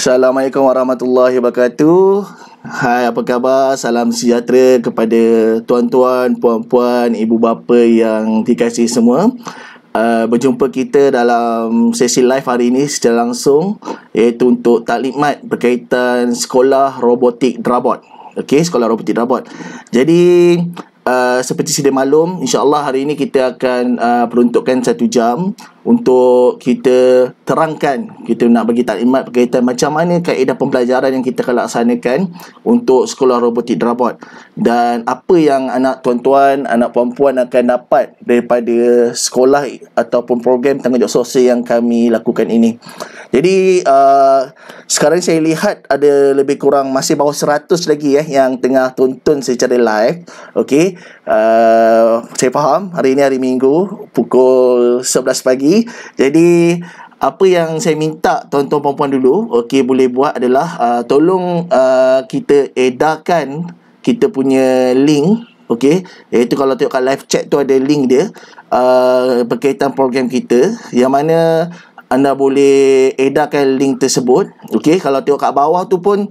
Assalamualaikum warahmatullahi wabarakatuh. Hai, apa khabar? Salam sejahtera kepada tuan-tuan, puan-puan, ibu bapa yang dikasihi semua. Uh, berjumpa kita dalam sesi live hari ini secara langsung iaitu untuk taklimat berkaitan sekolah robotik Drabot. Okey, sekolah robotik Drabot. Jadi uh, seperti sedia malam, insyaallah hari ini kita akan uh, peruntukkan satu jam untuk kita terangkan kita nak bagi taklimat berkaitan macam mana kaedah pembelajaran yang kita akan laksanakan untuk sekolah robotik drabot dan apa yang anak tuan-tuan, anak puan-puan akan dapat daripada sekolah ataupun program tanggungjawab sosial yang kami lakukan ini. Jadi uh, sekarang saya lihat ada lebih kurang masih bawah 100 lagi eh yang tengah tonton secara live. Okey. Uh, saya faham hari ini hari Minggu pukul 11 pagi sekali. Jadi apa yang saya minta tuan-tuan puan dulu okey boleh buat adalah uh, tolong uh, kita edarkan kita punya link okey iaitu kalau tengokkan live chat tu ada link dia uh, berkaitan program kita yang mana anda boleh edarkan link tersebut okey kalau tengok kat bawah tu pun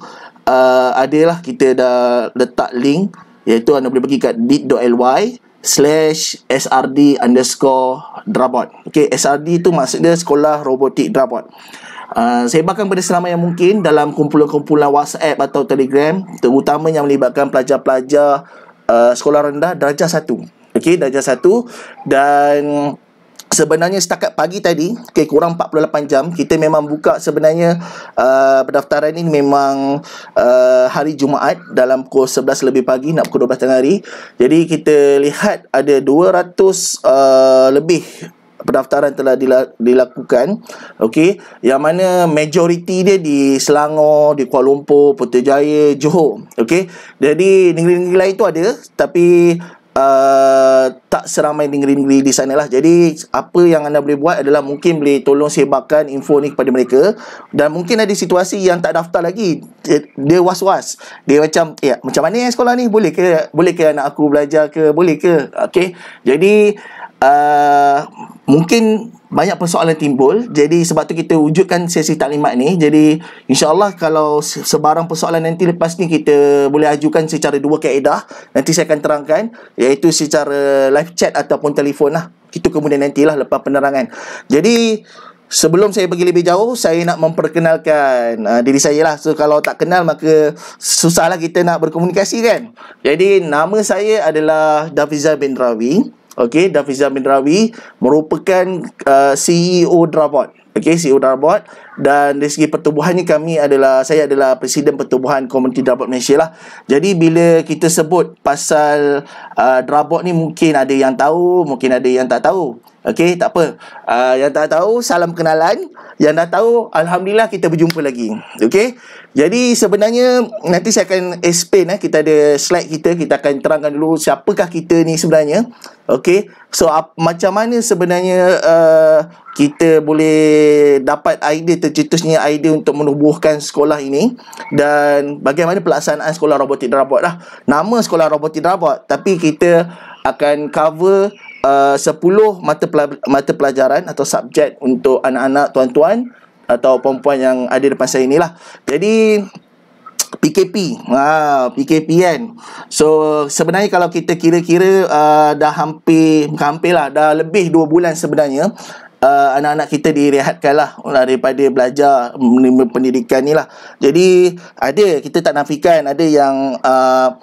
uh, adalah kita dah letak link iaitu anda boleh pergi kat bit.ly slash srd underscore drabot. Okay, SRD tu maksudnya sekolah robotik drabot. Uh, sebarkan pada selama yang mungkin dalam kumpulan-kumpulan WhatsApp atau Telegram terutama yang melibatkan pelajar-pelajar uh, sekolah rendah darjah 1. Okey, darjah 1 dan sebenarnya setakat pagi tadi okay, kurang 48 jam kita memang buka sebenarnya uh, pendaftaran ini memang uh, hari Jumaat dalam pukul 11 lebih pagi nak pukul 12 tengah hari jadi kita lihat ada 200 uh, lebih pendaftaran telah dilakukan okey yang mana majoriti dia di Selangor, di Kuala Lumpur, Putrajaya, Johor okey jadi negeri-negeri lain tu ada tapi uh, tak seramai negeri-negeri di sana lah. Jadi apa yang anda boleh buat adalah mungkin boleh tolong sebarkan info ni kepada mereka dan mungkin ada situasi yang tak daftar lagi. Dia was-was. Dia macam ya macam mana eh, sekolah ni? Boleh ke boleh ke anak aku belajar ke? Boleh ke? Okay. Jadi uh, mungkin banyak persoalan timbul jadi sebab tu kita wujudkan sesi taklimat ni jadi insyaallah kalau sebarang persoalan nanti lepas ni kita boleh ajukan secara dua kaedah nanti saya akan terangkan iaitu secara live chat ataupun telefon lah itu kemudian nantilah lepas penerangan jadi Sebelum saya pergi lebih jauh, saya nak memperkenalkan uh, diri saya lah. So, kalau tak kenal, maka susahlah kita nak berkomunikasi kan? Jadi, nama saya adalah Davizah bin Rawi. Okey, Dafiza bin Rawi merupakan uh, CEO Drabot. Okey, CEO Drabot dan dari segi pertubuhannya kami adalah saya adalah presiden pertubuhan komuniti Drabot Malaysia lah. Jadi bila kita sebut pasal uh, Drabot ni mungkin ada yang tahu, mungkin ada yang tak tahu. Okay tak apa. Uh, yang tak tahu, salam kenalan. Yang dah tahu, Alhamdulillah kita berjumpa lagi. Okay. jadi sebenarnya nanti saya akan explain. Eh. Kita ada slide kita, kita akan terangkan dulu siapakah kita ni sebenarnya. Okay. so ap, macam mana sebenarnya uh, kita boleh dapat idea, tercetusnya idea untuk menubuhkan sekolah ini dan bagaimana pelaksanaan sekolah robotik dan robot lah. Nama sekolah robotik dan robot, tapi kita akan cover uh, 10 mata, pelab- mata pelajaran atau subjek untuk anak-anak tuan-tuan atau perempuan yang ada depan saya lah. Jadi PKP. Ha, PKP kan. So sebenarnya kalau kita kira-kira uh, dah hampir hampir lah dah lebih 2 bulan sebenarnya uh, anak-anak kita direhatkan lah daripada belajar menerima pendidikan ni lah. Jadi ada kita tak nafikan ada yang uh,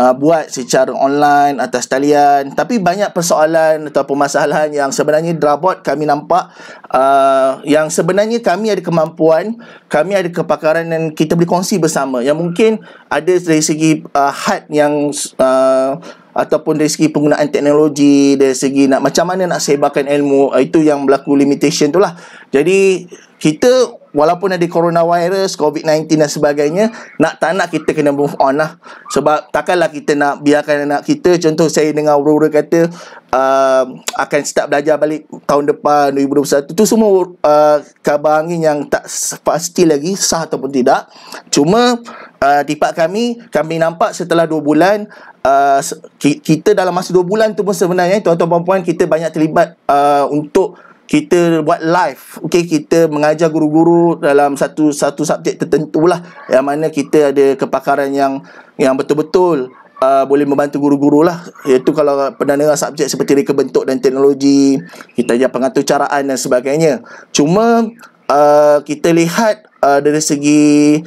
uh, buat secara online atas talian tapi banyak persoalan atau masalahan yang sebenarnya drabot kami nampak uh, yang sebenarnya kami ada kemampuan kami ada kepakaran dan kita boleh kongsi bersama yang mungkin ada dari segi uh, had yang uh, ataupun dari segi penggunaan teknologi dari segi nak macam mana nak sebarkan ilmu uh, itu yang berlaku limitation tu lah jadi kita walaupun ada coronavirus, COVID-19 dan sebagainya, nak tak nak kita kena move on lah. Sebab takkanlah kita nak biarkan anak kita, contoh saya dengan Aurora kata, uh, akan start belajar balik tahun depan 2021. Itu semua uh, kabar angin yang tak pasti lagi, sah ataupun tidak. Cuma uh, tipat kami, kami nampak setelah 2 bulan, Uh, kita dalam masa 2 bulan tu pun sebenarnya tuan-tuan puan kita banyak terlibat uh, untuk kita buat live okey kita mengajar guru-guru dalam satu satu subjek tertentu lah yang mana kita ada kepakaran yang yang betul-betul uh, boleh membantu guru-guru lah iaitu kalau pendana subjek seperti reka bentuk dan teknologi kita ajar pengatur caraan dan sebagainya cuma uh, kita lihat uh, dari segi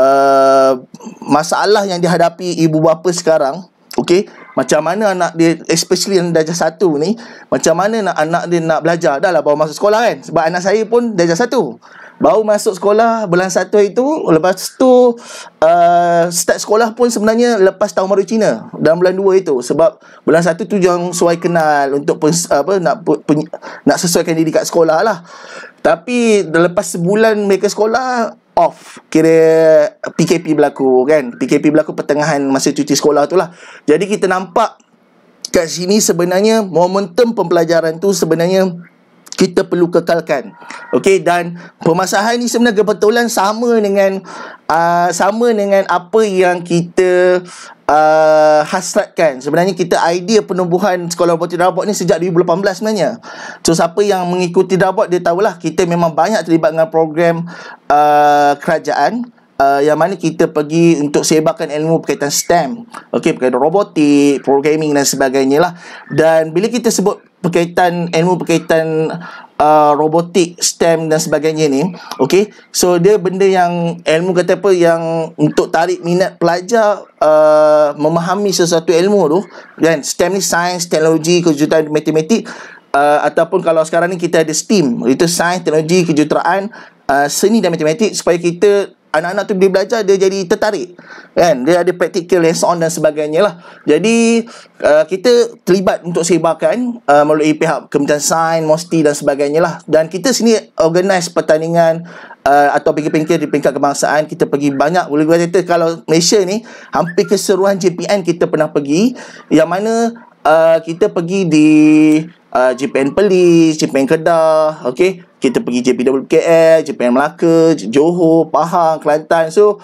uh, masalah yang dihadapi ibu bapa sekarang okay. Macam mana anak dia Especially yang darjah satu ni Macam mana nak anak dia nak belajar Dah lah baru masuk sekolah kan Sebab anak saya pun darjah satu Baru masuk sekolah bulan satu itu Lepas tu uh, Start sekolah pun sebenarnya Lepas tahun baru Cina Dalam bulan dua itu Sebab bulan satu tu jangan sesuai kenal Untuk pers- apa nak pen- nak sesuaikan diri kat sekolah lah Tapi lepas sebulan mereka sekolah off kira PKP berlaku kan PKP berlaku pertengahan masa cuti sekolah tu lah jadi kita nampak kat sini sebenarnya momentum pembelajaran tu sebenarnya kita perlu kekalkan. Okey dan permasalahan ni sebenarnya kebetulan sama dengan uh, sama dengan apa yang kita uh, hasratkan. Sebenarnya kita idea penubuhan sekolah robotik robot ni sejak 2018 sebenarnya. So siapa yang mengikuti robot dia tahulah kita memang banyak terlibat dengan program uh, kerajaan uh, yang mana kita pergi untuk sebarkan ilmu berkaitan STEM okey berkaitan robotik programming dan sebagainya lah dan bila kita sebut berkaitan ilmu berkaitan Uh, robotik, STEM dan sebagainya ni ok, so dia benda yang ilmu kata apa, yang untuk tarik minat pelajar uh, memahami sesuatu ilmu tu kan, STEM ni sains, teknologi, kejutan matematik, uh, ataupun kalau sekarang ni kita ada STEM, itu sains, teknologi kejuteraan, uh, seni dan matematik, supaya kita anak-anak tu bila belajar dia jadi tertarik kan dia ada practical hands on dan sebagainya lah jadi uh, kita terlibat untuk sebarkan uh, melalui pihak Kementerian Sains, Mosti dan sebagainya lah dan kita sini organise pertandingan uh, atau pinggir-pinggir di peringkat kebangsaan kita pergi banyak boleh kata kalau Malaysia ni hampir keseruan JPN kita pernah pergi yang mana uh, kita pergi di uh, JPN Perlis, JPN Kedah okey kita pergi JPWKL, JPN Melaka, Johor, Pahang, Kelantan. So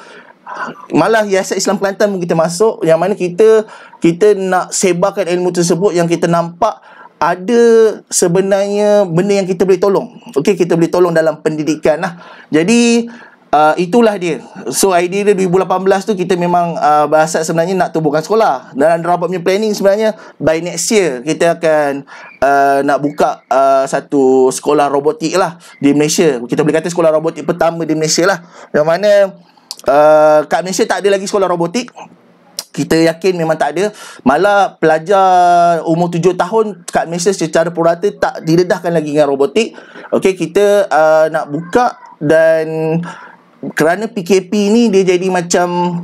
malah Yayasan Islam Kelantan pun kita masuk yang mana kita kita nak sebarkan ilmu tersebut yang kita nampak ada sebenarnya benda yang kita boleh tolong. Okey, kita boleh tolong dalam pendidikan lah. Jadi, Uh, itulah dia. So idea dia 2018 tu kita memang uh, berasat sebenarnya nak tubuhkan sekolah. Dalam rapat punya planning sebenarnya by next year kita akan uh, nak buka uh, satu sekolah robotik lah di Malaysia. Kita boleh kata sekolah robotik pertama di Malaysia lah. Yang mana uh, kat Malaysia tak ada lagi sekolah robotik. Kita yakin memang tak ada. Malah pelajar umur tujuh tahun kat Malaysia secara purata tak didedahkan lagi dengan robotik. Okey, kita uh, nak buka dan kerana PKP ni dia jadi macam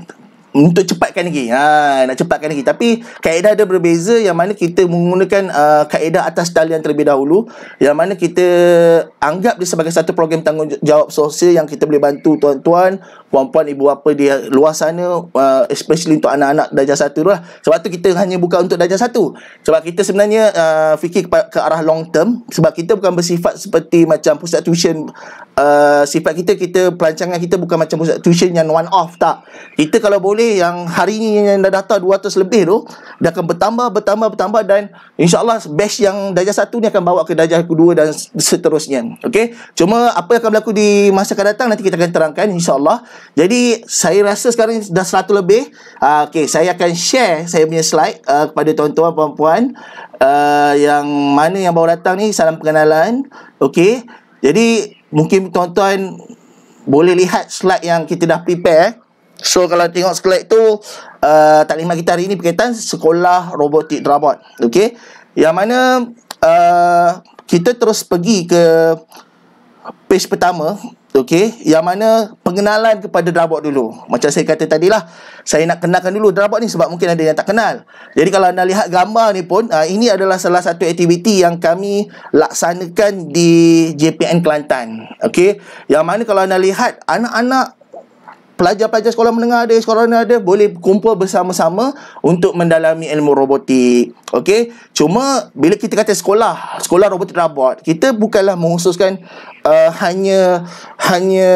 untuk cepatkan lagi ha nak cepatkan lagi tapi kaedah dia berbeza yang mana kita menggunakan uh, kaedah atas talian terlebih dahulu yang mana kita anggap dia sebagai satu program tanggungjawab sosial yang kita boleh bantu tuan-tuan puan-puan ibu bapa di luar sana uh, especially untuk anak-anak darjah satu lah sebab tu kita hanya buka untuk darjah satu sebab kita sebenarnya uh, fikir ke, ke arah long term sebab kita bukan bersifat seperti macam pusat tuition uh, sifat kita kita perancangan kita bukan macam pusat tuition yang one off tak kita kalau boleh boleh yang hari ini yang dah data 200 lebih tu dia akan bertambah bertambah bertambah dan insyaallah batch yang darjah satu ni akan bawa ke darjah kedua dan seterusnya okey cuma apa yang akan berlaku di masa akan datang nanti kita akan terangkan insyaallah jadi saya rasa sekarang dah 100 lebih uh, ah, okey saya akan share saya punya slide uh, kepada tuan-tuan puan-puan uh, yang mana yang baru datang ni salam pengenalan. okey jadi mungkin tuan-tuan boleh lihat slide yang kita dah prepare eh. So kalau tengok slide tu uh, lima kita hari ini berkaitan Sekolah Robotik Drabot okay? Yang mana uh, Kita terus pergi ke Page pertama okay? Yang mana pengenalan kepada Drabot dulu Macam saya kata tadi lah, Saya nak kenalkan dulu Drabot ni Sebab mungkin ada yang tak kenal Jadi kalau anda lihat gambar ni pun uh, Ini adalah salah satu aktiviti yang kami Laksanakan di JPN Kelantan okay? Yang mana kalau anda lihat Anak-anak pelajar-pelajar sekolah menengah ada, sekolah rendah ada, boleh kumpul bersama-sama untuk mendalami ilmu robotik. Okey? Cuma, bila kita kata sekolah, sekolah robotik robot, kita bukanlah menghususkan uh, hanya hanya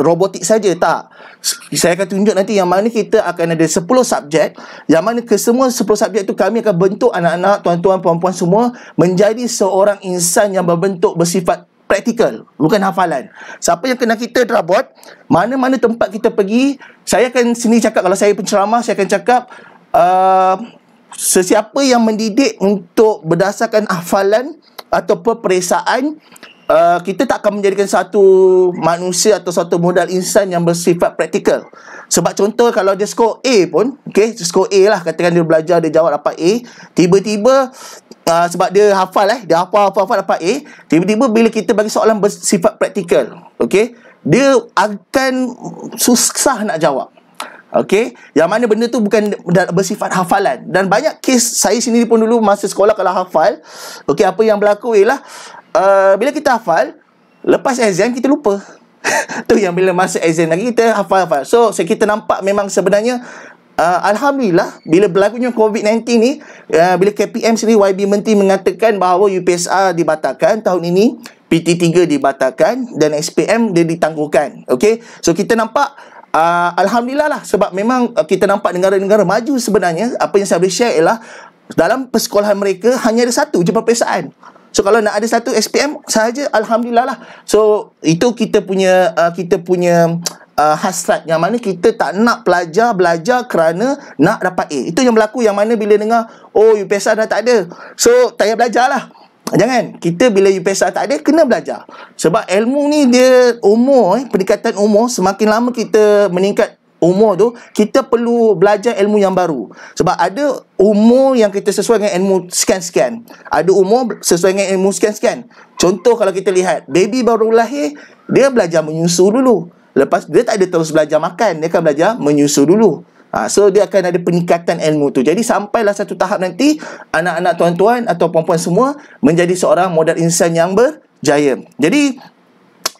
robotik saja tak. Saya akan tunjuk nanti yang mana kita akan ada 10 subjek, yang mana kesemua 10 subjek itu kami akan bentuk anak-anak, tuan-tuan, puan-puan semua menjadi seorang insan yang berbentuk bersifat praktikal bukan hafalan siapa yang kena kita dah mana-mana tempat kita pergi saya akan sini cakap kalau saya penceramah saya akan cakap uh, sesiapa yang mendidik untuk berdasarkan hafalan atau peperiksaan uh, kita tak akan menjadikan satu manusia atau satu modal insan yang bersifat praktikal sebab contoh kalau dia skor A pun okey skor A lah katakan dia belajar dia jawab dapat A tiba-tiba uh, sebab dia hafal eh, dia hafal hafal hafal dapat A, tiba-tiba bila kita bagi soalan bersifat praktikal, okey, dia akan susah nak jawab. Okay, yang mana benda tu bukan bersifat hafalan dan banyak kes saya sendiri pun dulu masa sekolah kalau hafal, Okay, apa yang berlaku ialah uh, bila kita hafal lepas exam kita lupa. tu yang bila masa exam lagi kita hafal-hafal. So, so kita nampak memang sebenarnya uh, Alhamdulillah bila berlakunya COVID-19 ni uh, bila KPM sendiri YB Menteri mengatakan bahawa UPSR dibatalkan tahun ini PT3 dibatalkan dan SPM dia ditangguhkan okey so kita nampak uh, Alhamdulillah lah sebab memang uh, kita nampak negara-negara maju sebenarnya apa yang saya boleh share ialah dalam persekolahan mereka hanya ada satu je perpisahan So kalau nak ada satu SPM saja, alhamdulillah lah. So itu kita punya uh, kita punya uh, hasrat yang mana kita tak nak pelajar belajar kerana nak dapat A. Itu yang berlaku yang mana bila dengar oh UPSR dah tak ada. So tak payah belajar lah. Jangan. Kita bila UPSR tak ada, kena belajar. Sebab ilmu ni dia umur, eh, pendekatan umur, semakin lama kita meningkat umur tu kita perlu belajar ilmu yang baru sebab ada umur yang kita sesuai dengan ilmu scan-scan ada umur sesuai dengan ilmu scan-scan contoh kalau kita lihat baby baru lahir dia belajar menyusu dulu lepas dia tak ada terus belajar makan dia akan belajar menyusu dulu ha, so dia akan ada peningkatan ilmu tu jadi sampailah satu tahap nanti anak-anak tuan-tuan atau puan-puan semua menjadi seorang modal insan yang berjaya jadi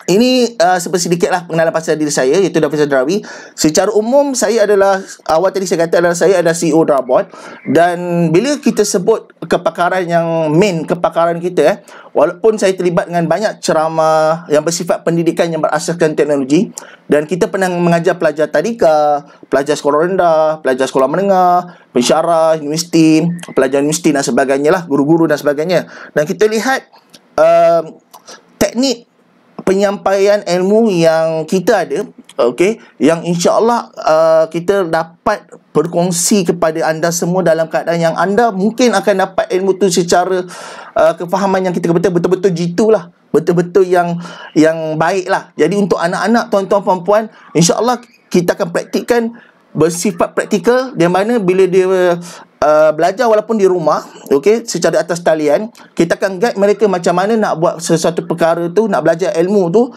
ini uh, sedikit lah pengenalan pasal diri saya iaitu David Zadrawi. Secara umum saya adalah awal tadi saya kata adalah saya adalah CEO Drabot dan bila kita sebut kepakaran yang main kepakaran kita eh walaupun saya terlibat dengan banyak ceramah yang bersifat pendidikan yang berasaskan teknologi dan kita pernah mengajar pelajar tadika, pelajar sekolah rendah, pelajar sekolah menengah, pensyarah, universiti, pelajar universiti dan sebagainya lah, guru-guru dan sebagainya. Dan kita lihat uh, teknik penyampaian ilmu yang kita ada okey yang insyaallah uh, kita dapat berkongsi kepada anda semua dalam keadaan yang anda mungkin akan dapat ilmu tu secara uh, kefahaman yang kita betul betul-betul jitulah betul-betul yang yang baiklah jadi untuk anak-anak tuan-tuan puan-puan insyaallah kita akan praktikkan bersifat praktikal di mana bila dia Uh, belajar walaupun di rumah okey secara atas talian kita akan guide mereka macam mana nak buat sesuatu perkara tu nak belajar ilmu tu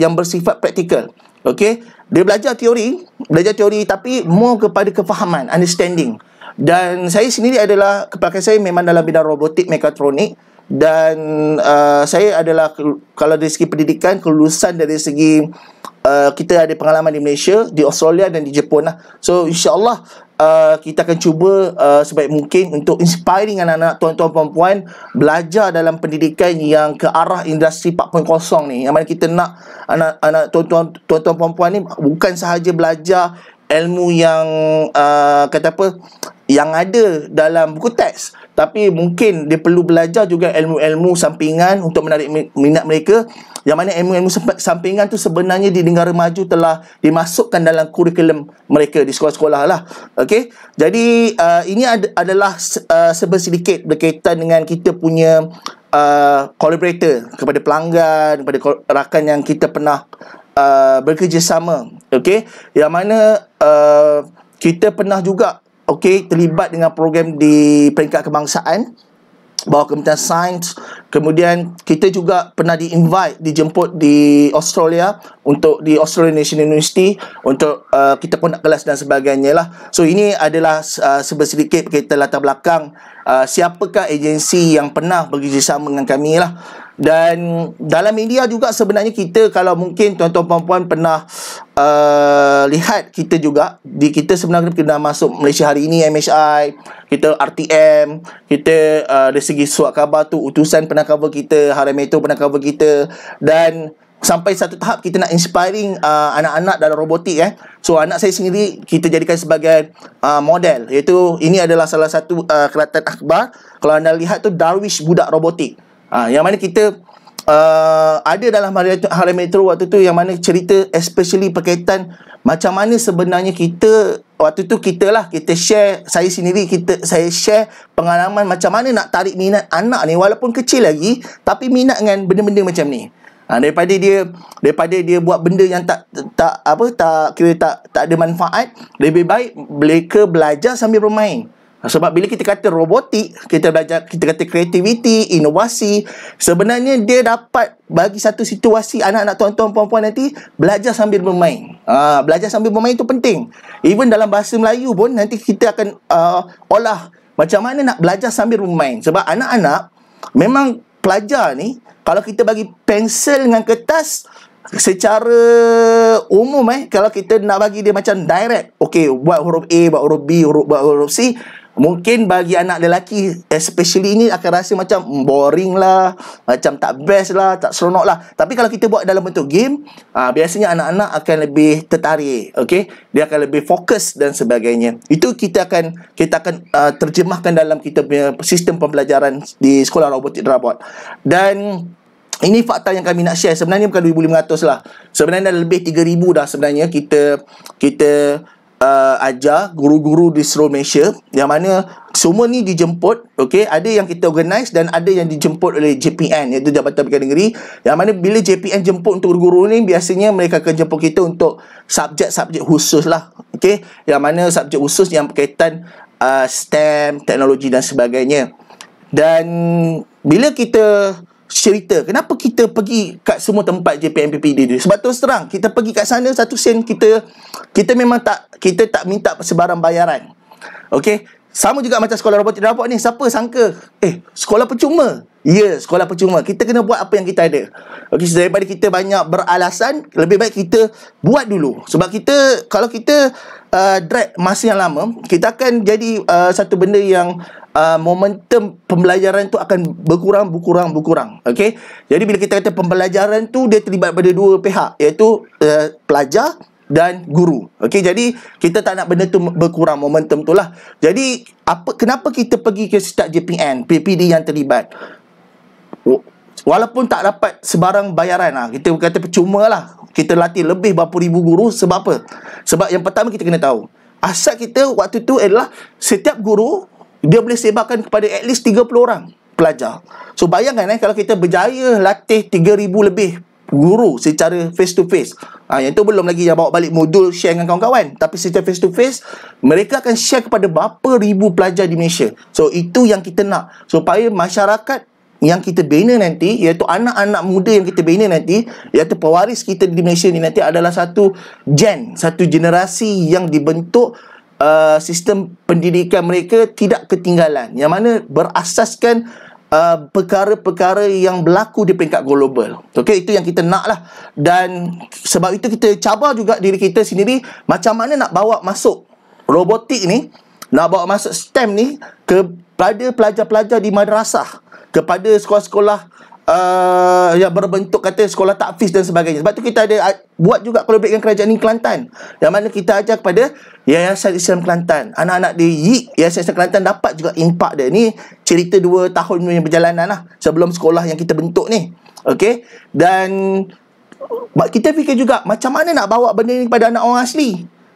yang bersifat praktikal okey dia belajar teori belajar teori tapi more kepada kefahaman understanding dan saya sendiri adalah kepakai saya memang dalam bidang robotik mekatronik dan uh, saya adalah kalau dari segi pendidikan kelulusan dari segi uh, kita ada pengalaman di Malaysia, di Australia dan di Jepun lah. So insyaallah Uh, kita akan cuba uh, sebaik mungkin untuk inspiring anak-anak tuan-tuan puan-puan belajar dalam pendidikan yang ke arah industri 4.0 ni yang mana kita nak anak-anak tuan-tuan tuan-tuan puan-puan ni bukan sahaja belajar ilmu yang uh, kata apa yang ada dalam buku teks tapi mungkin dia perlu belajar juga ilmu-ilmu sampingan untuk menarik minat mereka yang mana ilmu-ilmu sampingan tu sebenarnya di negara maju telah dimasukkan dalam kurikulum mereka di sekolah-sekolah lah okay? jadi uh, ini ad- adalah uh, sebersedikit berkaitan dengan kita punya uh, collaborator kepada pelanggan, kepada rakan yang kita pernah uh, bekerjasama okay? yang mana uh, kita pernah juga okey terlibat dengan program di peringkat kebangsaan bawah Kementerian Sains. Kemudian kita juga pernah di-invite, dijemput di Australia untuk di Australian National University untuk uh, kita pun nak kelas dan sebagainya lah. So ini adalah uh, sedikit kita latar belakang uh, siapakah agensi yang pernah bekerjasama dengan kami lah dan dalam media juga sebenarnya kita kalau mungkin tuan-tuan puan pernah uh, lihat kita juga di kita sebenarnya kena masuk Malaysia hari ini MHI kita RTM kita uh, dari segi suat khabar tu utusan pernah cover kita Harim Metro pernah cover kita dan sampai satu tahap kita nak inspiring uh, anak-anak dalam robotik eh. So anak saya sendiri kita jadikan sebagai uh, model iaitu ini adalah salah satu uh, kelantan akhbar. Kalau anda lihat tu Darwish budak robotik. Ha, yang mana kita uh, ada dalam Harian Metro waktu tu yang mana cerita especially perkaitan macam mana sebenarnya kita waktu tu kita lah kita share saya sendiri kita saya share pengalaman macam mana nak tarik minat anak ni walaupun kecil lagi tapi minat dengan benda-benda macam ni. Ha, daripada dia daripada dia buat benda yang tak tak apa tak kira tak tak ada manfaat lebih baik mereka belajar sambil bermain. Ha, sebab bila kita kata robotik, kita belajar kita kata kreativiti, inovasi, sebenarnya dia dapat bagi satu situasi anak-anak tuan-tuan puan-puan nanti belajar sambil bermain. Ha, belajar sambil bermain itu penting. Even dalam bahasa Melayu pun nanti kita akan uh, olah macam mana nak belajar sambil bermain. Sebab anak-anak memang pelajar ni kalau kita bagi pensel dengan kertas secara umum eh kalau kita nak bagi dia macam direct okay, buat huruf A buat huruf B huruf buat huruf C Mungkin bagi anak lelaki especially ini akan rasa macam hmm, boring lah, macam tak best lah, tak seronok lah. Tapi kalau kita buat dalam bentuk game, uh, biasanya anak-anak akan lebih tertarik. Okay? Dia akan lebih fokus dan sebagainya. Itu kita akan kita akan uh, terjemahkan dalam kita punya sistem pembelajaran di sekolah robotik robot. Dan ini fakta yang kami nak share. Sebenarnya bukan 2,500 lah. Sebenarnya dah lebih 3,000 dah sebenarnya kita kita uh, ajar guru-guru di seluruh Malaysia yang mana semua ni dijemput okey ada yang kita organise dan ada yang dijemput oleh JPN iaitu Jabatan Pendidikan Negeri yang mana bila JPN jemput untuk guru-guru ni biasanya mereka akan jemput kita untuk subjek-subjek khusus lah okey yang mana subjek khusus yang berkaitan uh, STEM teknologi dan sebagainya dan bila kita cerita kenapa kita pergi kat semua tempat JPMPP dia tu sebab terus terang kita pergi kat sana satu sen kita kita memang tak kita tak minta sebarang bayaran Okey, sama juga macam sekolah robotik robot ni, siapa sangka? Eh, sekolah percuma. Ya, yeah, sekolah percuma. Kita kena buat apa yang kita ada. Okey, so daripada kita banyak beralasan, lebih baik kita buat dulu. Sebab kita, kalau kita uh, drag masa yang lama, kita akan jadi uh, satu benda yang Uh, momentum pembelajaran tu akan berkurang, berkurang, berkurang okay? jadi bila kita kata pembelajaran tu dia terlibat pada dua pihak iaitu uh, pelajar dan guru. Okey, jadi kita tak nak benda tu berkurang momentum tu lah. Jadi, apa, kenapa kita pergi ke start JPN, PPD yang terlibat? Walaupun tak dapat sebarang bayaran lah, kita kata percuma lah. Kita latih lebih berapa ribu guru sebab apa? Sebab yang pertama kita kena tahu. Asal kita waktu tu adalah setiap guru, dia boleh sebarkan kepada at least 30 orang pelajar. So bayangkan eh, kalau kita berjaya latih 3,000 lebih guru secara face to face. Ah yang tu belum lagi yang bawa balik modul share dengan kawan-kawan. Tapi secara face to face, mereka akan share kepada berapa ribu pelajar di Malaysia. So itu yang kita nak. Supaya masyarakat yang kita bina nanti iaitu anak-anak muda yang kita bina nanti iaitu pewaris kita di Malaysia ni nanti adalah satu gen, satu generasi yang dibentuk uh, sistem pendidikan mereka tidak ketinggalan yang mana berasaskan Uh, perkara-perkara uh, yang berlaku di peringkat global. Okey, itu yang kita nak lah. Dan sebab itu kita cabar juga diri kita sendiri macam mana nak bawa masuk robotik ni, nak bawa masuk STEM ni kepada pelajar-pelajar di madrasah, kepada sekolah-sekolah uh, yang berbentuk kata sekolah takfis dan sebagainya. Sebab tu kita ada uh, buat juga kolaborasi dengan kerajaan Kelantan. Yang mana kita ajar kepada Yayasan Islam Kelantan. Anak-anak di YIK Yayasan Islam Kelantan dapat juga impak dia. Ni cerita 2 tahun yang berjalanan lah sebelum sekolah yang kita bentuk ni. Okay? Dan uh, kita fikir juga macam mana nak bawa benda ni kepada anak orang asli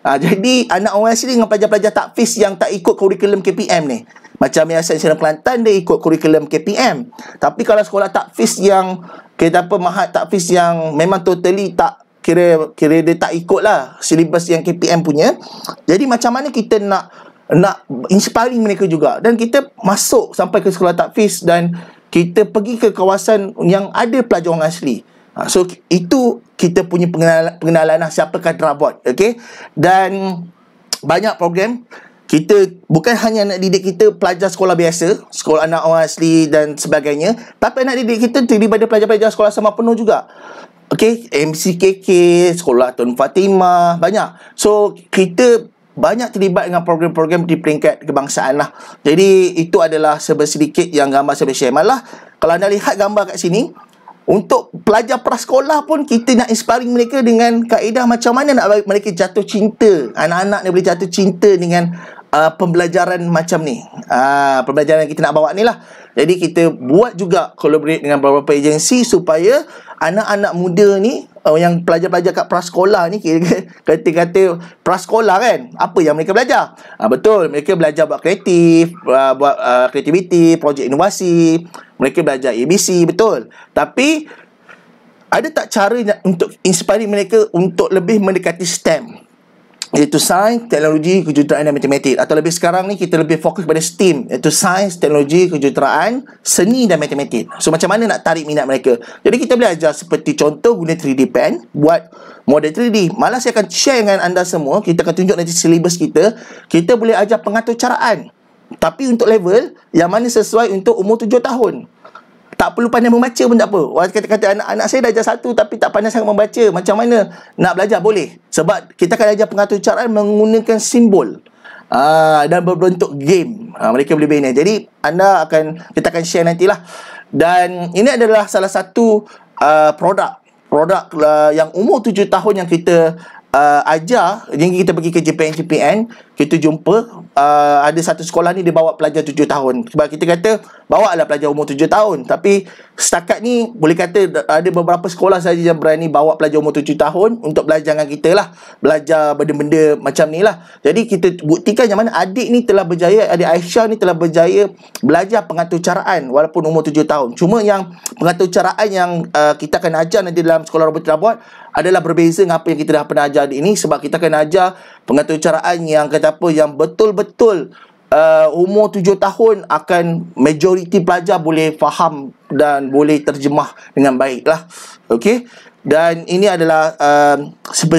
Ha, jadi anak orang asli dengan pelajar-pelajar takfis yang tak ikut kurikulum KPM ni. Macam yang saya sedang Kelantan, dia ikut kurikulum KPM. Tapi kalau sekolah takfis yang, kita apa, mahat takfis yang memang totally tak kira kira dia tak ikut lah silibus yang KPM punya. Jadi macam mana kita nak nak inspiring mereka juga. Dan kita masuk sampai ke sekolah takfis dan kita pergi ke kawasan yang ada pelajar orang asli. Ha, so itu kita punya pengenalan, pengenalan lah siapakah Drabot. Okay. Dan banyak program kita bukan hanya nak didik kita pelajar sekolah biasa, sekolah anak orang asli dan sebagainya, tapi nak didik kita terdiri pada pelajar-pelajar sekolah sama penuh juga. Okay, MCKK, Sekolah Tun Fatimah, banyak. So, kita banyak terlibat dengan program-program di peringkat kebangsaan lah. Jadi, itu adalah sebesar sedikit yang gambar saya share. Malah, kalau anda lihat gambar kat sini, untuk pelajar prasekolah pun kita nak inspiring mereka dengan kaedah macam mana nak bagi mereka jatuh cinta. Anak-anak ni boleh jatuh cinta dengan uh, pembelajaran macam ni. Uh, pembelajaran yang kita nak bawa ni lah. Jadi kita buat juga collaborate dengan beberapa agensi supaya anak-anak muda ni uh, yang pelajar-pelajar kat prasekolah ni kata-kata prasekolah kan apa yang mereka belajar? Uh, betul, mereka belajar buat kreatif, uh, buat uh, kreativiti, projek inovasi, mereka belajar ABC, betul. Tapi, ada tak cara untuk inspiring mereka untuk lebih mendekati STEM? Iaitu sains, teknologi, kejuruteraan dan matematik. Atau lebih sekarang ni, kita lebih fokus pada STEAM. Iaitu sains, teknologi, kejuruteraan, seni dan matematik. So, macam mana nak tarik minat mereka? Jadi, kita boleh ajar seperti contoh guna 3D pen buat model 3D. Malah saya akan share dengan anda semua. Kita akan tunjuk nanti silibus kita. Kita boleh ajar pengaturcaraan. Tapi untuk level yang mana sesuai untuk umur tujuh tahun. Tak perlu pandai membaca pun tak apa. Orang kata-kata anak-anak saya darjah satu, tapi tak pandai sangat membaca. Macam mana nak belajar? Boleh. Sebab kita akan belajar pengatur caraan menggunakan simbol. Ah, dan berbentuk game. Ah, mereka boleh bina. Jadi anda akan, kita akan share nantilah. Dan ini adalah salah satu uh, produk. Produk uh, yang umur tujuh tahun yang kita uh, ajar jadi kita pergi ke JPN JPN kita jumpa uh, ada satu sekolah ni dia bawa pelajar 7 tahun sebab kita kata bawa lah pelajar umur 7 tahun tapi setakat ni boleh kata ada beberapa sekolah saja yang berani bawa pelajar umur 7 tahun untuk belajar dengan kita lah belajar benda-benda macam ni lah jadi kita buktikan yang mana adik ni telah berjaya adik Aisyah ni telah berjaya belajar pengaturcaraan walaupun umur 7 tahun cuma yang pengaturcaraan yang uh, kita akan ajar nanti dalam sekolah robot telah buat adalah berbeza dengan apa yang kita dah pernah ajar di ini sebab kita akan ajar pengaturan caraan yang kata apa yang betul-betul uh, umur tujuh tahun akan majoriti pelajar boleh faham dan boleh terjemah dengan baik lah okay Dan ini adalah uh,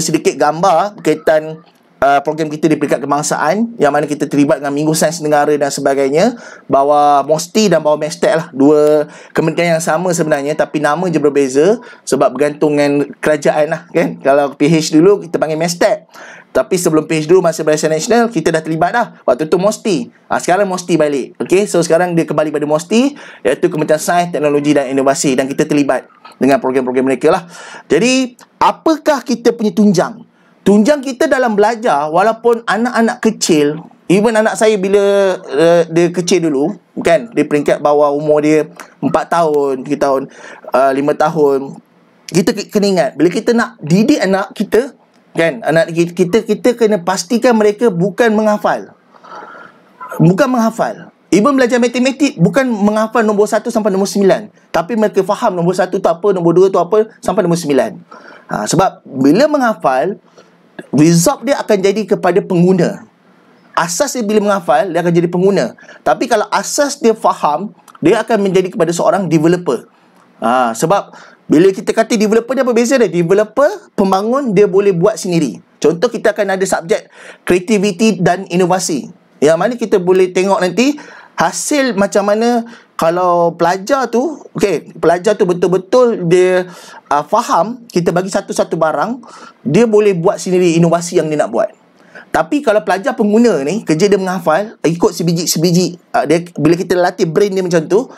sedikit gambar berkaitan uh, program kita di peringkat kebangsaan yang mana kita terlibat dengan Minggu Sains Negara dan sebagainya bawa MOSTI dan bawa MESTEC lah dua kementerian yang sama sebenarnya tapi nama je berbeza sebab bergantung dengan kerajaan lah kan kalau PH dulu kita panggil MESTEC tapi sebelum PH dulu masa Malaysia national kita dah terlibat dah waktu tu MOSTI ha, sekarang MOSTI balik okay? so sekarang dia kembali pada MOSTI iaitu Kementerian Sains, Teknologi dan Inovasi dan kita terlibat dengan program-program mereka lah jadi apakah kita punya tunjang Tunjang kita dalam belajar walaupun anak-anak kecil, even anak saya bila uh, dia kecil dulu, kan, dia peringkat bawah umur dia empat tahun, 3 tahun, uh, tahun, kita kena ingat bila kita nak didik anak kita, kan, anak kita kita, kita kena pastikan mereka bukan menghafal. Bukan menghafal. Even belajar matematik bukan menghafal nombor satu sampai nombor sembilan, tapi mereka faham nombor satu tu apa, nombor dua tu apa sampai nombor sembilan. Ha, sebab bila menghafal result dia akan jadi kepada pengguna asas dia bila menghafal dia akan jadi pengguna tapi kalau asas dia faham dia akan menjadi kepada seorang developer ha, sebab bila kita kata developer dia apa beza dia developer pembangun dia boleh buat sendiri contoh kita akan ada subjek kreativiti dan inovasi yang mana kita boleh tengok nanti hasil macam mana kalau pelajar tu okey pelajar tu betul-betul dia uh, faham kita bagi satu-satu barang dia boleh buat sendiri inovasi yang dia nak buat tapi kalau pelajar pengguna ni kerja dia menghafal ikut sebiji-sebiji uh, dia bila kita latih brain dia macam tu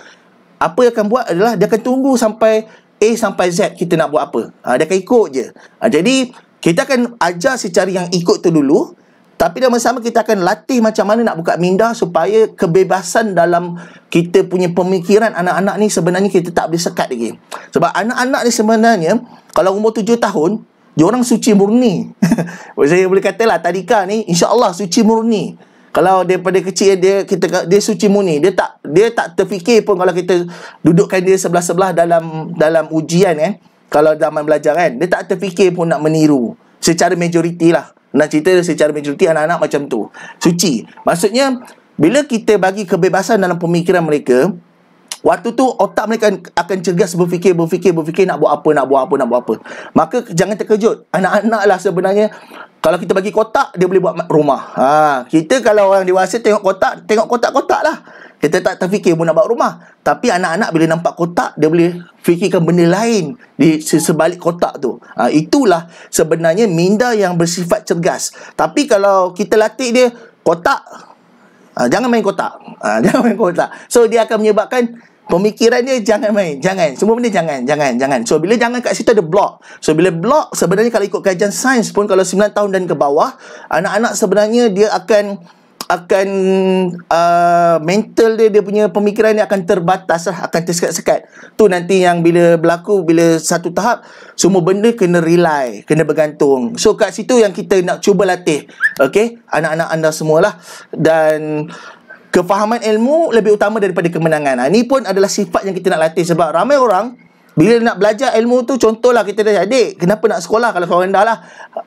apa yang akan buat adalah dia akan tunggu sampai A sampai Z kita nak buat apa uh, dia akan ikut je uh, jadi kita akan ajar secara yang ikut tu dulu tapi dalam sama kita akan latih macam mana nak buka minda supaya kebebasan dalam kita punya pemikiran anak-anak ni sebenarnya kita tak boleh sekat lagi. Sebab anak-anak ni sebenarnya kalau umur tujuh tahun, dia orang suci murni. Saya boleh katalah tadika ni insya-Allah suci murni. Kalau daripada kecil dia kita dia suci murni, dia tak dia tak terfikir pun kalau kita dudukkan dia sebelah-sebelah dalam dalam ujian eh. Kalau zaman belajar kan, dia tak terfikir pun nak meniru secara majoriti lah. Nak cerita secara majoriti anak-anak macam tu. Suci. Maksudnya, bila kita bagi kebebasan dalam pemikiran mereka, waktu tu otak mereka akan cergas berfikir, berfikir, berfikir nak buat apa, nak buat apa, nak buat apa. Maka jangan terkejut. Anak-anak lah sebenarnya, kalau kita bagi kotak, dia boleh buat rumah. Ha, kita kalau orang dewasa tengok kotak, tengok kotak-kotak lah kita tak terfikir pun nak bawa rumah. Tapi anak-anak bila nampak kotak, dia boleh fikirkan benda lain di sebalik kotak tu. Ha, itulah sebenarnya minda yang bersifat cergas. Tapi kalau kita latih dia, kotak, ha, jangan main kotak. Ha, jangan main kotak. So, dia akan menyebabkan pemikiran dia jangan main. Jangan. Semua benda jangan. Jangan. Jangan. So, bila jangan kat situ ada blok. So, bila blok, sebenarnya kalau ikut kajian sains pun, kalau 9 tahun dan ke bawah, anak-anak sebenarnya dia akan akan uh, mental dia dia punya pemikiran dia akan terbatas lah akan tersekat-sekat tu nanti yang bila berlaku bila satu tahap semua benda kena rely kena bergantung so kat situ yang kita nak cuba latih okey anak-anak anda semualah dan kefahaman ilmu lebih utama daripada kemenangan ini ha, pun adalah sifat yang kita nak latih sebab ramai orang bila nak belajar ilmu tu contohlah kita dah adik kenapa nak sekolah kalau kau rendah lah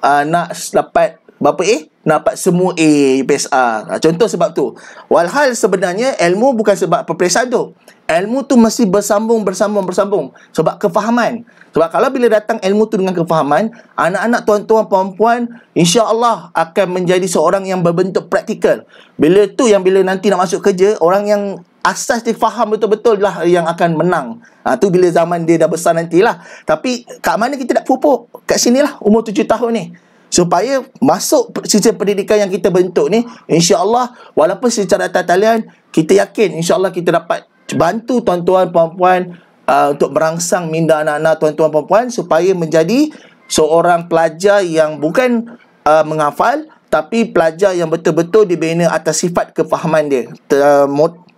uh, nak dapat berapa A? Dapat semua A UPSR. Ha, contoh sebab tu. Walhal sebenarnya ilmu bukan sebab peperiksaan tu. Ilmu tu mesti bersambung, bersambung, bersambung. Sebab kefahaman. Sebab kalau bila datang ilmu tu dengan kefahaman, anak-anak tuan-tuan, puan-puan, insyaAllah akan menjadi seorang yang berbentuk praktikal. Bila tu yang bila nanti nak masuk kerja, orang yang asas dia faham betul-betul lah yang akan menang. Ha, tu bila zaman dia dah besar nantilah. Tapi kat mana kita nak pupuk? Kat sinilah umur tujuh tahun ni supaya masuk sistem pendidikan yang kita bentuk ni insyaallah walaupun secara talian kita yakin insyaallah kita dapat bantu tuan-tuan puan-puan uh, untuk merangsang minda anak-anak tuan-tuan puan-puan supaya menjadi seorang pelajar yang bukan uh, menghafal tapi pelajar yang betul-betul dibina atas sifat kefahaman dia ter- uh,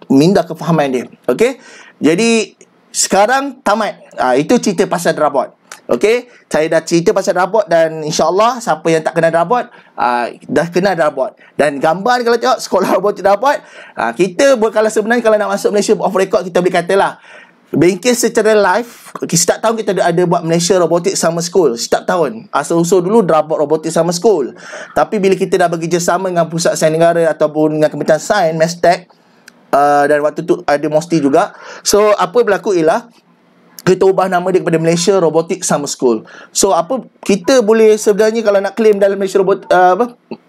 minda kefahaman dia Okay? jadi sekarang tamat uh, itu cerita pasal drabot Okay, saya dah cerita pasal robot dan insyaallah siapa yang tak kenal robot, uh, ah, dah kenal robot. Dan gambar kalau tengok sekolah robot robot, uh, ah, kita kalau sebenarnya kalau nak masuk Malaysia off record kita boleh katalah Bengkel secara live Setiap tahun kita ada, buat Malaysia Robotics Summer School Setiap tahun Asal-usul ah, dulu Drabot Robotics Summer School Tapi bila kita dah bekerjasama Dengan Pusat Sains Negara Ataupun dengan Kementerian Sains Mestek uh, Dan waktu tu ada Mosti juga So apa berlaku ialah kita ubah nama dia kepada Malaysia Robotic Summer School. So apa kita boleh sebenarnya kalau nak claim dalam Malaysia robot uh, apa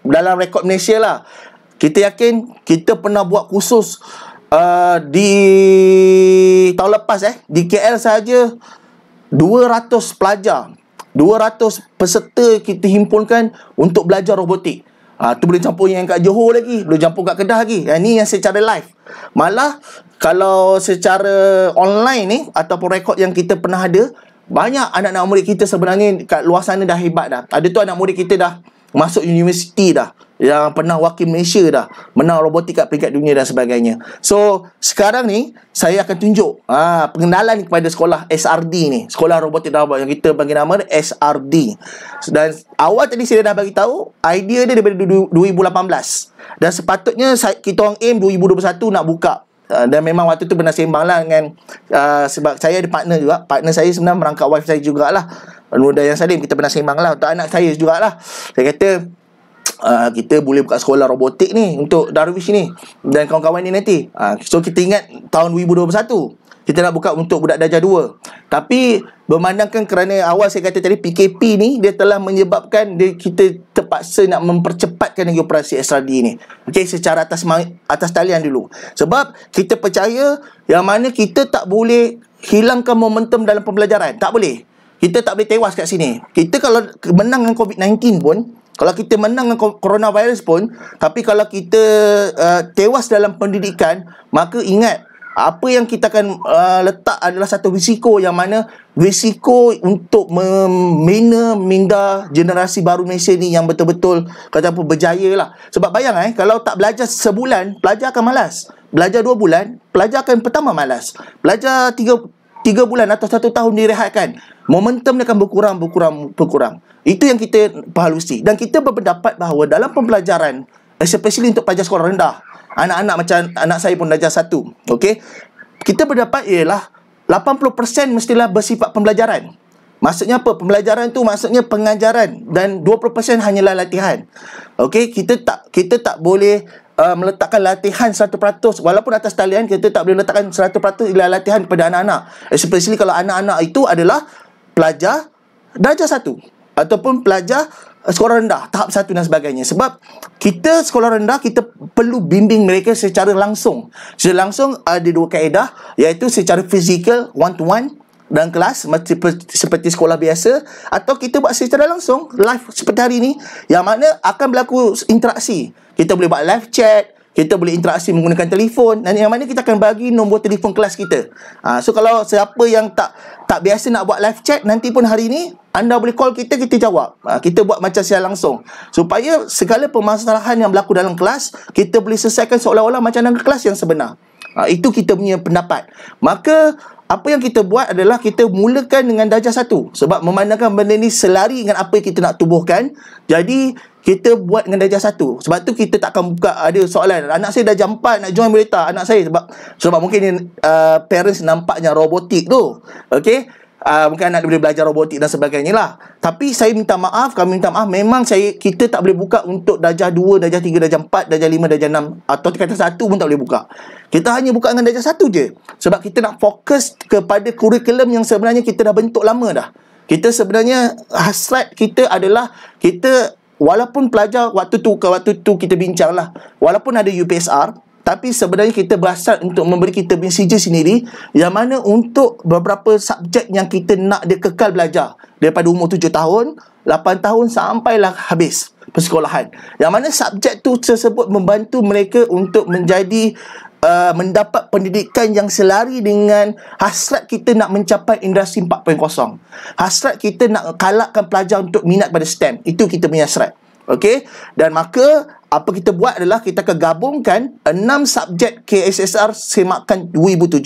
dalam rekod Malaysia lah. Kita yakin kita pernah buat kursus uh, di tahun lepas eh di KL saja 200 pelajar 200 peserta kita himpunkan untuk belajar robotik. Ah ha, tu boleh campur yang kat Johor lagi, boleh campur kat Kedah lagi. Yang ah, ni yang secara live. Malah kalau secara online ni ataupun rekod yang kita pernah ada banyak anak-anak murid kita sebenarnya kat luar sana dah hebat dah ada tu anak murid kita dah masuk universiti dah yang pernah wakil Malaysia dah menang robotik kat peringkat dunia dan sebagainya so sekarang ni saya akan tunjuk ha, pengenalan kepada sekolah SRD ni sekolah robotik dan robot yang kita bagi nama SRD dan awal tadi saya dah bagi tahu idea dia daripada 2018 dan sepatutnya kita orang aim 2021 nak buka Ah, dan memang waktu tu benar sembang lah dengan uh, sebab saya ada partner juga partner saya sebenarnya merangkap wife saya jugalah Nurda yang Salim kita benar sembang lah untuk anak saya jugalah saya kata Uh, kita boleh buka sekolah robotik ni untuk Darwish ni dan kawan-kawan ni nanti uh, so kita ingat tahun 2021 kita nak buka untuk budak darjah 2. Tapi bermandangkan kerana awal saya kata tadi PKP ni dia telah menyebabkan dia, kita terpaksa nak mempercepatkan lagi operasi SRD ni. Okey secara atas atas talian dulu. Sebab kita percaya yang mana kita tak boleh hilangkan momentum dalam pembelajaran. Tak boleh. Kita tak boleh tewas kat sini. Kita kalau menang dengan COVID-19 pun, kalau kita menang dengan coronavirus pun, tapi kalau kita uh, tewas dalam pendidikan, maka ingat apa yang kita akan uh, letak adalah satu risiko yang mana risiko untuk membina minda generasi baru Malaysia ni yang betul-betul kata apa berjaya lah sebab bayang eh kalau tak belajar sebulan pelajar akan malas belajar dua bulan pelajar akan pertama malas belajar tiga tiga bulan atau satu tahun direhatkan momentum dia akan berkurang berkurang berkurang itu yang kita perhalusi dan kita berpendapat bahawa dalam pembelajaran especially untuk pelajar sekolah rendah anak-anak macam anak saya pun darjah satu. Okey. Kita berdapat ialah 80% mestilah bersifat pembelajaran. Maksudnya apa? Pembelajaran tu maksudnya pengajaran dan 20% hanyalah latihan. Okey, kita tak kita tak boleh uh, meletakkan latihan 100% walaupun atas talian kita tak boleh letakkan 100% ialah latihan kepada anak-anak. Especially kalau anak-anak itu adalah pelajar darjah satu ataupun pelajar sekolah rendah tahap satu dan sebagainya sebab kita sekolah rendah kita perlu bimbing mereka secara langsung secara langsung ada uh, dua kaedah iaitu secara fizikal one to one dalam kelas seperti sekolah biasa atau kita buat secara langsung live seperti hari ini yang mana akan berlaku interaksi kita boleh buat live chat kita boleh interaksi menggunakan telefon dan yang mana kita akan bagi nombor telefon kelas kita ha, so kalau siapa yang tak tak biasa nak buat live chat nanti pun hari ini anda boleh call kita kita jawab ha, kita buat macam siar langsung supaya segala permasalahan yang berlaku dalam kelas kita boleh selesaikan seolah-olah macam dalam kelas yang sebenar ha, itu kita punya pendapat maka apa yang kita buat adalah kita mulakan dengan darjah satu sebab memandangkan benda ni selari dengan apa yang kita nak tubuhkan jadi kita buat dengan darjah satu sebab tu kita takkan buka ada soalan anak saya darjah empat nak join berita anak saya sebab sebab mungkin uh, parents nampaknya robotik tu okay? uh, mungkin anak boleh belajar robotik dan sebagainya lah. Tapi saya minta maaf, kami minta maaf memang saya kita tak boleh buka untuk darjah 2, darjah 3, darjah 4, darjah 5, darjah 6 atau kata satu pun tak boleh buka. Kita hanya buka dengan darjah satu je. Sebab kita nak fokus kepada kurikulum yang sebenarnya kita dah bentuk lama dah. Kita sebenarnya hasrat kita adalah kita walaupun pelajar waktu tu ke waktu tu kita bincang lah walaupun ada UPSR tapi sebenarnya kita berasal untuk memberi kita punya CJ sendiri yang mana untuk beberapa subjek yang kita nak dia kekal belajar daripada umur tujuh tahun, lapan tahun sampailah habis persekolahan. Yang mana subjek tu tersebut membantu mereka untuk menjadi Uh, mendapat pendidikan yang selari dengan hasrat kita nak mencapai industri 4.0. Hasrat kita nak kalahkan pelajar untuk minat pada STEM. Itu kita punya hasrat. Okey? Dan maka apa kita buat adalah kita akan gabungkan 6 subjek KSSR semakan 2017.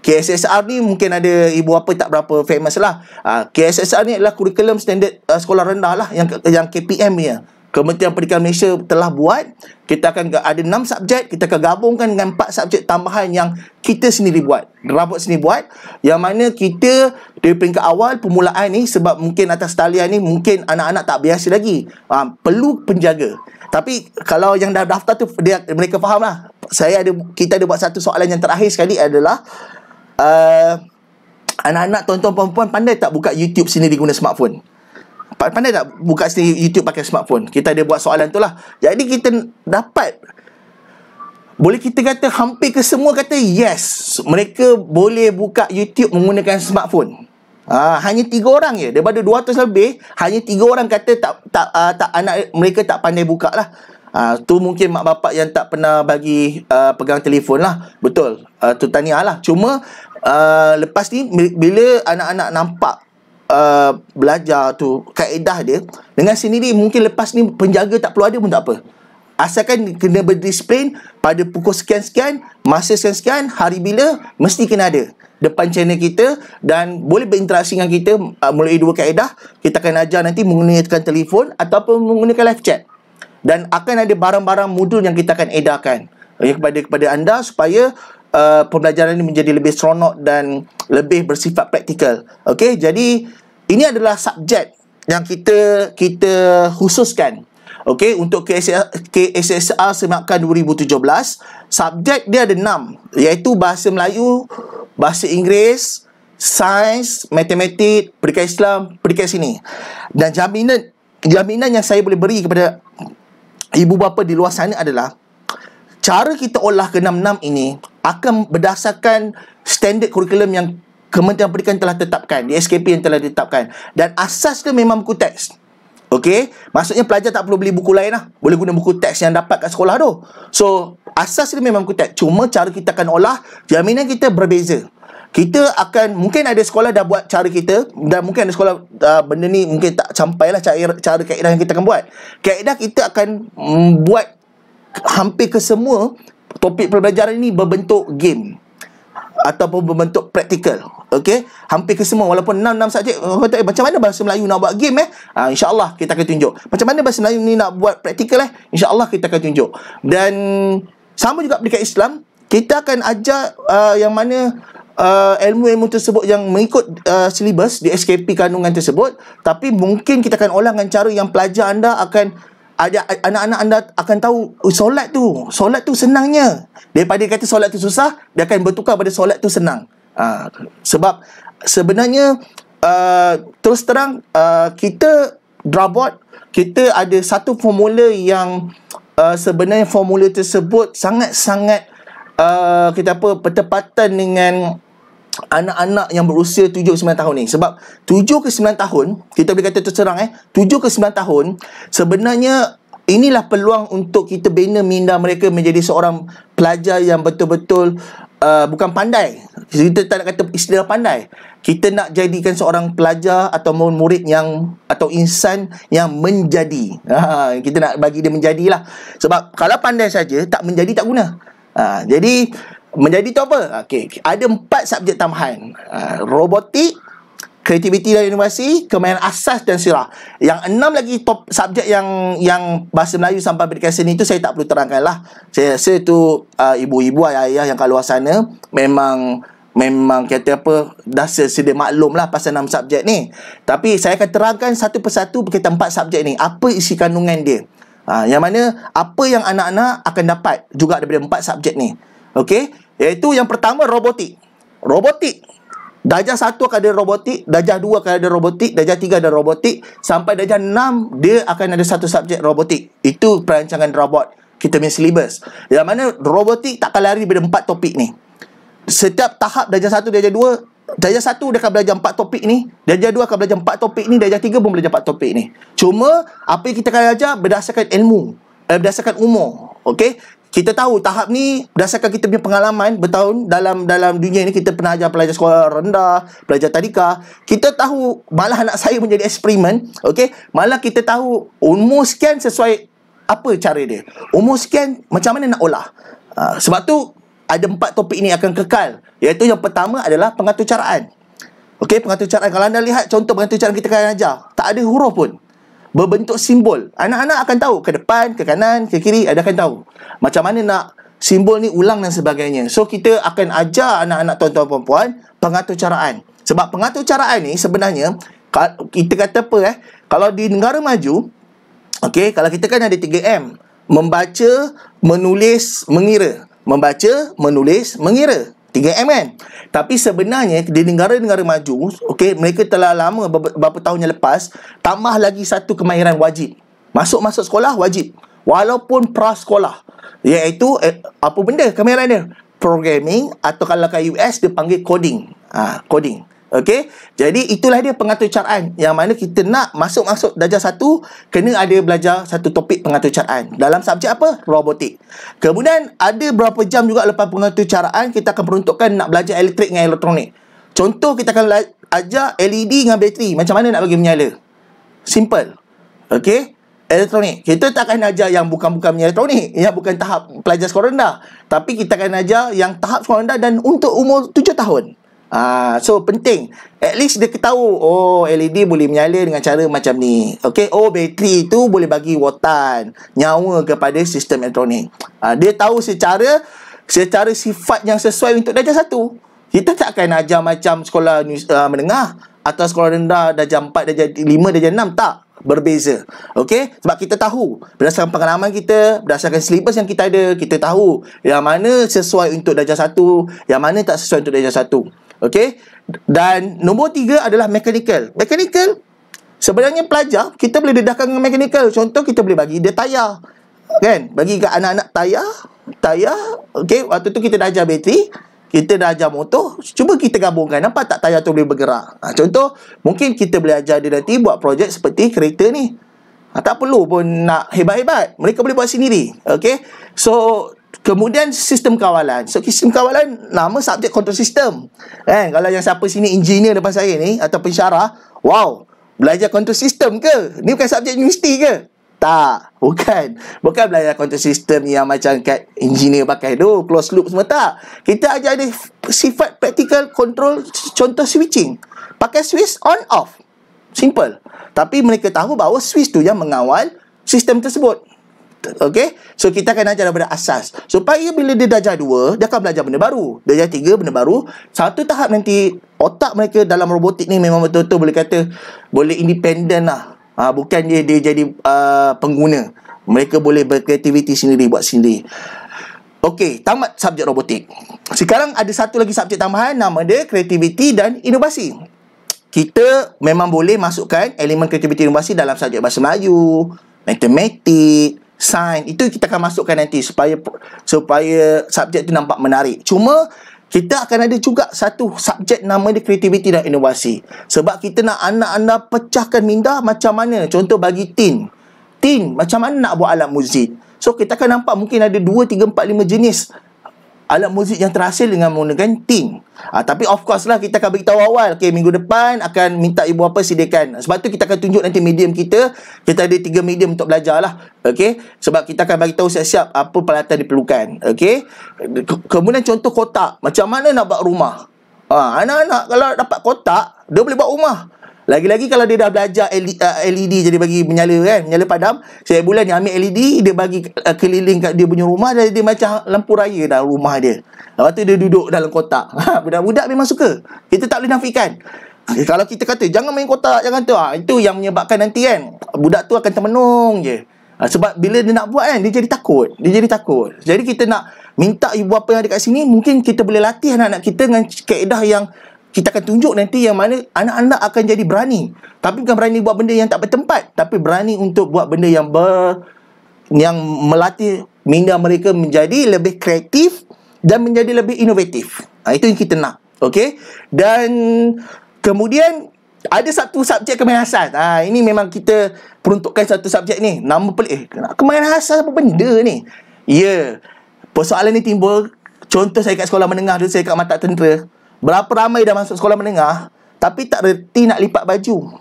KSSR ni mungkin ada ibu apa tak berapa famous lah. Ah, KSSR ni adalah kurikulum standard ah, sekolah rendah lah yang, yang KPM ni Kementerian Pendidikan Malaysia telah buat kita akan ada 6 subjek kita akan gabungkan dengan 4 subjek tambahan yang kita sendiri buat rapat sendiri buat yang mana kita dari peringkat awal permulaan ni sebab mungkin atas talian ni mungkin anak-anak tak biasa lagi ha, perlu penjaga tapi kalau yang dah daftar tu dia, mereka faham lah saya ada kita ada buat satu soalan yang terakhir sekali adalah uh, anak-anak tuan-tuan perempuan pandai tak buka YouTube sendiri guna smartphone pandai tak buka sendiri YouTube pakai smartphone? Kita ada buat soalan tu lah. Jadi kita dapat boleh kita kata hampir ke semua kata yes. Mereka boleh buka YouTube menggunakan smartphone. Ah hanya tiga orang je daripada ratus lebih hanya tiga orang kata tak tak uh, tak anak mereka tak pandai buka lah ha, tu mungkin mak bapak yang tak pernah bagi uh, pegang telefon lah betul uh, tu tanya lah cuma uh, lepas ni bila anak-anak nampak Uh, belajar tu kaedah dia dengan sini ni mungkin lepas ni penjaga tak perlu ada pun tak apa asalkan kena berdisiplin pada pukul sekian-sekian masa sekian-sekian hari bila mesti kena ada depan channel kita dan boleh berinteraksi dengan kita uh, melalui dua kaedah kita akan ajar nanti menggunakan telefon ataupun menggunakan live chat dan akan ada barang-barang modul yang kita akan edarkan eh, kepada kepada anda supaya uh, pembelajaran ini menjadi lebih seronok dan lebih bersifat praktikal. Okey, jadi ini adalah subjek yang kita kita khususkan. Okey, untuk KSSR Semakan 2017, subjek dia ada enam iaitu Bahasa Melayu, Bahasa Inggeris, Sains, Matematik, Pendidikan Islam, Pendidikan Sini. Dan jaminan jaminan yang saya boleh beri kepada ibu bapa di luar sana adalah cara kita olah ke-66 ini akan berdasarkan standard kurikulum yang Kementerian Pendidikan telah tetapkan, di SKP yang telah ditetapkan. Dan asasnya memang buku teks. Okey, maksudnya pelajar tak perlu beli buku lain lah. Boleh guna buku teks yang dapat kat sekolah tu. So, asas dia memang buku teks. Cuma cara kita akan olah, jaminan kita berbeza. Kita akan, mungkin ada sekolah dah buat cara kita dan mungkin ada sekolah uh, benda ni mungkin tak sampai lah cara, cara kaedah yang kita akan buat. Kaedah kita akan mm, buat hampir ke semua topik pembelajaran ini berbentuk game ataupun berbentuk praktikal. Okey, hampir ke semua walaupun 6-6 subjek oh, tak, eh, macam mana bahasa Melayu nak buat game eh? Ah uh, insya-Allah kita akan tunjuk. Macam mana bahasa Melayu ni nak buat praktikal eh? Insya-Allah kita akan tunjuk. Dan sama juga dekat Islam, kita akan ajar uh, yang mana uh, ilmu-ilmu tersebut yang mengikut uh, ah, syllabus di SKP kandungan tersebut, tapi mungkin kita akan olah dengan cara yang pelajar anda akan ada anak-anak anda akan tahu oh, solat tu solat tu senangnya daripada kata solat tu susah dia akan bertukar pada solat tu senang ha, sebab sebenarnya uh, terus terang uh, kita drabot kita ada satu formula yang uh, sebenarnya formula tersebut sangat-sangat uh, kita apa pertepatan dengan anak-anak yang berusia 7 ke 9 tahun ni sebab 7 ke 9 tahun kita boleh kata terserang eh 7 ke 9 tahun sebenarnya inilah peluang untuk kita bina minda mereka menjadi seorang pelajar yang betul-betul uh, bukan pandai kita tak nak kata istilah pandai kita nak jadikan seorang pelajar atau murid yang atau insan yang menjadi ha, kita nak bagi dia menjadilah sebab kalau pandai saja tak menjadi tak guna ha, jadi Menjadi tu apa? Okey, ada empat subjek tambahan. Uh, robotik, kreativiti dan inovasi, kemahiran asas dan sirah. Yang enam lagi top subjek yang yang bahasa Melayu sampai aplikasi ni tu saya tak perlu terangkan lah. Saya rasa tu uh, ibu-ibu ayah-ayah yang kalau sana memang memang kata apa dah sedia maklum lah pasal enam subjek ni. Tapi saya akan terangkan satu persatu berkaitan empat subjek ni. Apa isi kandungan dia? Uh, yang mana apa yang anak-anak akan dapat juga daripada empat subjek ni. Okey, iaitu yang pertama robotik. Robotik. Darjah satu akan ada robotik, darjah dua akan ada robotik, darjah tiga ada robotik, sampai darjah enam dia akan ada satu subjek robotik. Itu perancangan robot kita punya syllabus. Yang mana robotik tak akan lari daripada empat topik ni. Setiap tahap darjah satu, darjah dua, Darjah satu dia akan belajar empat topik ni Darjah dua akan belajar empat topik ni Darjah tiga pun belajar empat topik ni Cuma Apa yang kita akan belajar Berdasarkan ilmu eh, Berdasarkan umur Okay kita tahu tahap ni berdasarkan kita punya pengalaman bertahun dalam dalam dunia ni kita pernah ajar pelajar sekolah rendah, pelajar tadika, kita tahu malah anak saya menjadi eksperimen, okey? Malah kita tahu umur sekian sesuai apa cara dia. Umur sekian macam mana nak olah. Uh, sebab tu ada empat topik ini akan kekal. Iaitu yang pertama adalah pengaturcaraan. Okey, pengaturcaraan. Kalau anda lihat contoh pengaturcaraan kita akan ajar, tak ada huruf pun berbentuk simbol. Anak-anak akan tahu ke depan, ke kanan, ke kiri, ada akan tahu. Macam mana nak simbol ni ulang dan sebagainya. So kita akan ajar anak-anak tuan-tuan puan-puan pengaturcaraan. Sebab pengaturcaraan ni sebenarnya kita kata apa eh? Kalau di negara maju, okey, kalau kita kan ada 3M, membaca, menulis, mengira. Membaca, menulis, mengira. 3M kan tapi sebenarnya di negara-negara maju okay, mereka telah lama beberapa tahun yang lepas tambah lagi satu kemahiran wajib masuk-masuk sekolah wajib walaupun prasekolah iaitu eh, apa benda kemahiran dia programming atau kalau kat US dia panggil coding ha, coding Okey, jadi itulah dia pengaturcaraan yang mana kita nak masuk-masuk darjah satu, kena ada belajar satu topik pengaturcaraan. Dalam subjek apa? Robotik. Kemudian ada berapa jam juga lepas pengaturcaraan, kita akan peruntukkan nak belajar elektrik dengan elektronik. Contoh kita akan ajar LED dengan bateri, macam mana nak bagi menyala. Simple. Okey, elektronik. Kita tak akan ajar yang bukan-bukan punya elektronik, yang bukan tahap pelajar sekolah rendah. Tapi kita akan ajar yang tahap sekolah rendah dan untuk umur tujuh tahun. Ah, uh, so penting. At least dia tahu oh LED boleh menyala dengan cara macam ni. Okay, oh bateri itu boleh bagi watan nyawa kepada sistem elektronik. Uh, dia tahu secara secara sifat yang sesuai untuk darjah satu. Kita tak akan ajar macam sekolah uh, menengah atau sekolah rendah darjah empat, darjah lima, darjah enam tak berbeza. Okey, sebab kita tahu berdasarkan pengalaman kita, berdasarkan syllabus yang kita ada, kita tahu yang mana sesuai untuk darjah satu, yang mana tak sesuai untuk darjah satu. Okay? Dan nombor tiga adalah mechanical. Mechanical, sebenarnya pelajar, kita boleh dedahkan dengan mechanical. Contoh, kita boleh bagi dia tayar. Kan? Bagi ke anak-anak tayar. Tayar. Okay? Waktu tu kita dah ajar bateri. Kita dah ajar motor. Cuba kita gabungkan. Nampak tak tayar tu boleh bergerak? Ha, contoh, mungkin kita boleh ajar dia nanti buat projek seperti kereta ni. Ha, tak perlu pun nak hebat-hebat. Mereka boleh buat sendiri. Okay? So, Kemudian sistem kawalan. So sistem kawalan nama subjek control system. Kan eh, kalau yang siapa sini engineer depan saya ni atau pensyarah, wow, belajar control system ke? Ni bukan subjek universiti ke? Tak, bukan. Bukan belajar control system yang macam kat engineer pakai tu, close loop semua tak. Kita aja ada sifat practical control contoh switching. Pakai switch on off. Simple. Tapi mereka tahu bahawa switch tu yang mengawal sistem tersebut. Okay, So kita akan ajar daripada asas. Supaya bila dia darjah 2, dia akan belajar benda baru. dia Darjah tiga benda baru. Satu tahap nanti otak mereka dalam robotik ni memang betul-betul boleh kata boleh independen lah. Ha, bukan dia dia jadi uh, pengguna. Mereka boleh berkreativiti sendiri buat sendiri. Okay, tamat subjek robotik. Sekarang ada satu lagi subjek tambahan nama dia kreativiti dan inovasi. Kita memang boleh masukkan elemen kreativiti inovasi dalam subjek bahasa Melayu, matematik, sign itu kita akan masukkan nanti supaya supaya subjek tu nampak menarik cuma kita akan ada juga satu subjek nama dia kreativiti dan inovasi sebab kita nak anak anda pecahkan minda macam mana contoh bagi tin tin macam mana nak buat alat muzik so kita akan nampak mungkin ada 2 3 4 5 jenis alat muzik yang terhasil dengan menggunakan tin. Ah, tapi of course lah kita akan beritahu awal. Okay, minggu depan akan minta ibu apa sediakan. Sebab tu kita akan tunjuk nanti medium kita. Kita ada tiga medium untuk belajar lah. Okay, sebab kita akan beritahu siap-siap apa peralatan diperlukan. Okay, Ke- kemudian contoh kotak. Macam mana nak buat rumah? Ah, anak-anak kalau dapat kotak, dia boleh buat rumah. Lagi-lagi kalau dia dah belajar LED uh, e jadi bagi menyala kan, menyala padam, setiap bulan dia ambil LED, dia bagi uh, keliling kat dia punya rumah dan dia macam lampu raya dalam rumah dia. Lepas tu dia duduk dalam kotak. Ha, budak-budak memang suka. Kita tak boleh nafikan. Ha, kalau kita kata jangan main kotak, jangan tu. Ha, itu yang menyebabkan nanti kan budak tu akan termenung je. sebab bila dia nak buat kan dia jadi takut. Dia jadi takut. Jadi kita nak minta ibu apa yang ada kat sini, mungkin kita boleh latih anak-anak kita dengan kaedah yang kita akan tunjuk nanti yang mana anak-anak akan jadi berani. Tapi bukan berani buat benda yang tak bertempat. Tapi berani untuk buat benda yang ber... Yang melatih minda mereka menjadi lebih kreatif dan menjadi lebih inovatif. Ha, itu yang kita nak. Okay? Dan kemudian ada satu subjek kemain hasad. Ha, ini memang kita peruntukkan satu subjek ni. Nama pelik. Eh, kemain hasad apa benda ni? Ya. Yeah. Persoalan ni timbul. Contoh saya kat sekolah menengah tu, saya kat mata tentera. Berapa ramai dah masuk sekolah menengah tapi tak reti nak lipat baju?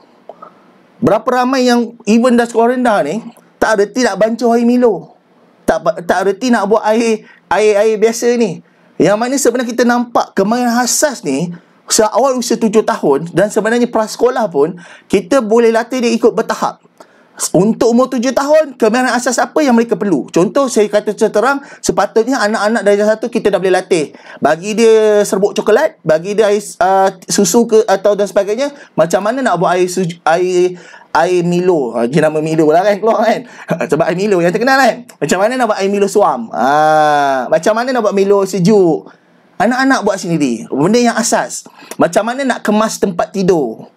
Berapa ramai yang even dah sekolah rendah ni tak reti nak bancuh air Milo? Tak tak reti nak buat air air-air biasa ni? Yang mana sebenarnya kita nampak kemahiran hasas ni seawal usia tujuh tahun dan sebenarnya prasekolah pun kita boleh latih dia ikut bertahap. Untuk umur tujuh tahun, kemahiran asas apa yang mereka perlu? Contoh, saya kata terang, sepatutnya anak-anak darjah satu kita dah boleh latih. Bagi dia serbuk coklat, bagi dia air uh, susu ke atau dan sebagainya, macam mana nak buat air suju, air air Milo. Ha, dia nama Milo lah kan keluar kan. Ha, sebab air Milo yang terkenal kan. Macam mana nak buat air Milo suam? Ah, macam mana nak buat Milo sejuk? Anak-anak buat sendiri. Benda yang asas. Macam mana nak kemas tempat tidur?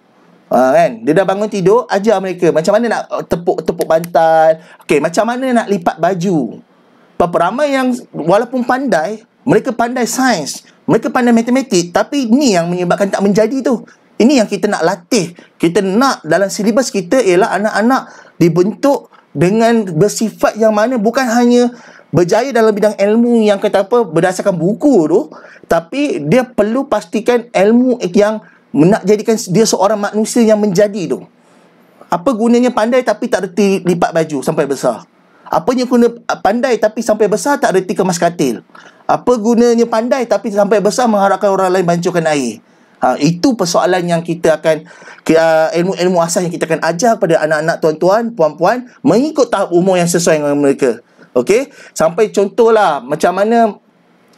Ha, kan? Dia dah bangun tidur, ajar mereka. Macam mana nak tepuk-tepuk uh, bantal. Okay, macam mana nak lipat baju. Berapa ramai yang walaupun pandai, mereka pandai sains. Mereka pandai matematik. Tapi ni yang menyebabkan tak menjadi tu. Ini yang kita nak latih. Kita nak dalam silibus kita ialah anak-anak dibentuk dengan bersifat yang mana bukan hanya berjaya dalam bidang ilmu yang kata apa berdasarkan buku tu tapi dia perlu pastikan ilmu yang nak jadikan dia seorang manusia yang menjadi tu. Apa gunanya pandai tapi tak reti lipat baju sampai besar? Apanya guna pandai tapi sampai besar tak reti kemas katil? Apa gunanya pandai tapi sampai besar mengharapkan orang lain bancuhkan air? Ha, itu persoalan yang kita akan ilmu-ilmu asas yang kita akan ajar kepada anak-anak tuan-tuan, puan-puan mengikut tahap umur yang sesuai dengan mereka. Okay. Sampai contohlah macam mana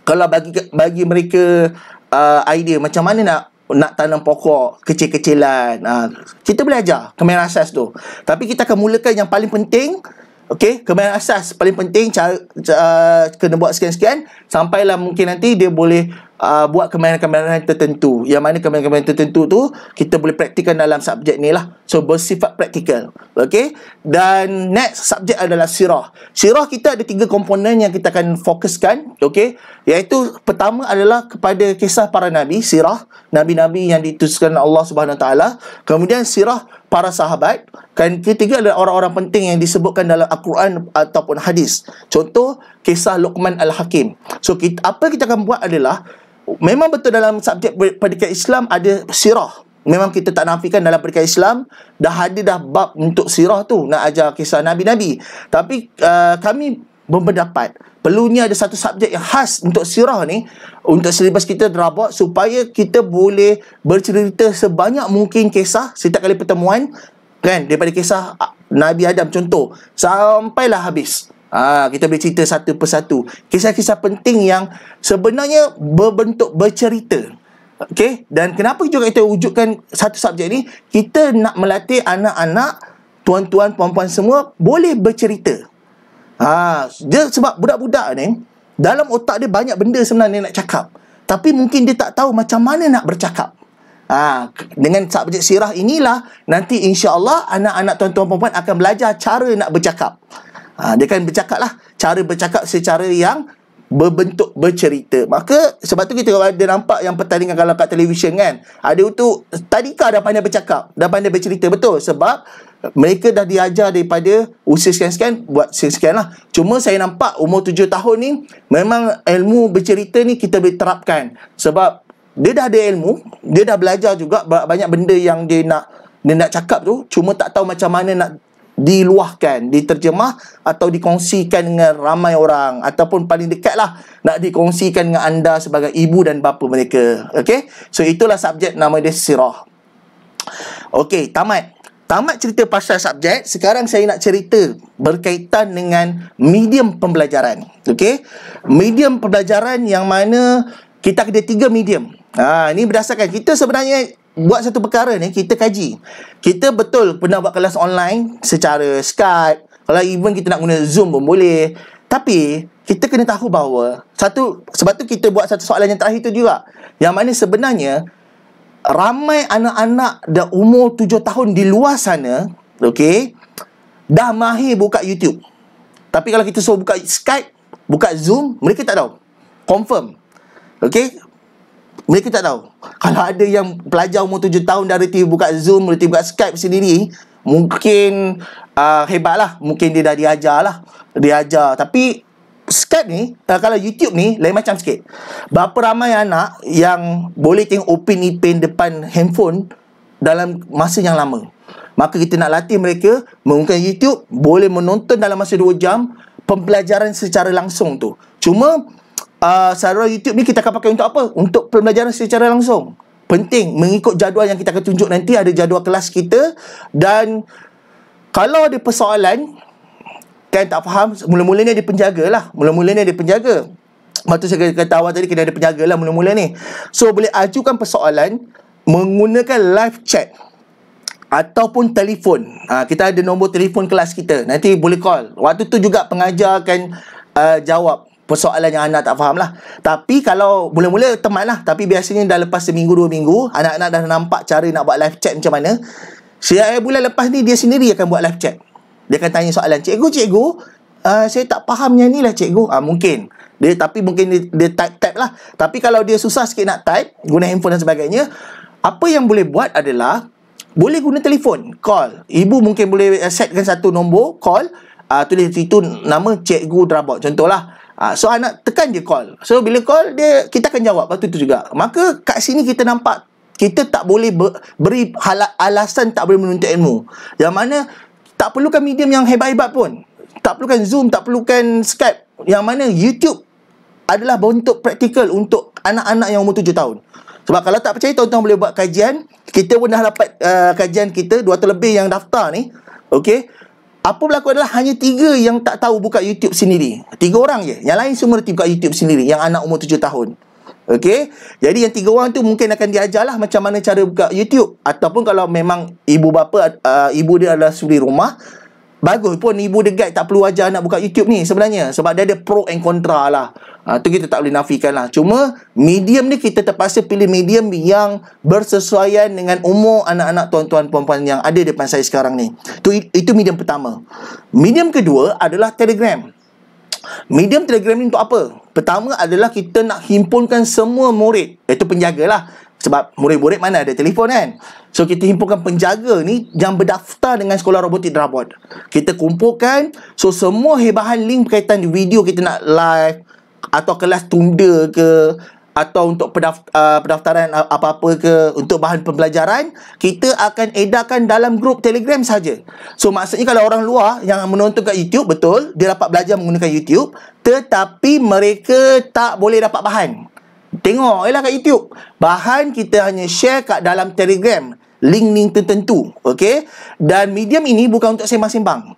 kalau bagi bagi mereka uh, idea macam mana nak nak tanam pokok kecil-kecilan ha. kita boleh ajar kemahiran asas tu tapi kita akan mulakan yang paling penting Okey, kemahiran asas paling penting cara, cara, ah, kena buat sekian-sekian sampailah mungkin nanti dia boleh uh, buat kemahiran-kemahiran tertentu. Yang mana kemahiran-kemahiran tertentu tu kita boleh praktikan dalam subjek ni lah. So bersifat praktikal. Okay? Dan next subjek adalah sirah. Sirah kita ada tiga komponen yang kita akan fokuskan. Okay? Yaitu pertama adalah kepada kisah para nabi, sirah. Nabi-nabi yang dituliskan Allah Subhanahu Taala. Kemudian sirah para sahabat. Dan ketiga adalah orang-orang penting yang disebutkan dalam Al-Quran ataupun hadis. Contoh, kisah Luqman Al-Hakim. So, kita, apa kita akan buat adalah memang betul dalam subjek predikat Islam ada sirah memang kita tak nafikan dalam predikat Islam dah ada dah bab untuk sirah tu nak ajar kisah nabi-nabi tapi uh, kami berpendapat perlunya ada satu subjek yang khas untuk sirah ni untuk silibus kita drabot supaya kita boleh bercerita sebanyak mungkin kisah setiap kali pertemuan kan daripada kisah ah, Nabi Adam contoh sampailah habis Ha, kita boleh cerita satu persatu. Kisah-kisah penting yang sebenarnya berbentuk bercerita. Okey, dan kenapa juga kita wujudkan satu subjek ni? Kita nak melatih anak-anak, tuan-tuan, puan-puan semua boleh bercerita. Ha, dia sebab budak-budak ni dalam otak dia banyak benda sebenarnya nak cakap. Tapi mungkin dia tak tahu macam mana nak bercakap. Ha, dengan subjek sirah inilah nanti Insyaallah anak-anak tuan-tuan puan-puan akan belajar cara nak bercakap. Ha, dia kan bercakap lah. Cara bercakap secara yang berbentuk bercerita. Maka sebab tu kita ada nampak yang pertandingan kalau kat televisyen kan. Ada tu tadika dah pandai bercakap, dah pandai bercerita betul sebab mereka dah diajar daripada usia sekian-sekian buat sekian-sekian lah. Cuma saya nampak umur tujuh tahun ni memang ilmu bercerita ni kita boleh terapkan. Sebab dia dah ada ilmu, dia dah belajar juga banyak benda yang dia nak dia nak cakap tu cuma tak tahu macam mana nak diluahkan, diterjemah atau dikongsikan dengan ramai orang ataupun paling dekatlah nak dikongsikan dengan anda sebagai ibu dan bapa mereka. Okey? So itulah subjek nama dia sirah. Okey, tamat. Tamat cerita pasal subjek, sekarang saya nak cerita berkaitan dengan medium pembelajaran. Okey? Medium pembelajaran yang mana kita ada tiga medium. Ha, ini berdasarkan kita sebenarnya buat satu perkara ni kita kaji. Kita betul pernah buat kelas online secara Skype. Kalau even kita nak guna Zoom pun boleh. Tapi kita kena tahu bahawa satu sebab tu kita buat satu soalan yang terakhir tu juga. Yang mana sebenarnya ramai anak-anak dah umur 7 tahun di luar sana, okey, dah mahir buka YouTube. Tapi kalau kita suruh buka Skype, buka Zoom, mereka tak tahu. Confirm. Okey, mereka tak tahu. Kalau ada yang pelajar umur tujuh tahun dari tiba buka Zoom, dari tiba buka Skype sendiri, mungkin uh, lah. Mungkin dia dah diajar lah. Diajar. Tapi Skype ni, uh, kalau YouTube ni, lain macam sikit. Berapa ramai anak yang boleh tengok Open Ipin depan handphone dalam masa yang lama. Maka kita nak latih mereka menggunakan YouTube, boleh menonton dalam masa dua jam pembelajaran secara langsung tu. Cuma Ah, saluran YouTube ni kita akan pakai untuk apa? Untuk pembelajaran secara langsung. Penting mengikut jadual yang kita akan tunjuk nanti ada jadual kelas kita dan kalau ada persoalan kan tak faham mula-mula ni ada penjaga lah mula-mula ni ada penjaga Lepas tu saya kata awal tadi kena ada penjaga lah mula-mula ni So boleh ajukan persoalan Menggunakan live chat Ataupun telefon ha, Kita ada nombor telefon kelas kita Nanti boleh call Waktu tu juga pengajar akan uh, ah, jawab persoalan yang anak tak faham lah. Tapi kalau mula-mula teman lah. Tapi biasanya dah lepas seminggu dua minggu, anak-anak dah nampak cara nak buat live chat macam mana. Setiap eh, bulan lepas ni, dia sendiri akan buat live chat. Dia akan tanya soalan, cikgu, cikgu, uh, saya tak faham yang ni lah cikgu. Ah, mungkin. Dia, tapi mungkin dia, dia type-type lah. Tapi kalau dia susah sikit nak type, guna handphone dan sebagainya, apa yang boleh buat adalah, boleh guna telefon, call. Ibu mungkin boleh setkan satu nombor, call uh, ah, tulis situ nama cikgu drabot contohlah uh, so anak tekan je call so bila call dia kita akan jawab patut tu juga maka kat sini kita nampak kita tak boleh ber, beri halat, alasan tak boleh menuntut ilmu yang mana tak perlukan medium yang hebat-hebat pun tak perlukan zoom tak perlukan skype yang mana youtube adalah bentuk praktikal untuk anak-anak yang umur 7 tahun sebab kalau tak percaya tuan-tuan boleh buat kajian kita pun dah dapat uh, kajian kita dua 200 lebih yang daftar ni okay apa berlaku adalah hanya tiga yang tak tahu buka YouTube sendiri. Tiga orang je. Yang lain semua reti buka YouTube sendiri. Yang anak umur tujuh tahun. Okey. Jadi yang tiga orang tu mungkin akan diajarlah macam mana cara buka YouTube. Ataupun kalau memang ibu bapa, uh, ibu dia adalah suri rumah. Bagus pun ibu degat tak perlu ajar anak buka YouTube ni sebenarnya. Sebab dia ada pro and kontra lah. Ha, tu kita tak boleh nafikan lah. Cuma medium ni kita terpaksa pilih medium yang bersesuaian dengan umur anak-anak tuan-tuan perempuan yang ada depan saya sekarang ni. Tu, itu medium pertama. Medium kedua adalah telegram. Medium telegram ni untuk apa? Pertama adalah kita nak himpunkan semua murid. Iaitu penjagalah sebab murid-murid mana ada telefon kan so kita himpunkan penjaga ni yang berdaftar dengan sekolah robotik drabot kita kumpulkan so semua hebahan link berkaitan video kita nak live atau kelas tunda ke atau untuk pendaft- uh, pendaftaran uh, apa-apa ke untuk bahan pembelajaran kita akan edarkan dalam grup Telegram saja. So maksudnya kalau orang luar yang menonton kat YouTube betul dia dapat belajar menggunakan YouTube tetapi mereka tak boleh dapat bahan. Tengok lah kat YouTube. Bahan kita hanya share kat dalam Telegram. Link-link tertentu. Okay? Dan medium ini bukan untuk sembang-sembang.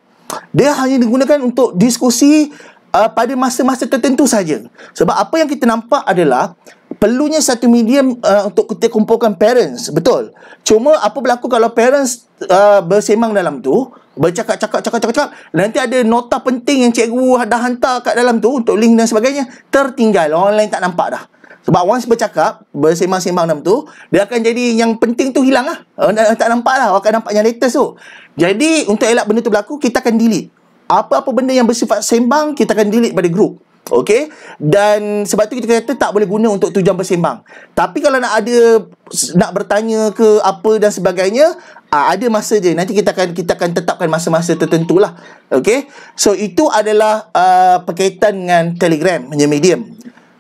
Dia hanya digunakan untuk diskusi uh, pada masa-masa tertentu saja. Sebab apa yang kita nampak adalah perlunya satu medium uh, untuk kita kumpulkan parents. Betul? Cuma apa berlaku kalau parents uh, bersembang dalam tu, bercakap-cakap, cakap-cakap, cakap, nanti ada nota penting yang cikgu dah hantar kat dalam tu untuk link dan sebagainya, tertinggal. Orang lain tak nampak dah. Sebab once cakap bersembang-sembang dalam tu, dia akan jadi yang penting tu hilang lah. Uh, tak nampak lah, akan nampak yang latest tu. Jadi, untuk elak benda tu berlaku, kita akan delete. Apa-apa benda yang bersifat sembang, kita akan delete pada grup. Okay? Dan sebab tu kita kata tak boleh guna untuk tujuan bersembang. Tapi kalau nak ada, nak bertanya ke apa dan sebagainya, uh, ada masa je. Nanti kita akan kita akan tetapkan masa-masa tertentu lah. Okay? So, itu adalah uh, ah, perkaitan dengan Telegram, menjadi medium.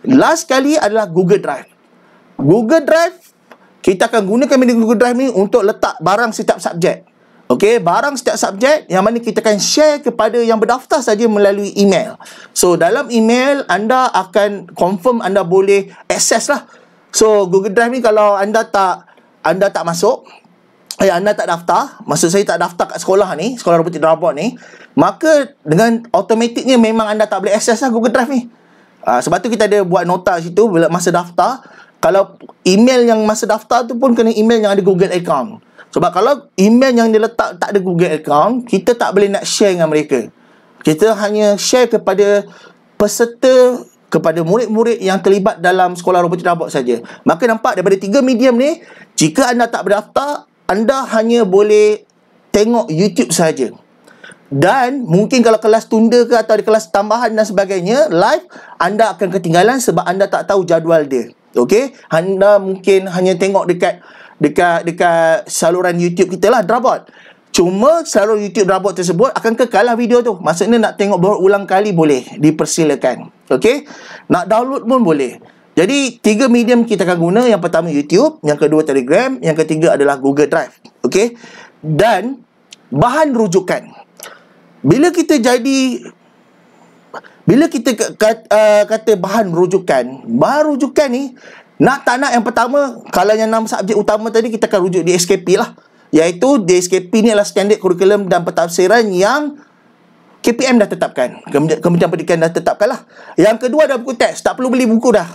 Last sekali adalah Google Drive. Google Drive, kita akan gunakan media Google Drive ni untuk letak barang setiap subjek. Okay, barang setiap subjek yang mana kita akan share kepada yang berdaftar saja melalui email. So, dalam email anda akan confirm anda boleh access lah. So, Google Drive ni kalau anda tak anda tak masuk, eh, anda tak daftar, maksud saya tak daftar kat sekolah ni, sekolah robotik drama ni, maka dengan automatiknya memang anda tak boleh access lah Google Drive ni. Ah, sebab tu kita ada buat nota situ bila masa daftar kalau email yang masa daftar tu pun kena email yang ada Google account sebab kalau email yang dia letak tak ada Google account kita tak boleh nak share dengan mereka kita hanya share kepada peserta kepada murid-murid yang terlibat dalam sekolah robotik robot saja. Maka nampak daripada tiga medium ni, jika anda tak berdaftar, anda hanya boleh tengok YouTube saja dan mungkin kalau kelas tunda ke atau ada kelas tambahan dan sebagainya live anda akan ketinggalan sebab anda tak tahu jadual dia Okay, anda mungkin hanya tengok dekat dekat dekat saluran YouTube kita lah Drabot cuma saluran YouTube Drabot tersebut akan kekalah video tu maksudnya nak tengok berulang kali boleh dipersilakan Okay, nak download pun boleh jadi tiga medium kita akan guna yang pertama YouTube yang kedua Telegram yang ketiga adalah Google Drive Okay, dan bahan rujukan bila kita jadi bila kita kata, uh, kata bahan rujukan bahan rujukan ni nak tak nak yang pertama kalau yang enam subjek utama tadi kita akan rujuk di SKP lah iaitu di SKP ni adalah standard curriculum dan pentafsiran yang KPM dah tetapkan Kementerian Pendidikan dah tetapkan lah yang kedua ada buku teks tak perlu beli buku dah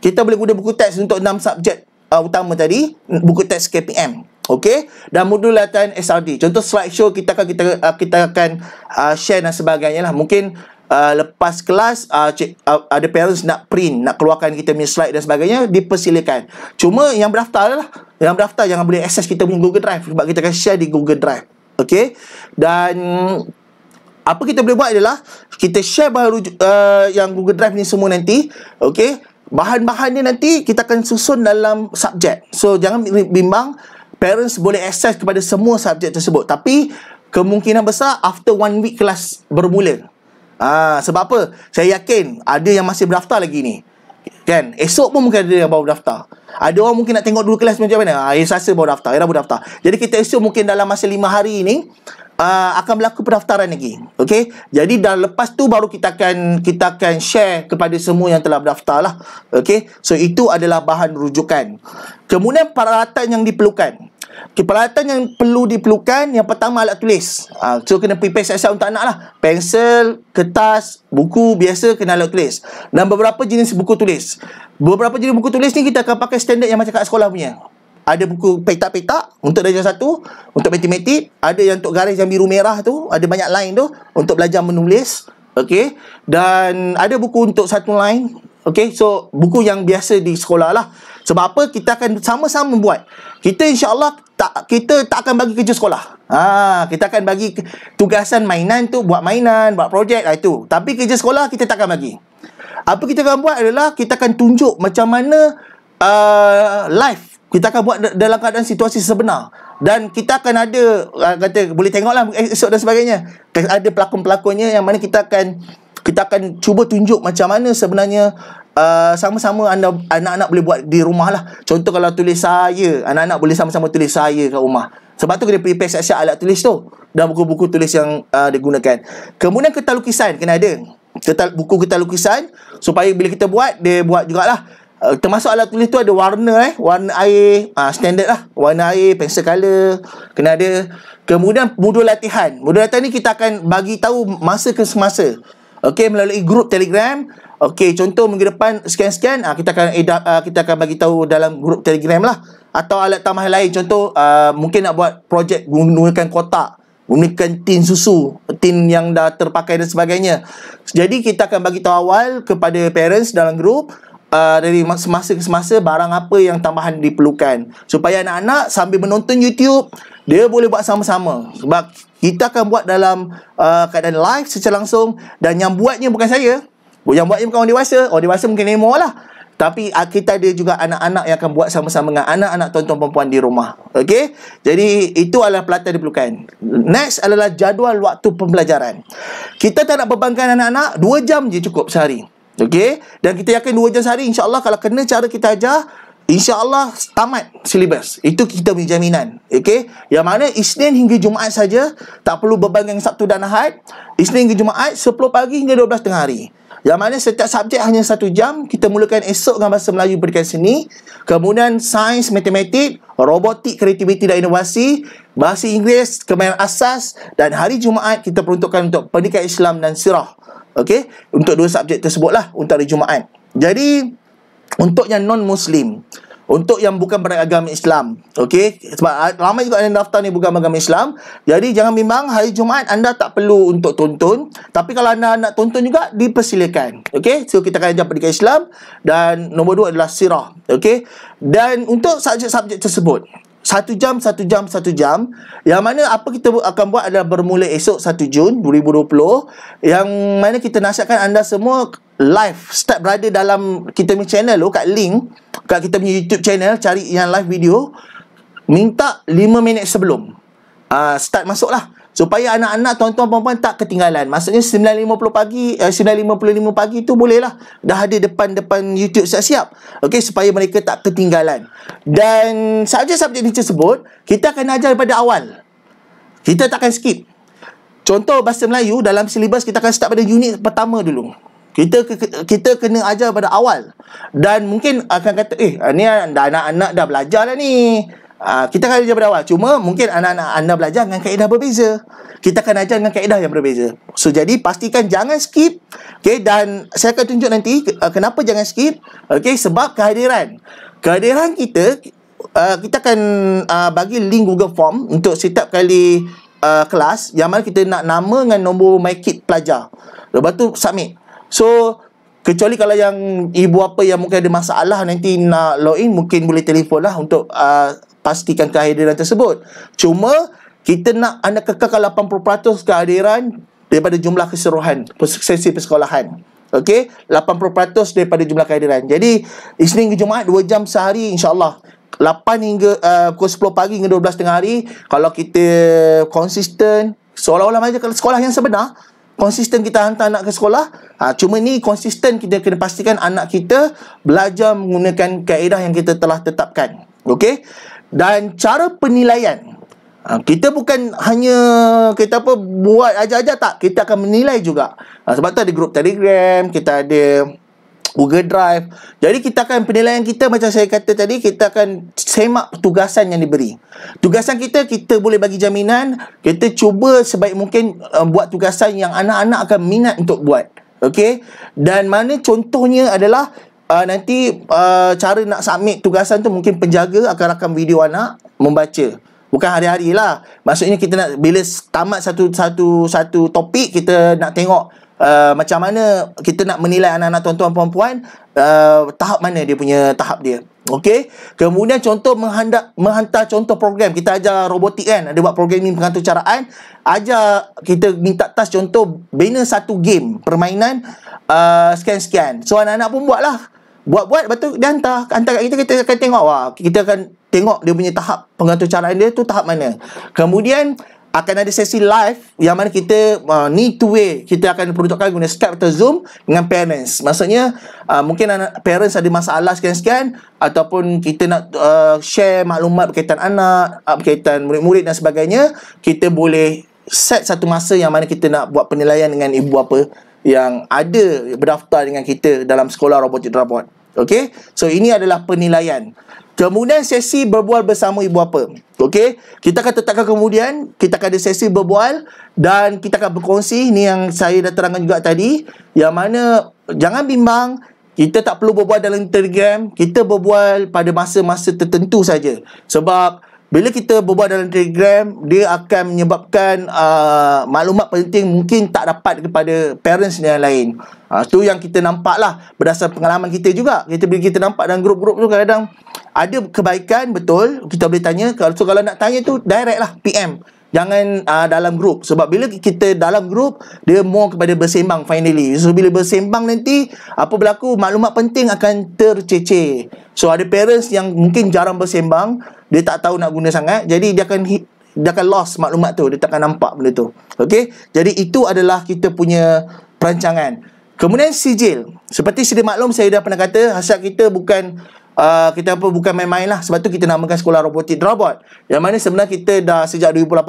kita boleh guna buku teks untuk enam subjek uh, utama tadi buku teks KPM Okay, dan modul latihan SRD. Contoh slide show kita akan kita uh, kita akan uh, share dan sebagainya lah. Mungkin uh, lepas kelas uh, cik, uh, ada parents nak print, nak keluarkan kita punya slide dan sebagainya dipersilakan. Cuma yang berdaftar lah. Yang berdaftar jangan boleh access kita punya Google Drive sebab kita akan share di Google Drive. Okay, Dan apa kita boleh buat adalah kita share baru uh, yang Google Drive ni semua nanti. Okay, Bahan-bahan ni nanti kita akan susun dalam subjek. So jangan bimbang parents boleh access kepada semua subjek tersebut tapi kemungkinan besar after one week kelas bermula ah sebab apa saya yakin ada yang masih berdaftar lagi ni kan esok pun mungkin ada yang baru berdaftar ada orang mungkin nak tengok dulu kelas macam mana ah ha, esok baru daftar era baru daftar jadi kita esok mungkin dalam masa lima hari ni uh, akan berlaku pendaftaran lagi. Okey. Jadi dah lepas tu baru kita akan kita akan share kepada semua yang telah berdaftar lah. Okey. So itu adalah bahan rujukan. Kemudian peralatan yang diperlukan. Okay, peralatan yang perlu diperlukan yang pertama alat tulis. Uh, so kena prepare siap-siap untuk anak lah. Pensel, kertas, buku biasa kena alat tulis. Dan beberapa jenis buku tulis. Beberapa jenis buku tulis ni kita akan pakai standard yang macam kat sekolah punya ada buku petak-petak untuk darjah satu, untuk matematik, ada yang untuk garis yang biru merah tu, ada banyak line tu untuk belajar menulis, okay, Dan ada buku untuk satu line, okay, So buku yang biasa di sekolah lah. Sebab apa kita akan sama-sama buat. Kita insya-Allah tak kita tak akan bagi kerja sekolah. Ha, kita akan bagi tugasan mainan tu buat mainan, buat projek lah itu. Tapi kerja sekolah kita tak akan bagi. Apa kita akan buat adalah kita akan tunjuk macam mana uh, live kita akan buat dalam keadaan situasi sebenar dan kita akan ada ah, kata boleh tengoklah esok dan sebagainya ada pelakon-pelakonnya yang mana kita akan kita akan cuba tunjuk macam mana sebenarnya uh, sama-sama anda anak-anak boleh buat di rumah lah contoh kalau tulis saya anak-anak boleh sama-sama tulis saya kat rumah sebab tu kena prepare siap-siap alat tulis tu dan buku-buku tulis yang uh, digunakan kemudian kertas lukisan kena ada kertas, buku kertas lukisan supaya bila kita buat dia buat jugalah Eh, termasuk alat tulis tu ada warna eh warna air uh, standard lah warna air pencil color kena ada kemudian modul latihan modul latihan ni kita akan bagi tahu masa ke semasa ok melalui grup telegram ok contoh minggu depan scan-scan uh, ah, kita akan uh, kita akan bagi tahu dalam grup telegram lah atau alat tambahan lain contoh uh, mungkin nak buat projek menggunakan kotak gunakan tin susu tin yang dah terpakai dan sebagainya jadi kita akan bagi tahu awal kepada parents dalam grup Uh, dari semasa ke semasa barang apa yang tambahan diperlukan supaya anak-anak sambil menonton YouTube dia boleh buat sama-sama sebab kita akan buat dalam uh, keadaan live secara langsung dan yang buatnya bukan saya yang buatnya bukan orang dewasa orang dewasa mungkin emo lah tapi uh, kita ada juga anak-anak yang akan buat sama-sama dengan anak-anak tuan-tuan perempuan di rumah. Okay. Jadi, itu adalah pelatihan diperlukan. Next adalah jadual waktu pembelajaran. Kita tak nak bebankan anak-anak, 2 jam je cukup sehari. Okey, dan kita yakin dua jam sehari insya-Allah kalau kena cara kita ajar, insya-Allah tamat silibus. Itu kita punya jaminan. Okey, yang mana Isnin hingga Jumaat saja, tak perlu beban dengan Sabtu dan Ahad. Isnin hingga Jumaat 10 pagi hingga 12 tengah hari. Yang mana setiap subjek hanya satu jam, kita mulakan esok dengan bahasa Melayu berikan seni, kemudian sains, matematik, robotik, kreativiti dan inovasi, bahasa Inggeris, kemahiran asas dan hari Jumaat kita peruntukkan untuk pendidikan Islam dan sirah. Okey, untuk dua subjek tersebutlah untuk hari Jumaat. Jadi untuk yang non muslim, untuk yang bukan beragama Islam, okey, sebab ah, ramai juga yang daftar ni bukan beragama Islam. Jadi jangan bimbang hari Jumaat anda tak perlu untuk tonton, tapi kalau anda nak tonton juga dipersilakan. Okey, so kita akan ajar pendidikan Islam dan nombor dua adalah sirah, okey. Dan untuk subjek-subjek tersebut, satu jam, satu jam, satu jam. Yang mana apa kita akan buat adalah bermula esok 1 Jun 2020. Yang mana kita nasihatkan anda semua live. Start berada dalam kita punya channel tu kat link. Kat kita punya YouTube channel. Cari yang live video. Minta 5 minit sebelum. Uh, start masuklah supaya anak-anak tuan-tuan puan-puan tak ketinggalan maksudnya 9.50 pagi eh, 9.55 pagi tu bolehlah dah ada depan-depan YouTube siap-siap okay, supaya mereka tak ketinggalan dan sahaja subjek ni tersebut kita akan ajar daripada awal kita takkan skip contoh bahasa Melayu dalam silibus kita akan start pada unit pertama dulu kita kita kena ajar pada awal dan mungkin akan kata eh ni anak-anak dah belajar lah ni Ah, kita akan belajar pada Cuma mungkin anak-anak anda belajar dengan kaedah berbeza. Kita akan ajar dengan kaedah yang berbeza. So, jadi pastikan jangan skip. Okay, dan saya akan tunjuk nanti uh, kenapa jangan skip. Okay, sebab kehadiran. Kehadiran kita, uh, kita akan uh, bagi link Google Form untuk setiap kali uh, kelas yang mana kita nak nama dengan nombor MyKit pelajar. Lepas tu, submit. So, Kecuali kalau yang ibu apa yang mungkin ada masalah nanti nak login mungkin boleh telefonlah untuk uh, pastikan kehadiran tersebut. Cuma kita nak anda kekalkan 80% kehadiran daripada jumlah keseluruhan sesi persekolahan. Okey, 80% daripada jumlah kehadiran. Jadi Isnin ke Jumaat 2 jam sehari insyaallah 8 hingga uh, pukul 10 pagi hingga 12 tengah hari kalau kita konsisten seolah-olah macam kalau sekolah yang sebenar konsisten kita hantar anak ke sekolah ha, cuma ni konsisten kita kena pastikan anak kita belajar menggunakan kaedah yang kita telah tetapkan okey dan cara penilaian ha, kita bukan hanya kita apa buat aja-aja tak kita akan menilai juga ha, sebab tu ada grup Telegram kita ada Google Drive jadi kita akan penilaian kita macam saya kata tadi kita akan semak tugasan yang diberi tugasan kita kita boleh bagi jaminan kita cuba sebaik mungkin uh, buat tugasan yang anak-anak akan minat untuk buat Okey dan mana contohnya adalah uh, nanti uh, cara nak submit tugasan tu mungkin penjaga akan rakam video anak membaca bukan hari-hari lah maksudnya kita nak bila tamat satu satu satu topik kita nak tengok uh, macam mana kita nak menilai anak-anak tuan-tuan puan-puan uh, tahap mana dia punya tahap dia Okey, kemudian contoh menghanda, menghantar contoh program kita ajar robotik kan, ada buat program programming pengatur caraan, ajar kita minta task contoh bina satu game permainan uh, scan-scan. Uh, so anak-anak pun buatlah. Buat-buat lepas tu dia hantar, hantar kat kita kita akan tengok wah, kita akan tengok dia punya tahap pengatur caraan dia tu tahap mana. Kemudian akan ada sesi live yang mana kita uh, need to way kita akan peruntukkan guna Skype atau Zoom dengan parents maksudnya uh, mungkin anak, parents ada masalah sekian-sekian ataupun kita nak uh, share maklumat berkaitan anak uh, berkaitan murid-murid dan sebagainya kita boleh set satu masa yang mana kita nak buat penilaian dengan ibu apa yang ada berdaftar dengan kita dalam sekolah robotik robot. -robot. Okey. So ini adalah penilaian. Kemudian sesi berbual bersama ibu Apa, Okey. Kita akan tetapkan kemudian kita akan ada sesi berbual dan kita akan berkongsi ni yang saya dah terangkan juga tadi yang mana jangan bimbang kita tak perlu berbual dalam Telegram, kita berbual pada masa-masa tertentu saja. Sebab bila kita berbual dalam telegram, dia akan menyebabkan uh, maklumat penting mungkin tak dapat kepada parents yang lain. Itu ah, uh, yang kita nampak lah berdasarkan pengalaman kita juga. Kita Bila kita nampak dalam grup-grup tu kadang ada kebaikan betul, kita boleh tanya. So kalau nak tanya tu, direct lah PM. Jangan uh, dalam grup. Sebab bila kita dalam grup, dia more kepada bersembang finally. So bila bersembang nanti, apa berlaku, maklumat penting akan tercece. So ada parents yang mungkin jarang bersembang, dia tak tahu nak guna sangat jadi dia akan dia akan lost maklumat tu dia takkan nampak benda tu okey jadi itu adalah kita punya perancangan kemudian sijil seperti sedia maklum saya dah pernah kata hasrat kita bukan uh, kita apa bukan main-main lah sebab tu kita namakan sekolah robotik robot yang mana sebenarnya kita dah sejak 2018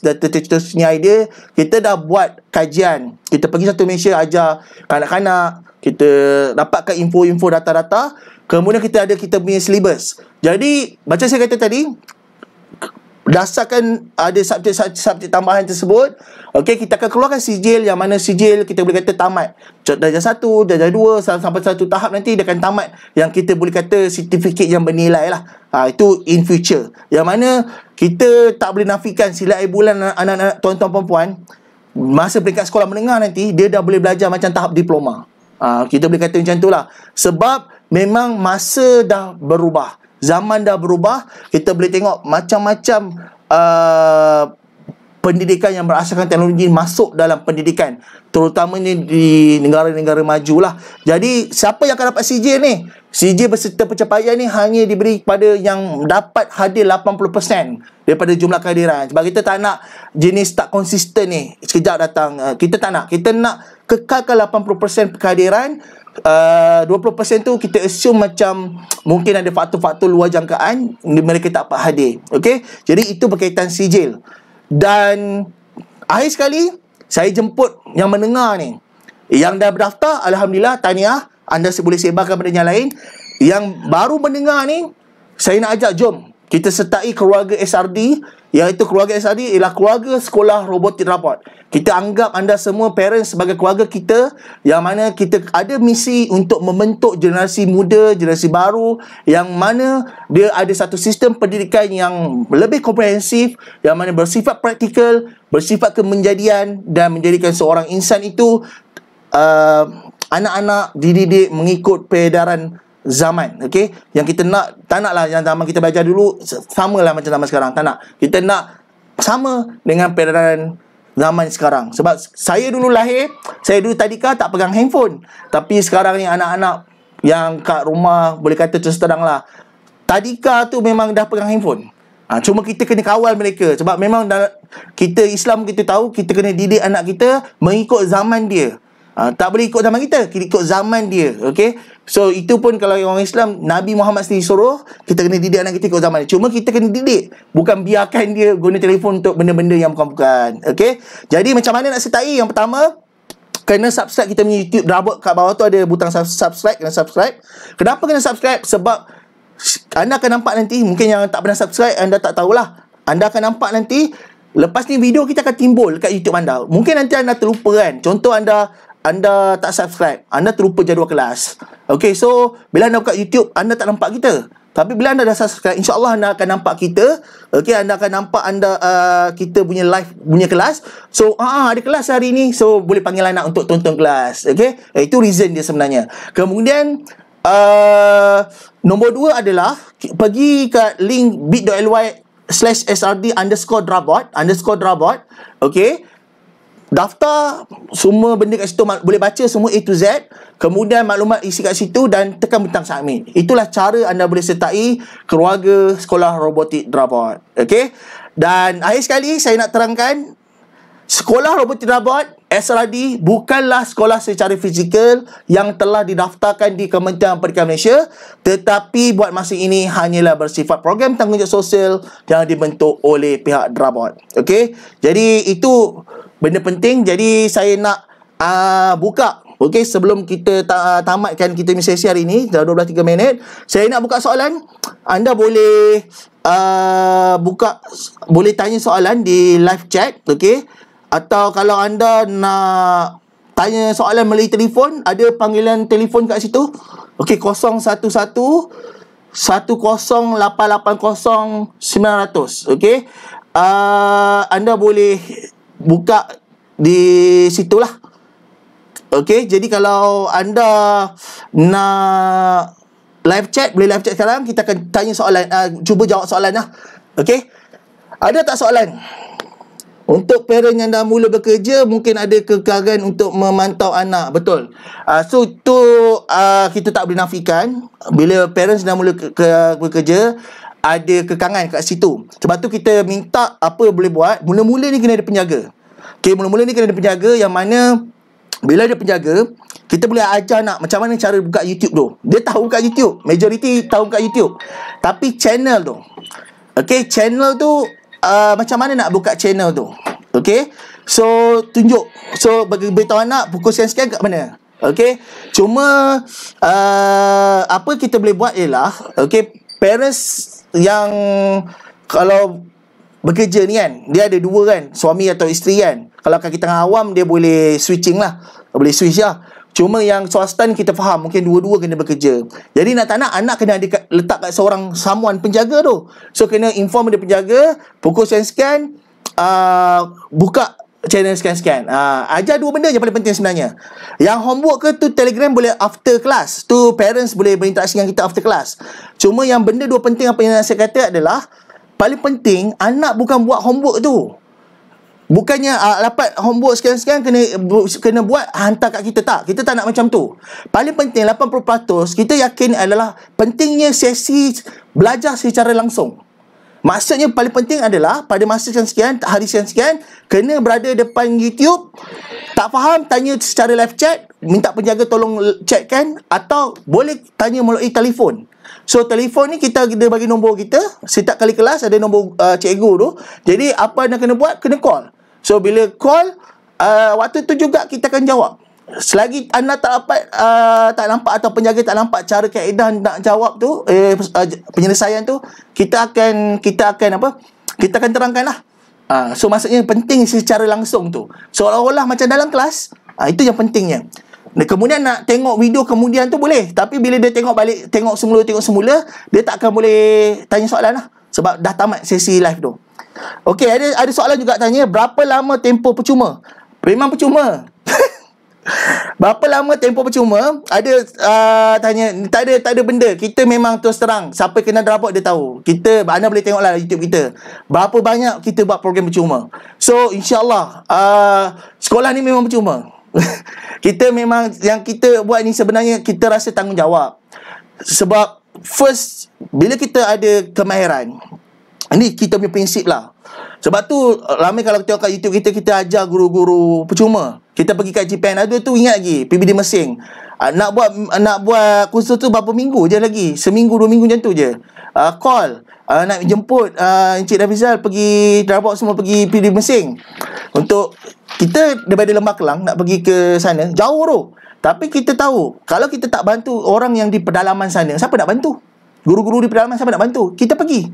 dah tercetusnya idea kita dah buat kajian kita pergi satu Malaysia ajar kanak-kanak kita dapatkan info-info data-data Kemudian kita ada kita punya syllabus. Jadi, macam saya kata tadi, dasarkan ada subjek-subjek tambahan tersebut, okay, kita akan keluarkan sijil yang mana sijil kita boleh kata tamat. Darjah satu, darjah dua, sampai satu tahap nanti dia akan tamat yang kita boleh kata sertifikat yang bernilai lah. Ha, itu in future. Yang mana kita tak boleh nafikan sila air bulan anak-anak tuan-tuan perempuan, masa peringkat sekolah menengah nanti, dia dah boleh belajar macam tahap diploma. Ha, kita boleh kata macam tu lah. Sebab, memang masa dah berubah. Zaman dah berubah. Kita boleh tengok macam-macam uh, pendidikan yang berasaskan teknologi masuk dalam pendidikan. terutama Terutamanya di negara-negara maju lah. Jadi, siapa yang akan dapat CJ ni? CJ berserta pencapaian ni hanya diberi kepada yang dapat hadir 80% daripada jumlah kehadiran. Sebab kita tak nak jenis tak konsisten ni sekejap datang. Uh, kita tak nak. Kita nak kekalkan 80% kehadiran uh, 20% tu kita assume macam mungkin ada faktor-faktor luar jangkaan mereka tak dapat hadir okay? jadi itu berkaitan sijil dan akhir sekali saya jemput yang mendengar ni yang dah berdaftar Alhamdulillah tahniah anda boleh sebarkan benda yang lain yang baru mendengar ni saya nak ajak jom kita sertai keluarga SRD iaitu keluarga SRD ialah keluarga sekolah robotik rapat kita anggap anda semua parents sebagai keluarga kita yang mana kita ada misi untuk membentuk generasi muda generasi baru yang mana dia ada satu sistem pendidikan yang lebih komprehensif yang mana bersifat praktikal bersifat kemenjadian dan menjadikan seorang insan itu uh, anak-anak dididik mengikut peredaran zaman. Okey. Yang kita nak, tak nak lah yang zaman kita belajar dulu, sama lah macam zaman sekarang. Tak nak. Kita nak sama dengan peranan zaman sekarang. Sebab saya dulu lahir, saya dulu tadika tak pegang handphone. Tapi sekarang ni anak-anak yang kat rumah boleh kata terus terang lah. Tadika tu memang dah pegang handphone. Ha, cuma kita kena kawal mereka sebab memang dah, kita Islam kita tahu kita kena didik anak kita mengikut zaman dia. Ah, tak boleh ikut zaman kita kita ikut zaman dia okay? so itu pun kalau orang Islam Nabi Muhammad sendiri suruh kita kena didik anak kita ikut zaman dia cuma kita kena didik bukan biarkan dia guna telefon untuk benda-benda yang bukan-bukan okey jadi macam mana nak sertai yang pertama kena subscribe kita punya YouTube drabot kat bawah tu ada butang subscribe kena subscribe kenapa kena subscribe sebab anda akan nampak nanti mungkin yang tak pernah subscribe anda tak tahulah anda akan nampak nanti Lepas ni video kita akan timbul dekat YouTube anda. Mungkin nanti anda terlupa kan. Contoh anda anda tak subscribe, anda terlupa jadual kelas. Okay, so bila anda buka YouTube, anda tak nampak kita. Tapi bila anda dah subscribe, insyaAllah anda akan nampak kita. Okay, anda akan nampak anda uh, kita punya live, punya kelas. So, uh, ada kelas hari ni. So, boleh panggil anak untuk tonton kelas. Okay, eh, itu reason dia sebenarnya. Kemudian, uh, nombor dua adalah, pergi ke link bit.ly slash srd underscore drabot underscore drabot okay daftar semua benda kat situ boleh baca semua A to Z kemudian maklumat isi kat situ dan tekan butang submit itulah cara anda boleh sertai keluarga sekolah robotik Drabot okay dan akhir sekali saya nak terangkan sekolah robotik Drabot SRD bukanlah sekolah secara fizikal yang telah didaftarkan di Kementerian Pendidikan Malaysia tetapi buat masa ini hanyalah bersifat program tanggungjawab sosial yang dibentuk oleh pihak Drabot okay jadi itu benda penting jadi saya nak uh, buka Okey sebelum kita ta- ah, tamatkan kita punya sesi hari ni dah 12 3 minit saya nak buka soalan anda boleh uh, buka boleh tanya soalan di live chat okey atau kalau anda nak tanya soalan melalui telefon ada panggilan telefon kat situ okey 011 1080 900 okey uh, anda boleh buka di situ lah. Okay, jadi kalau anda nak live chat, boleh live chat sekarang. Kita akan tanya soalan, uh, cuba jawab soalan lah. Okay, ada tak soalan? Untuk parent yang dah mula bekerja, mungkin ada kekangan untuk memantau anak. Betul. Uh, so, tu uh, kita tak boleh nafikan. Bila parents dah mula ke- ke- bekerja, ada kekangan kat situ. Sebab tu kita minta apa boleh buat, mula-mula ni kena ada penjaga. Okay, mula-mula ni kena ada penjaga yang mana bila ada penjaga, kita boleh ajar nak macam mana cara buka YouTube tu. Dia tahu buka YouTube, majoriti tahu buka YouTube. Tapi channel tu. Okay, channel tu uh, macam mana nak buka channel tu? Okay, So tunjuk. So bagi beritahu anak pukul scan-scan kat mana? Okey. Cuma uh, apa kita boleh buat ialah, okay, parents yang kalau bekerja ni kan, dia ada dua kan, suami atau isteri kan. Kalau kaki tengah awam, dia boleh switching lah. Boleh switch lah. Cuma yang swasta ni kita faham, mungkin dua-dua kena bekerja. Jadi nak tak nak, anak kena ada kat, letak kat seorang samuan penjaga tu. So kena inform dia penjaga, pukul scan scan, uh, buka channel scan-scan. Uh, ah, ajar dua benda yang paling penting sebenarnya. Yang homework ke tu telegram boleh after class. Tu parents boleh berinteraksi dengan kita after class. Cuma yang benda dua penting apa yang saya kata adalah paling penting anak bukan buat homework tu. Bukannya uh, dapat homework scan-scan kena kena buat ah, hantar kat kita tak. Kita tak nak macam tu. Paling penting 80% kita yakin adalah pentingnya sesi belajar secara langsung. Maksudnya paling penting adalah pada masa yang sekian, hari yang sekian, kena berada depan YouTube. Tak faham, tanya secara live chat. Minta penjaga tolong chatkan. Atau boleh tanya melalui telefon. So, telefon ni kita dia bagi nombor kita. Setiap kali kelas ada nombor uh, cikgu tu. Jadi, apa nak kena buat? Kena call. So, bila call, uh, waktu tu juga kita akan jawab. Selagi anda tak dapat uh, tak nampak atau penjaga tak nampak cara kaedah nak jawab tu eh uh, penyelesaian tu kita akan kita akan apa? Kita akan terangkanlah. Uh, ah, so maksudnya penting secara langsung tu. Seolah-olah macam dalam kelas, uh, itu yang pentingnya. Nah, kemudian nak tengok video kemudian tu boleh, tapi bila dia tengok balik tengok semula tengok semula, dia tak akan boleh tanya soalan lah sebab dah tamat sesi live tu. Okay ada ada soalan juga tanya berapa lama tempoh percuma? Memang percuma. Berapa lama tempoh percuma? Ada uh, tanya, tak ada tak ada benda. Kita memang terus terang siapa kena drabot dia tahu. Kita anda boleh tengoklah YouTube kita. Berapa banyak kita buat program percuma. So insyaallah uh, sekolah ni memang percuma. kita memang yang kita buat ni sebenarnya kita rasa tanggungjawab. Sebab first bila kita ada kemahiran ini kita punya prinsip lah. Sebab tu lama kalau kita kat YouTube kita kita ajar guru-guru percuma. -guru kita pergi kaji pen ada tu ingat lagi PBD mesing uh, nak buat uh, nak buat kursus tu berapa minggu je lagi seminggu dua minggu macam tu je uh, call uh, nak jemput uh, Encik Rafizal pergi drop semua pergi PBD mesing untuk kita daripada Lembah Kelang nak pergi ke sana jauh tu tapi kita tahu kalau kita tak bantu orang yang di pedalaman sana siapa nak bantu guru-guru di pedalaman siapa nak bantu kita pergi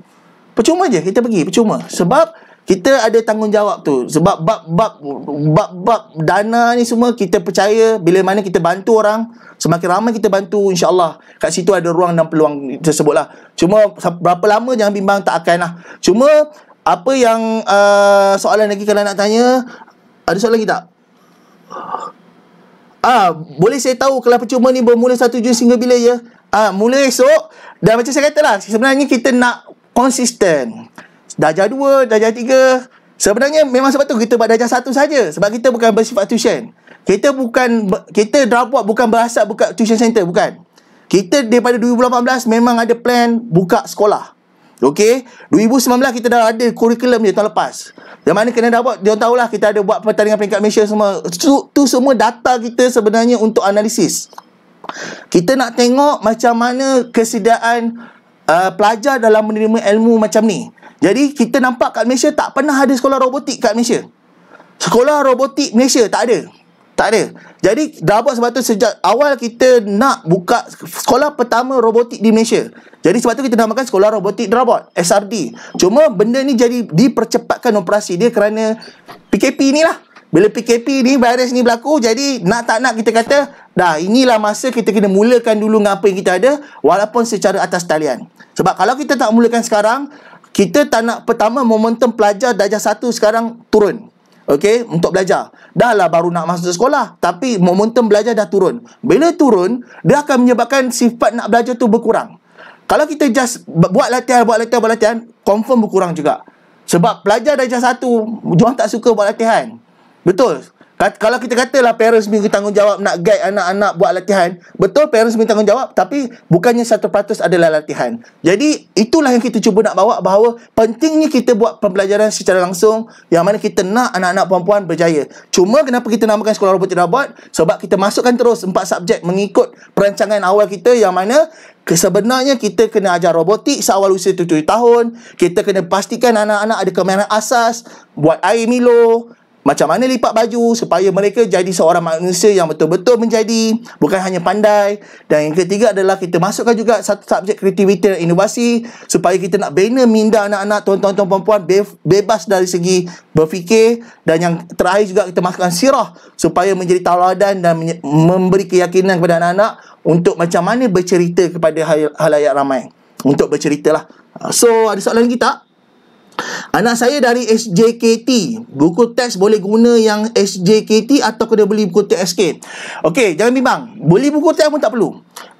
percuma je kita pergi percuma sebab kita ada tanggungjawab tu sebab bab bab bab bab dana ni semua kita percaya bila mana kita bantu orang semakin ramai kita bantu insyaallah kat situ ada ruang dan peluang tersebutlah cuma berapa lama jangan bimbang tak akan lah cuma apa yang uh, soalan lagi kalau nak tanya ada soalan lagi tak ah boleh saya tahu kalau percuma ni bermula satu Jun sehingga bila ya ah mula esok dan macam saya katalah sebenarnya kita nak konsisten darjah dua, darjah tiga. Sebenarnya memang sebab tu kita buat darjah 1 saja sebab kita bukan bersifat tuition. Kita bukan kita drop out bukan berasal buka tuition center bukan. Kita daripada 2018 memang ada plan buka sekolah. Okey, 2019 kita dah ada kurikulum dia tahun lepas. Yang mana kena dah buat, dia tahulah kita ada buat pertandingan peringkat Malaysia semua. Tu, tu semua data kita sebenarnya untuk analisis. Kita nak tengok macam mana kesediaan uh, pelajar dalam menerima ilmu macam ni. Jadi kita nampak kat Malaysia tak pernah ada sekolah robotik kat Malaysia. Sekolah robotik Malaysia tak ada. Tak ada. Jadi dah buat sebab tu sejak awal kita nak buka sekolah pertama robotik di Malaysia. Jadi sebab tu kita namakan sekolah robotik Drabot, SRD. Cuma benda ni jadi dipercepatkan operasi dia kerana PKP ni lah. Bila PKP ni, virus ni berlaku, jadi nak tak nak kita kata, dah inilah masa kita kena mulakan dulu dengan apa yang kita ada, walaupun secara atas talian. Sebab kalau kita tak mulakan sekarang, kita tak nak pertama momentum pelajar darjah satu sekarang turun. Okay, untuk belajar. Dah lah baru nak masuk sekolah. Tapi momentum belajar dah turun. Bila turun, dia akan menyebabkan sifat nak belajar tu berkurang. Kalau kita just buat latihan, buat latihan, buat latihan, confirm berkurang juga. Sebab pelajar darjah satu, mereka tak suka buat latihan. Betul. Kalau kita katalah parents punya tanggungjawab nak guide anak-anak buat latihan, betul parents punya tanggungjawab tapi bukannya 100% adalah latihan. Jadi itulah yang kita cuba nak bawa bahawa pentingnya kita buat pembelajaran secara langsung yang mana kita nak anak-anak perempuan berjaya. Cuma kenapa kita namakan sekolah robot tidak robot? Sebab kita masukkan terus empat subjek mengikut perancangan awal kita yang mana sebenarnya kita kena ajar robotik seawal usia 7 tahun, kita kena pastikan anak-anak ada kemahiran asas, buat air Milo, macam mana lipat baju supaya mereka jadi seorang manusia yang betul-betul menjadi bukan hanya pandai dan yang ketiga adalah kita masukkan juga satu subjek kreativiti dan inovasi supaya kita nak bina minda anak-anak tuan-tuan dan puan bebas dari segi berfikir dan yang terakhir juga kita masukkan sirah supaya menjadi tauladan dan memberi keyakinan kepada anak-anak untuk macam mana bercerita kepada hal- halayak ramai untuk berceritalah so ada soalan lagi tak Anak saya dari SJKT. Buku teks boleh guna yang SJKT atau kena beli buku teks SK. Okey, jangan bimbang. Beli buku teks pun tak perlu.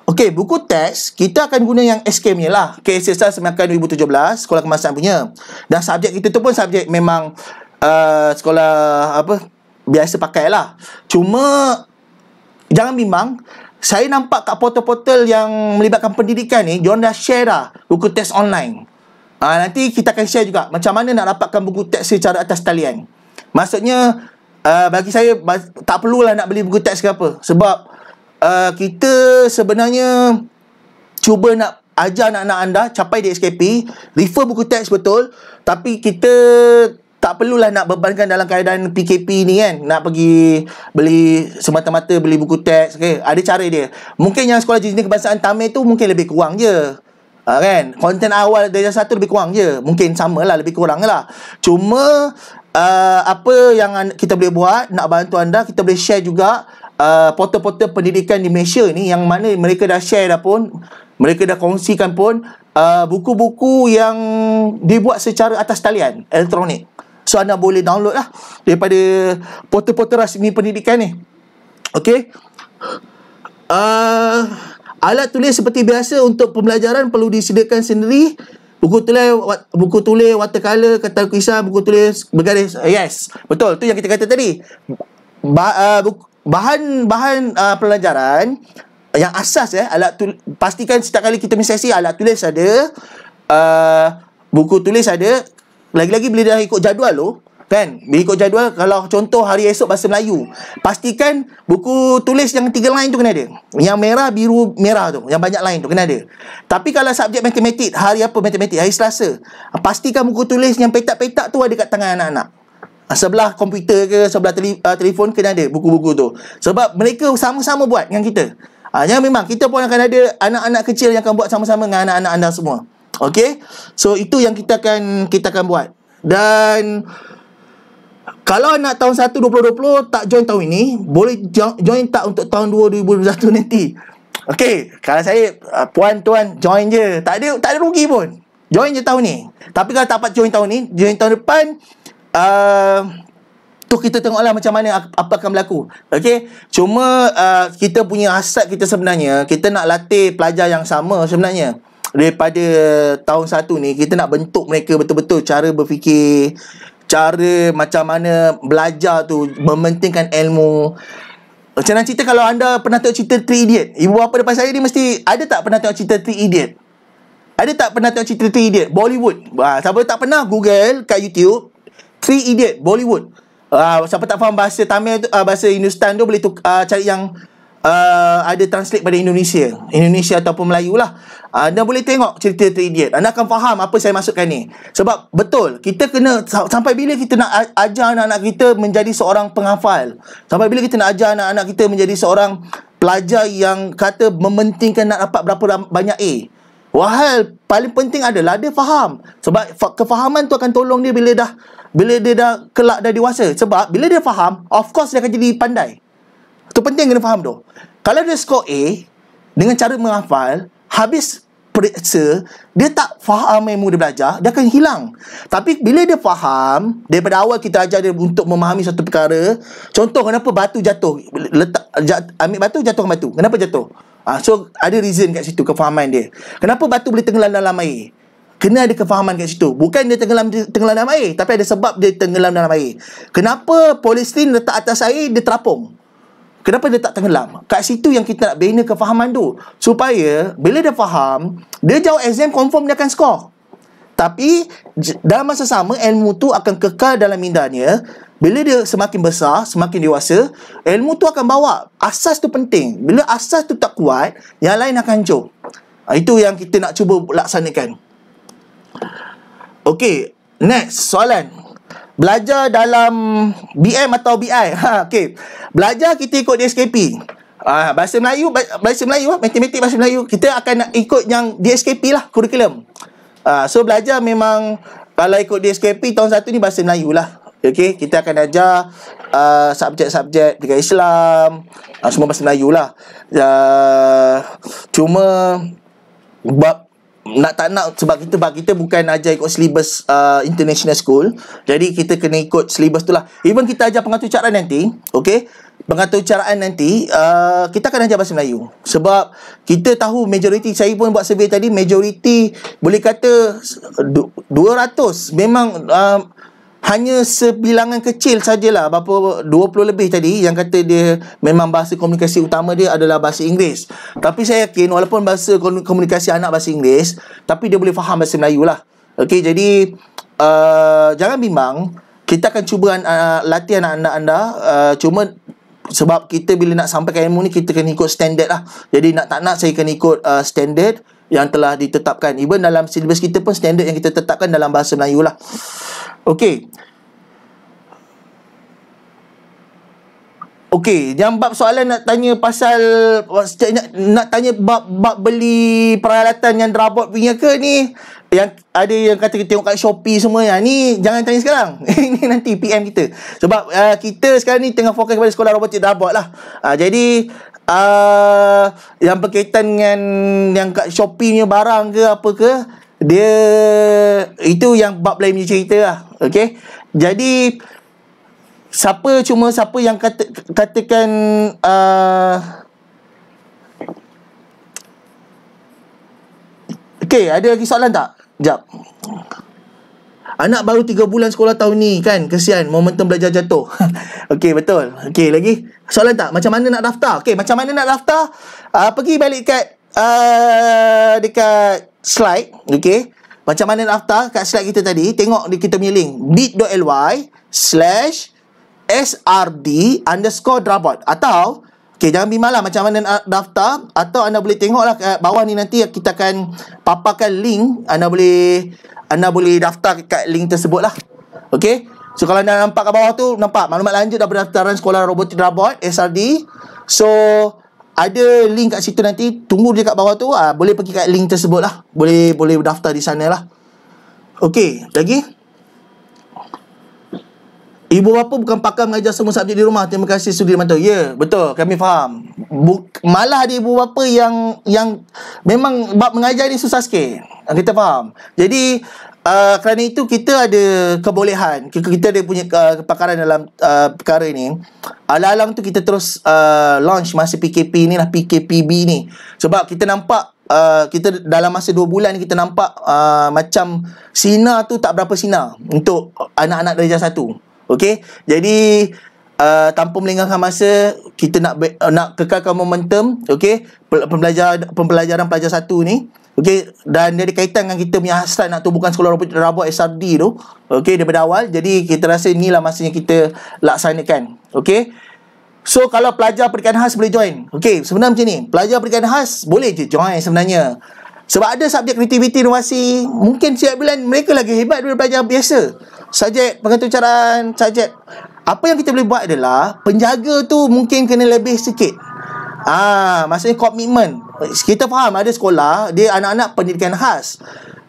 Okey, buku teks kita akan guna yang SK punya lah. KSSR Semakan 2017, sekolah kemasan punya. Dan subjek kita tu pun subjek memang uh, sekolah apa biasa pakai lah. Cuma jangan bimbang. Saya nampak kat portal-portal yang melibatkan pendidikan ni, diorang dah share dah buku teks online. Ah nanti kita akan share juga macam mana nak dapatkan buku teks secara atas talian. Maksudnya uh, bagi saya tak perlulah nak beli buku teks ke apa sebab uh, kita sebenarnya cuba nak ajar anak-anak anda capai di SKP, refer buku teks betul tapi kita tak perlulah nak bebankan dalam keadaan PKP ni kan nak pergi beli semata-mata beli buku teks okay. ada cara dia mungkin yang sekolah jenis kebangsaan Tamil tu mungkin lebih kurang je uh, kan konten awal darjah satu lebih kurang je mungkin sama lah lebih kurang lah cuma uh, apa yang kita boleh buat nak bantu anda kita boleh share juga uh, portal-portal pendidikan di Malaysia ni yang mana mereka dah share dah pun mereka dah kongsikan pun uh, buku-buku yang dibuat secara atas talian elektronik so anda boleh download lah daripada portal-portal rasmi pendidikan ni Okay. Uh, Alat tulis seperti biasa untuk pembelajaran perlu disediakan sendiri. Buku tulis, buku tulis watercolor, kata kisah, buku tulis bergaris. Eh, yes, betul. Itu yang kita kata tadi. Bahan-bahan eh, uh, eh, pelajaran yang asas eh, alat tulis, pastikan setiap kali kita punya sesi, alat tulis ada, uh, buku tulis ada, lagi-lagi bila dah ikut jadual tu, Kan? Berikut jadual kalau contoh hari esok bahasa Melayu. Pastikan buku tulis yang tiga lain tu kena ada. Yang merah, biru, merah tu. Yang banyak lain tu kena ada. Tapi kalau subjek matematik, hari apa matematik? Hari Selasa. Pastikan buku tulis yang petak-petak tu ada kat tangan anak-anak. Sebelah komputer ke, sebelah tele- uh, telefon kena ada buku-buku tu. Sebab mereka sama-sama buat dengan kita. Uh, yang memang kita pun akan ada anak-anak kecil yang akan buat sama-sama dengan anak-anak anda semua. Okay? So itu yang kita akan kita akan buat. Dan kalau nak tahun 1 2020 tak join tahun ini boleh join tak untuk tahun 2021 nanti Okay, kalau saya uh, puan-tuan join je tak ada tak ada rugi pun join je tahun ni tapi kalau tak dapat join tahun ni join tahun depan uh, tu kita tengoklah macam mana apa akan berlaku Okay, cuma uh, kita punya hasrat kita sebenarnya kita nak latih pelajar yang sama sebenarnya daripada tahun satu ni kita nak bentuk mereka betul-betul cara berfikir cara macam mana belajar tu mementingkan ilmu macam nak cerita kalau anda pernah tengok cerita 3 Idiot ibu bapa depan saya ni mesti ada tak pernah tengok cerita 3 Idiot ada tak pernah tengok cerita 3 Idiot Bollywood ha, siapa tak pernah google kat YouTube 3 Idiot Bollywood ha, siapa tak faham bahasa Tamil tu, ah, bahasa Hindustan tu boleh tuk, cari yang uh, ada translate pada Indonesia Indonesia ataupun Melayu lah uh, anda boleh tengok cerita The anda akan faham apa saya maksudkan ni sebab betul kita kena sampai bila kita nak ajar anak-anak kita menjadi seorang penghafal sampai bila kita nak ajar anak-anak kita menjadi seorang pelajar yang kata mementingkan nak dapat berapa banyak A Wahal paling penting adalah dia faham. Sebab kefahaman tu akan tolong dia bila dah bila dia dah kelak dah dewasa. Sebab bila dia faham, of course dia akan jadi pandai tu penting kena faham tu. Kalau dia skor A, dengan cara menghafal, habis periksa, dia tak faham ilmu dia belajar, dia akan hilang. Tapi bila dia faham, daripada awal kita ajar dia untuk memahami satu perkara, contoh kenapa batu jatuh, letak, jat, ambil batu, jatuh ke batu. Kenapa jatuh? Ha, so, ada reason kat situ, kefahaman dia. Kenapa batu boleh tenggelam dalam air? Kena ada kefahaman kat situ. Bukan dia tenggelam tenggelam dalam air, tapi ada sebab dia tenggelam dalam air. Kenapa polistin letak atas air, dia terapung? Kenapa dia tak tenggelam? Kat situ yang kita nak bina kefahaman tu. Supaya bila dia faham, dia jawab exam confirm dia akan skor. Tapi dalam masa sama ilmu tu akan kekal dalam mindanya. Bila dia semakin besar, semakin dewasa, ilmu tu akan bawa. Asas tu penting. Bila asas tu tak kuat, yang lain akan hancur. Ah, itu yang kita nak cuba laksanakan. Okay, next soalan. Belajar dalam BM atau BI. Ha, okay. Belajar kita ikut DSKP. Ah, ha, bahasa Melayu, bahasa Melayu ha, Matematik bahasa Melayu. Kita akan nak ikut yang DSKP lah, kurikulum. Ah, so, belajar memang kalau ikut DSKP, tahun satu ni bahasa Melayu lah. Okay, kita akan ajar uh, subjek-subjek dekat Islam. Uh, semua bahasa Melayu lah. Uh, cuma, bab nak tak nak sebab kita bagi kita bukan ajar ikut syllabus uh, international school. Jadi kita kena ikut syllabus tu lah. Even kita ajar pengatur ucaraan nanti, okey. Pengatur ucaraan nanti, uh, kita akan ajar bahasa Melayu. Sebab kita tahu majoriti, saya pun buat survey tadi, majoriti boleh kata 200. Memang uh, hanya sebilangan kecil sajalah berapa 20 lebih tadi yang kata dia memang bahasa komunikasi utama dia adalah bahasa Inggeris tapi saya yakin walaupun bahasa komunikasi anak bahasa Inggeris tapi dia boleh faham bahasa Melayu lah Okey, jadi uh, jangan bimbang kita akan cuba uh, latih anak-anak anda uh, cuma sebab kita bila nak sampaikan ilmu ni kita kena ikut standard lah jadi nak tak nak saya kena ikut uh, standard yang telah ditetapkan even dalam syllabus kita pun standard yang kita tetapkan dalam bahasa Melayu lah Okey. Okey, yang bab soalan nak tanya pasal nak, nak tanya bab bab beli peralatan yang drabot punya ke ni yang ada yang kata kita tengok kat Shopee semua yang ni jangan tanya sekarang. ini nanti PM kita. Sebab uh, kita sekarang ni tengah fokus pada sekolah robotik drabot lah. Uh, jadi uh, yang berkaitan dengan yang kat Shopee ni barang ke apa ke dia itu yang bab lain punya cerita lah okay? jadi siapa cuma siapa yang kata, katakan uh, Okey, ada lagi soalan tak? Sekejap. Anak baru 3 bulan sekolah tahun ni kan? Kesian, momentum belajar jatuh. Okay betul. Okay lagi? Soalan tak? Macam mana nak daftar? Okay, macam mana nak daftar? Uh, pergi balik kat... Uh, dekat slide okey. macam mana daftar kat slide kita tadi tengok di kita punya link bit.ly slash srd underscore drabot atau okey, jangan bimbang lah macam mana daftar atau anda boleh tengok lah kat bawah ni nanti kita akan paparkan link anda boleh anda boleh daftar kat link tersebut lah. Okay? So, kalau anda nampak kat bawah tu, nampak maklumat lanjut dah pendaftaran sekolah robot robot SRD. So, ada link kat situ nanti tunggu dia kat bawah tu uh, boleh pergi kat link tersebut lah boleh boleh daftar di sana lah Okey, lagi Ibu bapa bukan pakar mengajar semua subjek di rumah. Terima kasih Sudi Manto. Ya, yeah, betul. Kami faham. Buk, malah ada ibu bapa yang yang memang bab mengajar ni susah sikit. Kita faham. Jadi, uh, kerana itu kita ada kebolehan kita ada punya ah, kepakaran uh, dalam uh, perkara ini alalang tu kita terus uh, launch masa PKP ni lah PKPB ni sebab kita nampak uh, kita dalam masa 2 bulan ni kita nampak uh, macam sinar tu tak berapa sinar untuk anak-anak darjah satu. Okay jadi Uh, tanpa melengahkan masa kita nak uh, nak kekalkan momentum Okay, pembelajaran pembelajaran pelajar satu ni Okey dan dia ada kaitan dengan kita punya hasrat nak tubuhkan sekolah robot robot SRD tu. Okey daripada awal jadi kita rasa inilah masanya kita laksanakan. Okey. So kalau pelajar perikanan khas boleh join. Okey sebenarnya macam ni. Pelajar perikanan khas boleh je join sebenarnya. Sebab ada subjek kreativiti inovasi, mungkin setiap bulan mereka lagi hebat daripada pelajar biasa. Subjek pengaturcaraan, subjek apa yang kita boleh buat adalah penjaga tu mungkin kena lebih sikit. Ah, maksudnya komitmen. Kita faham ada sekolah, dia anak-anak pendidikan khas.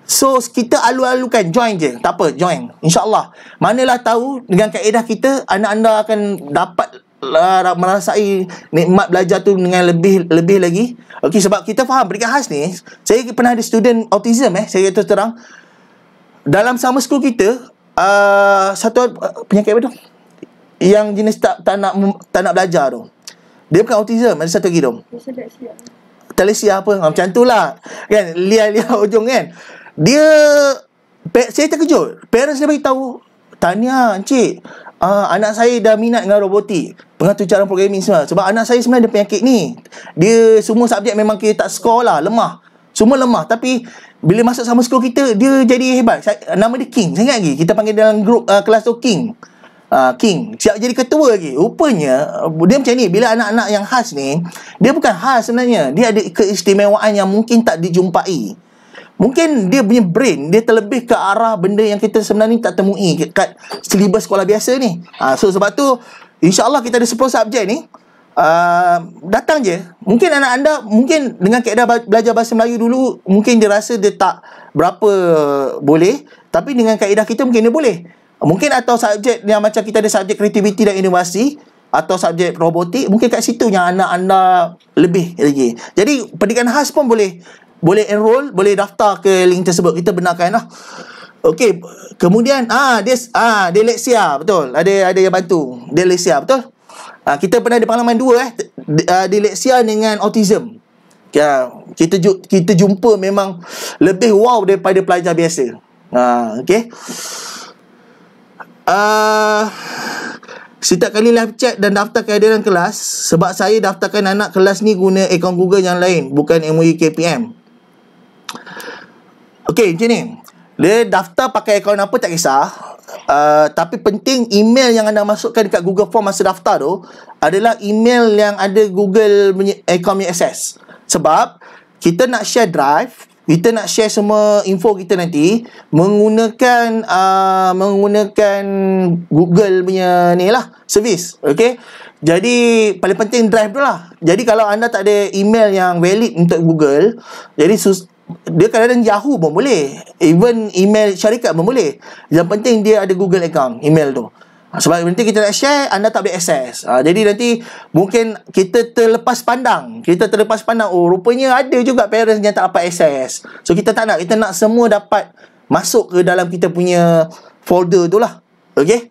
So kita alu-alukan join je. Tak apa, join. Insya-Allah. Manalah tahu dengan kaedah kita anak anda akan dapat uh, merasai nikmat belajar tu dengan lebih lebih lagi. Okey sebab kita faham berikan khas ni, saya pernah ada student autism eh, saya terus terang dalam summer school kita uh, satu uh, penyakit apa tu? Yang jenis tak, tak nak tak nak belajar tu. Dia bukan autism, ada satu lagi dong. Talisia apa? Ha, macam tu lah. Kan? Lihat-lihat ujung kan? Dia... Pa- saya terkejut. Parents dia beritahu. Tanya, Encik. Uh, anak saya dah minat dengan robotik. Pengaturan programming semua. Sebab anak saya sebenarnya ada penyakit ni. Dia semua subjek memang kita tak skor lah. Lemah. Semua lemah. Tapi... Bila masuk sama skor kita, dia jadi hebat. nama dia King. Saya ingat lagi. Kita panggil dalam grup uh, ah, kelas tu King uh, king siap jadi ketua lagi rupanya uh, dia macam ni bila anak-anak yang khas ni dia bukan khas sebenarnya dia ada keistimewaan yang mungkin tak dijumpai mungkin dia punya brain dia terlebih ke arah benda yang kita sebenarnya tak temui kat silibus sekolah biasa ni uh, so sebab tu insyaAllah kita ada 10 subjek ni Uh, datang je mungkin anak anda mungkin dengan keadaan belajar bahasa Melayu dulu mungkin dia rasa dia tak berapa boleh tapi dengan kaedah kita mungkin dia boleh Mungkin atau subjek yang macam kita ada subjek kreativiti dan inovasi atau subjek robotik, mungkin kat situ yang anak anda lebih lagi. Jadi pendidikan khas pun boleh boleh enroll, boleh daftar ke link tersebut. Kita benarkan lah. Okey, kemudian ah dia ah dia betul. Ada ada yang bantu. Dia betul? Ah, kita pernah ada pengalaman dua eh dileksia ah, dengan autism. Ya, kita kita jumpa memang lebih wow daripada pelajar biasa. Ah, okey. Ah, setiap kali live chat dan daftar kehadiran kelas sebab saya daftarkan anak kelas ni guna akaun Google yang lain bukan MUI e KPM Okey, macam ni dia daftar pakai akaun apa tak kisah uh, tapi penting email yang anda masukkan dekat Google Form masa daftar tu adalah email yang ada Google akaun punya access sebab kita nak share drive kita nak share semua info kita nanti menggunakan uh, menggunakan Google punya ni lah service okay jadi paling penting drive tu lah jadi kalau anda tak ada email yang valid untuk Google jadi sus dia kadang-kadang Yahoo pun boleh even email syarikat pun boleh yang penting dia ada Google account email tu Ha, sebab nanti kita nak share, anda tak boleh access. Ha, jadi nanti mungkin kita terlepas pandang. Kita terlepas pandang, oh rupanya ada juga parents yang tak dapat access. So kita tak nak, kita nak semua dapat masuk ke dalam kita punya folder tu lah. Okay?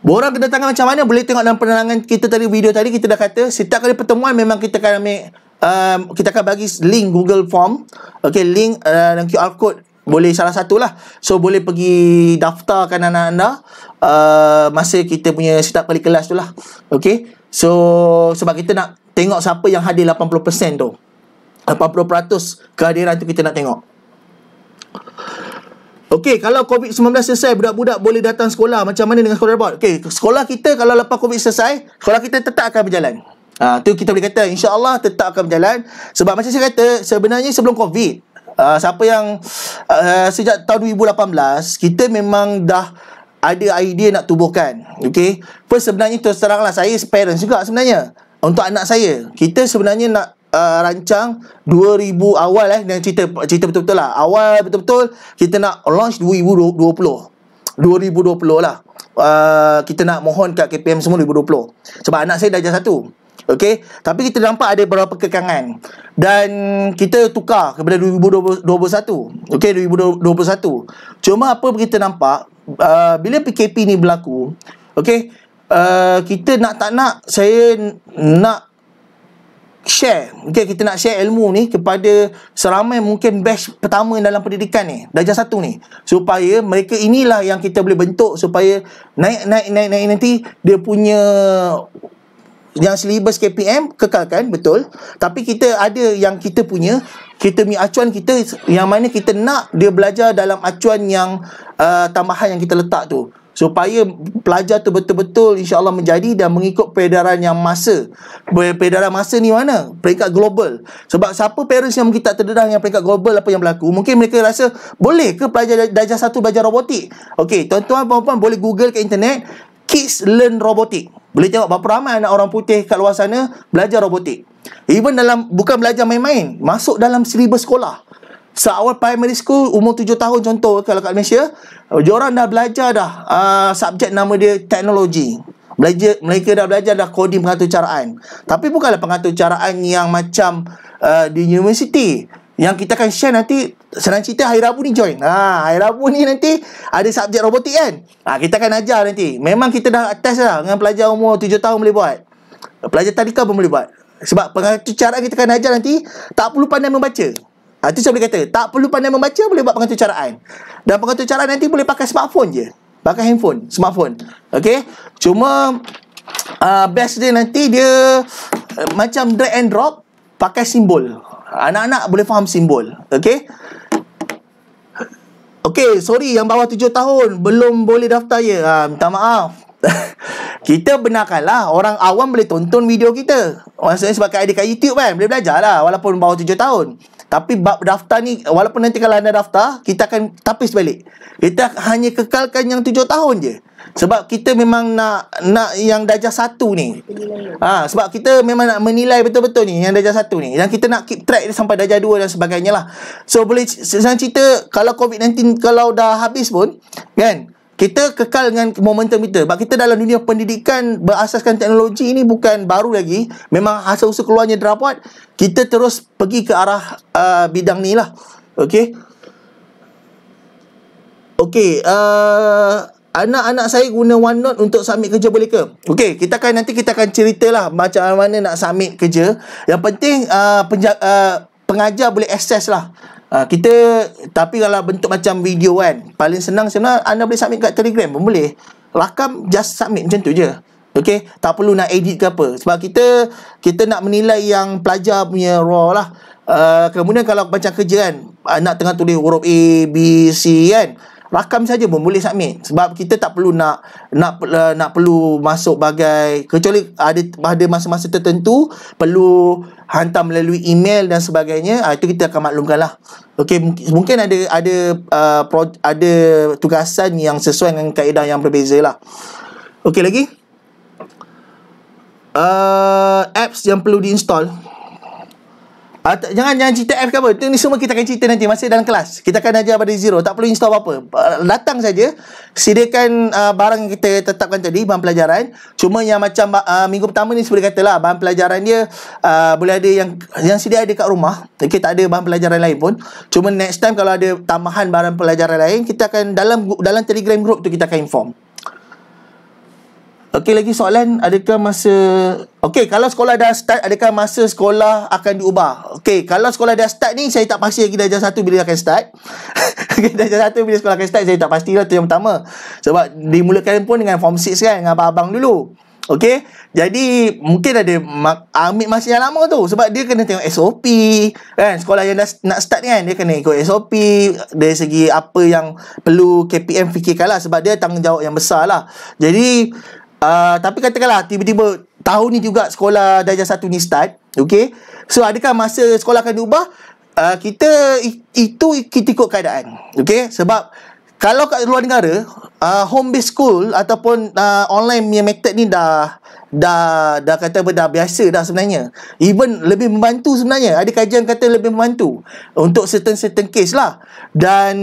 Borang kedatangan macam mana? Boleh tengok dalam penerangan kita tadi, video tadi, kita dah kata setiap kali pertemuan memang kita akan ambil Um, kita akan bagi link Google Form okay, link uh, dan QR Code boleh salah satulah so boleh pergi daftarkan anak anda uh, masa kita punya setiap kali kelas tu lah okay, so sebab kita nak tengok siapa yang hadir 80% tu 80% kehadiran tu kita nak tengok Okay, kalau COVID-19 selesai budak-budak boleh datang sekolah macam mana dengan sekolah robot okay, sekolah kita kalau lepas COVID selesai sekolah kita tetap akan berjalan Ah uh, tu kita boleh kata insyaallah tetap akan berjalan sebab macam saya kata sebenarnya sebelum COVID uh, siapa yang uh, sejak tahun 2018 kita memang dah ada idea nak tubuhkan okey first sebenarnya terus teranglah saya parents juga sebenarnya untuk anak saya kita sebenarnya nak Uh, rancang 2000 awal eh dan cerita cerita betul-betul lah awal betul-betul kita nak launch 2020 2020 lah uh, kita nak mohon kat KPM semua 2020 sebab anak saya dah jadi satu Okay, tapi kita nampak ada beberapa kekangan dan kita tukar kepada 2021. Okay, 2021. Cuma apa kita nampak uh, bila PKP ni berlaku, okay, uh, kita nak tak nak saya nak share. Okay, kita nak share ilmu ni kepada seramai mungkin batch pertama dalam pendidikan ni, darjah satu ni. Supaya mereka inilah yang kita boleh bentuk supaya naik naik naik, naik nanti dia punya yang silibus KPM kekalkan betul tapi kita ada yang kita punya kita punya acuan kita yang mana kita nak dia belajar dalam acuan yang uh, tambahan yang kita letak tu supaya pelajar tu betul-betul insyaAllah menjadi dan mengikut peredaran yang masa peredaran masa ni mana? peringkat global sebab siapa parents yang mungkin tak terdedah yang peringkat global apa yang berlaku mungkin mereka rasa boleh ke pelajar darjah satu belajar robotik ok tuan-tuan puan-puan boleh google kat internet kids learn robotik. Boleh tengok berapa ramai anak orang putih kat luar sana belajar robotik. Even dalam, bukan belajar main-main, masuk dalam silibus sekolah. Seawal primary school, umur tujuh tahun contoh kalau kat Malaysia, diorang dah belajar dah uh, subjek nama dia teknologi. Belajar, mereka dah belajar dah coding pengaturcaraan. Tapi bukanlah pengaturcaraan yang macam uh, di universiti yang kita akan share nanti senang cerita hari Rabu ni join. Ha, hari Rabu ni nanti ada subjek robotik kan? Ha, kita akan ajar nanti. Memang kita dah test lah dengan pelajar umur 7 tahun boleh buat. Pelajar tadika pun boleh buat. Sebab pengatur cara kita akan ajar nanti tak perlu pandai membaca. Ha, itu saya boleh kata. Tak perlu pandai membaca boleh buat pengatur caraan. Dan pengatur caraan nanti boleh pakai smartphone je. Pakai handphone, smartphone. Okay? Cuma uh, best dia nanti dia uh, macam drag and drop pakai simbol. Anak-anak boleh faham simbol. Okay? Okay, sorry yang bawah 7 tahun belum boleh daftar ya. Ha, minta maaf. kita benarkanlah orang awam boleh tonton video kita. Maksudnya sebab kat ID kat YouTube kan, boleh belajar walaupun bawah 7 tahun. Tapi bab daftar ni Walaupun nanti kalau anda daftar Kita akan tapis balik Kita hanya kekalkan yang tujuh tahun je Sebab kita memang nak Nak yang dajah satu ni ha, Sebab kita memang nak menilai betul-betul ni Yang dajah satu ni yang kita nak keep track dia sampai dajah dua dan sebagainya lah So boleh Saya cerita Kalau COVID-19 Kalau dah habis pun Kan kita kekal dengan momentum kita sebab kita dalam dunia pendidikan berasaskan teknologi ini bukan baru lagi memang hasil usaha keluarnya drapot kita terus pergi ke arah uh, bidang ni lah ok ok uh, anak-anak saya guna OneNote untuk submit kerja boleh ke? ok kita akan nanti kita akan cerita lah macam mana nak submit kerja yang penting uh, penja- uh, pengajar boleh access lah Ah, kita tapi kalau bentuk macam video kan paling senang sebenarnya anda boleh submit kat telegram pun boleh rakam just submit macam tu je Okay, tak perlu nak edit ke apa Sebab kita kita nak menilai yang pelajar punya raw lah uh, Kemudian kalau macam kerja kan uh, Nak tengah tulis huruf A, B, C kan Rakam saja pun boleh submit Sebab kita tak perlu nak Nak uh, nak perlu masuk bagai Kecuali ada pada masa-masa tertentu Perlu hantar melalui email dan sebagainya uh, Itu kita akan maklumkan lah Okey mungkin ada ada uh, pro, ada tugasan yang sesuai dengan kaedah yang berbeza lah. Okey lagi. Uh, apps yang perlu diinstal. Uh, jangan jangan cerita F ke apa. Itu ni semua kita akan cerita nanti masih dalam kelas. Kita akan ajar pada zero. Tak perlu install apa-apa. Ah, datang saja, sediakan uh, barang yang kita tetapkan tadi bahan pelajaran. Cuma yang macam uh, minggu pertama ni seperti katalah bahan pelajaran dia uh, boleh ada yang yang sedia ada kat rumah. Okey tak ada bahan pelajaran lain pun. Cuma next time kalau ada tambahan bahan pelajaran lain, kita akan dalam dalam Telegram group tu kita akan inform. Okey lagi soalan adakah masa okey kalau sekolah dah start adakah masa sekolah akan diubah? Okey kalau sekolah dah start ni saya tak pasti lagi darjah 1 bila akan start. darjah 1 bila sekolah akan start saya tak pastilah tu yang pertama. Sebab dimulakan pun dengan form 6 kan dengan abang-abang dulu. Okey. Jadi mungkin ada ma- ambil masa yang lama tu sebab dia kena tengok SOP kan sekolah yang dah nak start ni kan dia kena ikut SOP dari segi apa yang perlu KPM fikirkan sebab dia tanggungjawab yang besar lah. Jadi Uh, tapi katakanlah tiba-tiba tahun ni juga sekolah darjah satu ni start. Okay. So adakah masa sekolah akan diubah? Uh, kita itu kita ikut keadaan. Okay. Sebab kalau kat luar negara, uh, home-based school ataupun uh, online punya method ni dah dah dah kata apa dah biasa dah sebenarnya even lebih membantu sebenarnya ada kajian kata lebih membantu untuk certain certain case lah dan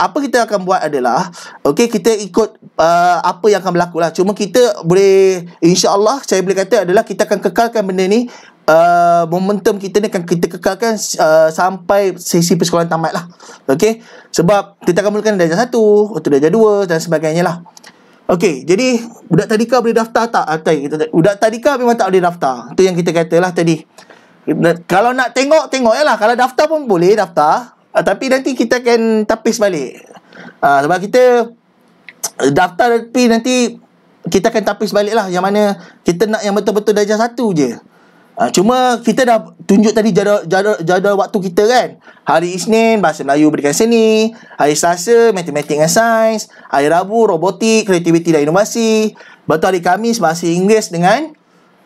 apa kita akan buat adalah okay kita ikut uh, apa yang akan berlaku lah cuma kita boleh insyaallah saya boleh kata adalah kita akan kekalkan benda ni uh, momentum kita ni akan kita kekalkan uh, sampai sesi persekolahan tamat lah okey sebab kita akan mulakan darjah satu, untuk darjah dua dan sebagainya lah Okey, jadi budak tadika boleh daftar tak? Okay, ah, budak tadika memang tak boleh daftar. Itu yang kita katalah tadi. Kalau nak tengok, tengok lah. Kalau daftar pun boleh daftar. Uh, tapi nanti kita akan tapis balik. Uh, sebab kita daftar tapi nanti kita akan tapis balik lah. Yang mana kita nak yang betul-betul darjah satu je. Uh, cuma kita dah tunjuk tadi jadual, jadual, jadual waktu kita kan. Hari Isnin, Bahasa Melayu berikan seni. Hari Selasa, Matematik dan Sains. Hari Rabu, Robotik, Kreativiti dan Inovasi. Betul hari Kamis, Bahasa Inggeris dengan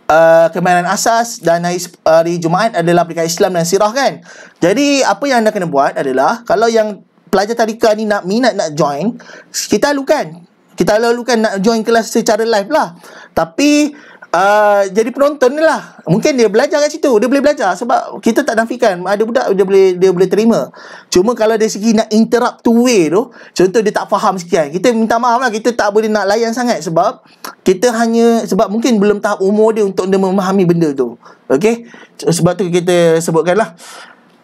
uh, kemahiran asas. Dan hari, hari Jumaat adalah berikan Islam dan Sirah kan. Jadi, apa yang anda kena buat adalah, kalau yang pelajar tarikah ni nak minat nak join, kita lalukan. Kita lalukan nak join kelas secara live lah. Tapi, uh, jadi penonton ni lah mungkin dia belajar kat situ dia boleh belajar sebab kita tak nafikan ada budak dia boleh dia boleh terima cuma kalau dia segi nak interrupt to way tu contoh dia tak faham sekian kita minta maaf lah kita tak boleh nak layan sangat sebab kita hanya sebab mungkin belum tahap umur dia untuk dia memahami benda tu okay? sebab tu kita sebutkan lah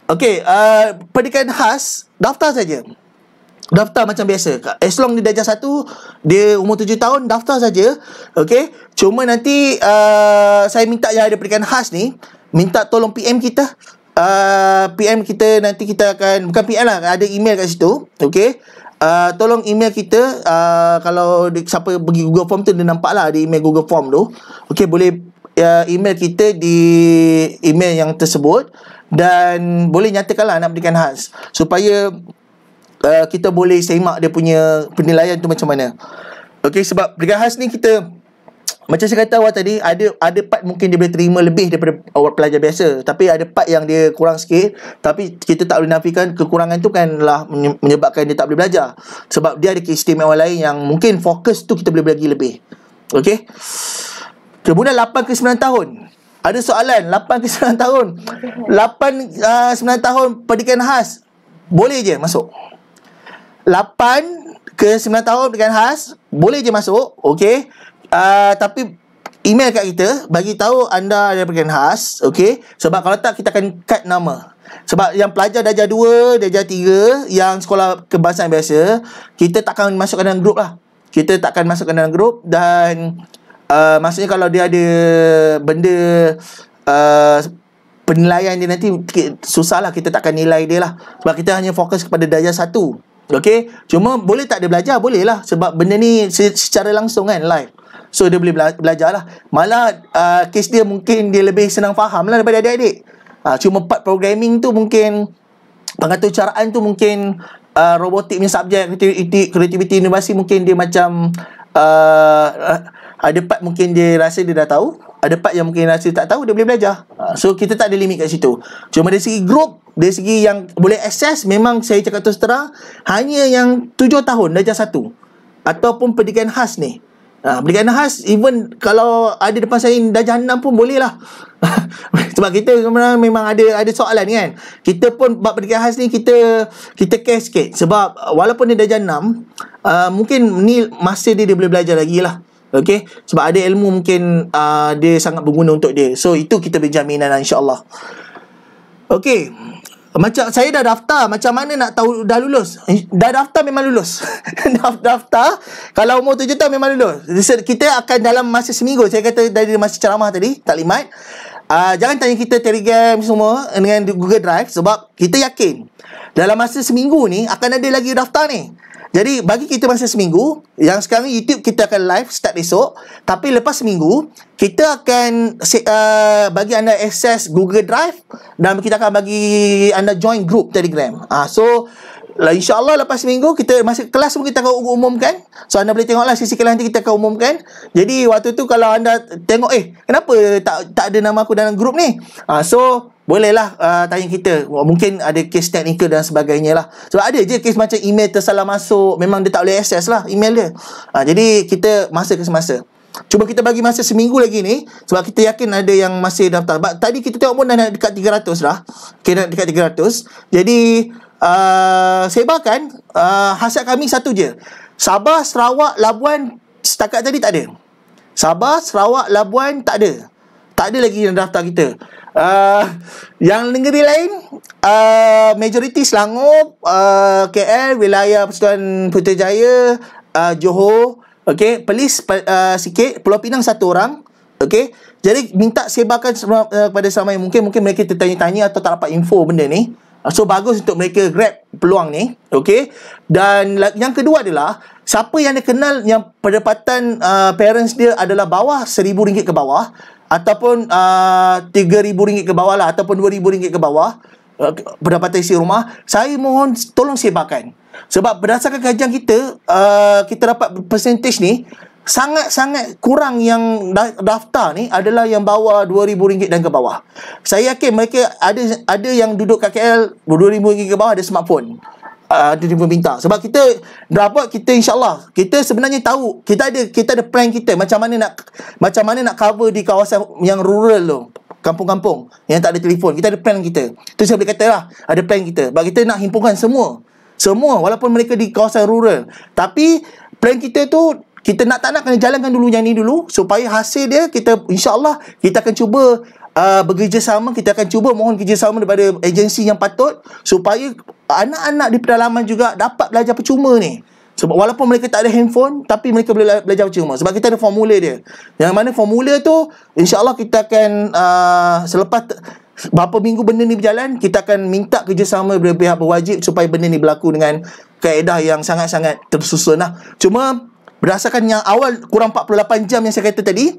Okay, uh, ah, pendidikan khas daftar saja daftar macam biasa as long dia darjah satu dia umur tujuh tahun daftar saja okay. cuma nanti uh, saya minta yang ada pendidikan khas ni minta tolong PM kita uh, PM kita nanti kita akan bukan PM lah ada email kat situ okay. Uh, tolong email kita uh, kalau di, siapa pergi Google Form tu dia nampak lah di email Google Form tu Okay boleh uh, email kita di email yang tersebut dan boleh nyatakan lah nak berikan khas supaya Eh, kita boleh semak dia punya penilaian tu macam mana Okay sebab Liga Khas ni kita macam saya kata awal tadi ada ada part mungkin dia boleh terima lebih daripada awak pelajar biasa tapi ada part yang dia kurang sikit tapi kita tak boleh nafikan kekurangan tu lah menyebabkan dia tak boleh belajar sebab dia ada keistimewaan lain yang mungkin fokus tu kita boleh bagi lebih okey kemudian 8 ke 9 tahun ada soalan 8 ke 9 tahun 8 uh, 9 tahun pendidikan khas boleh je masuk 8 ke 9 tahun dengan khas boleh je masuk okey uh, tapi email kat kita bagi tahu anda ada pergi khas okey sebab kalau tak kita akan cut nama sebab yang pelajar darjah 2 darjah 3 yang sekolah kebangsaan biasa kita takkan masukkan dalam grup lah kita takkan masukkan dalam grup dan uh, maksudnya kalau dia ada benda uh, penilaian dia nanti susah lah kita takkan nilai dia lah sebab kita hanya fokus kepada darjah satu. Okay. Cuma boleh tak dia belajar? Boleh lah. Sebab benda ni secara langsung kan live. So dia boleh bela belajar lah. Malah uh, kes dia mungkin dia lebih senang faham lah daripada adik-adik. Uh, cuma part programming tu mungkin pengaturcaraan tu mungkin uh, robotik punya subjek kreativiti, kreativiti inovasi mungkin dia macam uh, ada part mungkin dia rasa dia dah tahu ada part yang mungkin rasa tak tahu dia boleh belajar. Ha, so kita tak ada limit kat situ. Cuma dari segi group, dari segi yang boleh access memang saya cakap terus terang hanya yang tujuh tahun darjah satu, ataupun pendidikan khas ni. Ha, pendidikan khas even kalau ada depan saya darjah enam pun boleh lah. Sebab kita sebenarnya memang ada ada soalan kan. Kita pun bab pendidikan khas ni kita kita care sikit. Sebab walaupun dia darjah enam uh, mungkin ni masih dia, dia boleh belajar lagi lah. Okay? Sebab ada ilmu mungkin uh, dia sangat berguna untuk dia. So, itu kita beri jaminan lah, insyaAllah. Okay. Macam saya dah daftar Macam mana nak tahu Dah lulus Dah daftar memang lulus Daftar Kalau umur tujuh tahun memang lulus so, Kita akan dalam masa seminggu Saya kata dari masa ceramah tadi Taklimat uh, Jangan tanya kita telegram semua Dengan Google Drive Sebab kita yakin Dalam masa seminggu ni Akan ada lagi daftar ni jadi bagi kita masa seminggu, yang sekarang YouTube kita akan live start esok. tapi lepas seminggu kita akan uh, bagi anda akses Google Drive dan kita akan bagi anda join group Telegram. uh, so lah insyaallah lepas seminggu kita masih kelas pun kita akan umumkan. So anda boleh tengoklah sisi kelas nanti kita akan umumkan. Jadi waktu tu kalau anda tengok eh kenapa tak tak ada nama aku dalam grup ni? Ah so bolehlah uh, tanya kita mungkin ada kes teknikal dan sebagainya lah sebab ada je kes macam email tersalah masuk memang dia tak boleh access lah email dia uh, jadi kita masa ke semasa cuba kita bagi masa seminggu lagi ni sebab kita yakin ada yang masih daftar sebab tadi kita tengok pun dah nak dekat 300 lah okay, dah dekat 300 jadi uh, sebarkan uh, ah, hasil kami satu je Sabah, Sarawak, Labuan setakat tadi tak ada Sabah, Sarawak, Labuan tak ada tak ada lagi yang daftar kita Uh, yang negeri lain uh, majoriti Selangor uh, ah, KL wilayah Persatuan Putrajaya uh, Johor okey pelis, uh, sikit Pulau Pinang satu orang okey jadi minta sebarkan uh, kepada yang mungkin mungkin mereka tertanya-tanya atau tak dapat info benda ni so bagus untuk mereka grab peluang ni okey dan yang kedua adalah siapa yang dia kenal yang pendapatan uh, parents dia adalah bawah RM1000 ke bawah ataupun uh, RM3,000 ke bawah lah ataupun RM2,000 ke bawah uh, pendapatan isi rumah saya mohon tolong sebarkan sebab berdasarkan kajian kita uh, kita dapat percentage ni sangat-sangat kurang yang daftar ni adalah yang bawah RM2,000 dan ke bawah saya yakin mereka ada ada yang duduk KKL RM2,000 ke bawah ada smartphone Ah, ada timbul bintang sebab kita dapat kita insyaallah kita sebenarnya tahu kita ada kita ada plan kita macam mana nak macam mana nak cover di kawasan yang rural tu kampung-kampung yang tak ada telefon kita ada plan kita tu saya boleh kata lah ada plan kita sebab kita nak himpunkan semua semua walaupun mereka di kawasan rural tapi plan kita tu kita nak tak nak kena jalankan dulu yang ni dulu supaya hasil dia kita insyaallah kita akan cuba uh, ah, bekerjasama kita akan cuba mohon kerjasama daripada agensi yang patut supaya anak-anak di pedalaman juga dapat belajar percuma ni sebab walaupun mereka tak ada handphone tapi mereka boleh belajar percuma sebab kita ada formula dia yang mana formula tu insyaAllah kita akan uh, selepas t- berapa minggu benda ni berjalan kita akan minta kerjasama dari pihak berwajib supaya benda ni berlaku dengan kaedah yang sangat-sangat tersusun lah cuma berdasarkan yang awal kurang 48 jam yang saya kata tadi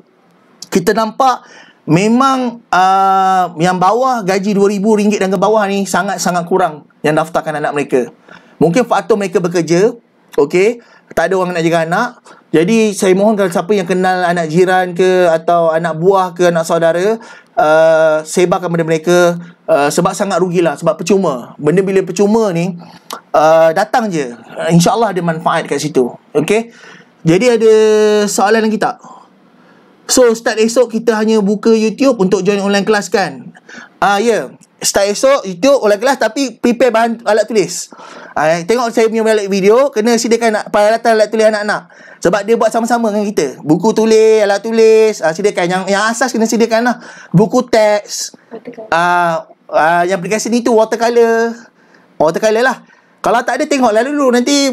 kita nampak memang uh, yang bawah gaji RM2,000 dan ke bawah ni sangat-sangat kurang yang daftarkan anak mereka. Mungkin faktor mereka bekerja, okay, tak ada orang nak jaga anak. Jadi saya mohon kalau siapa yang kenal anak jiran ke atau anak buah ke anak saudara, uh, sebarkan benda mereka uh, sebab sangat rugilah, sebab percuma. Benda bila percuma ni, uh, datang je. InsyaAllah ada manfaat kat situ. Okay? Jadi ada soalan lagi tak? So start esok kita hanya buka YouTube untuk join online kelas kan? Ah uh, ya, yeah. start esok YouTube online kelas tapi prepare bahan alat tulis. Ah uh, tengok saya punya alat video kena sediakan peralatan alat tulis anak-anak. Sebab dia buat sama-sama dengan kita. Buku tulis, alat tulis, uh, sediakan yang yang asas kena sediakanlah. Buku teks. Ah uh, uh, yang aplikasi ni tu watercolor. Watercolor lah. Kalau tak ada tengok lalu dulu nanti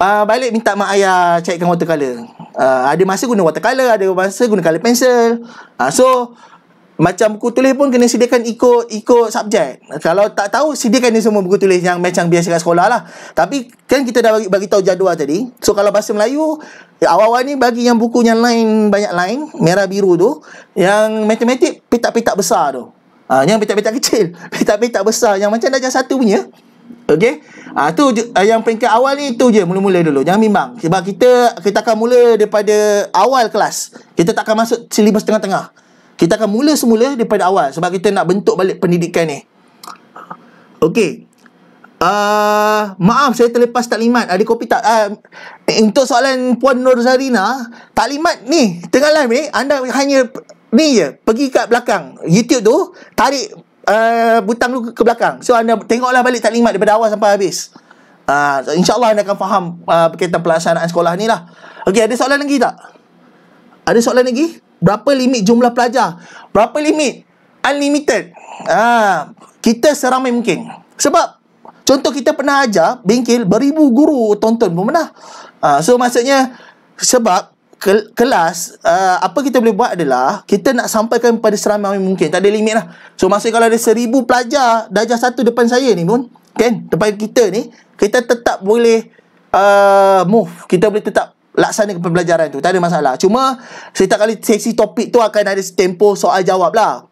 uh, balik minta mak ayah carikan watercolor uh, ada masa guna watercolor ada masa guna color pencil uh, so macam buku tulis pun kena sediakan ikut ikut subjek. Kalau tak tahu sediakan ni semua buku tulis yang macam biasa kat sekolah lah. Tapi kan kita dah bagi, bagi tahu jadual tadi. So kalau bahasa Melayu ya, awal-awal ni bagi yang buku yang lain banyak lain merah biru tu yang matematik petak-petak besar tu. Ah yang petak-petak kecil, petak-petak besar yang macam darjah satu punya. Okey. Ah tu je, ah, yang peringkat awal ni tu je mula-mula dulu. Jangan bimbang. Sebab kita kita akan mula daripada awal kelas. Kita tak akan masuk silibus tengah-tengah. Kita akan mula semula daripada awal sebab kita nak bentuk balik pendidikan ni. Okey. Uh, maaf saya terlepas taklimat Ada kopi tak? Uh, untuk soalan Puan Nur Zarina Taklimat ni Tengah live ni Anda hanya Ni je Pergi kat belakang YouTube tu Tarik Uh, butang lu ke belakang. So anda tengoklah balik taklimat daripada awal sampai habis. Uh, InsyaAllah anda akan faham uh, berkaitan pelaksanaan sekolah ni lah. Okey, ada soalan lagi tak? Ada soalan lagi? Berapa limit jumlah pelajar? Berapa limit? Unlimited. uh, kita seramai mungkin. Sebab contoh kita pernah ajar bingkil beribu guru tonton pun pernah. Uh, so maksudnya sebab ke- kelas, uh, apa kita boleh buat adalah kita nak sampaikan kepada seramai mungkin. Tak ada limit lah. So, masa kalau ada seribu pelajar darjah satu depan saya ni pun, kan, depan kita ni, kita tetap boleh uh, move. Kita boleh tetap laksana pembelajaran tu. Tak ada masalah. Cuma, setiap kali sesi topik tu akan ada tempo soal jawab lah.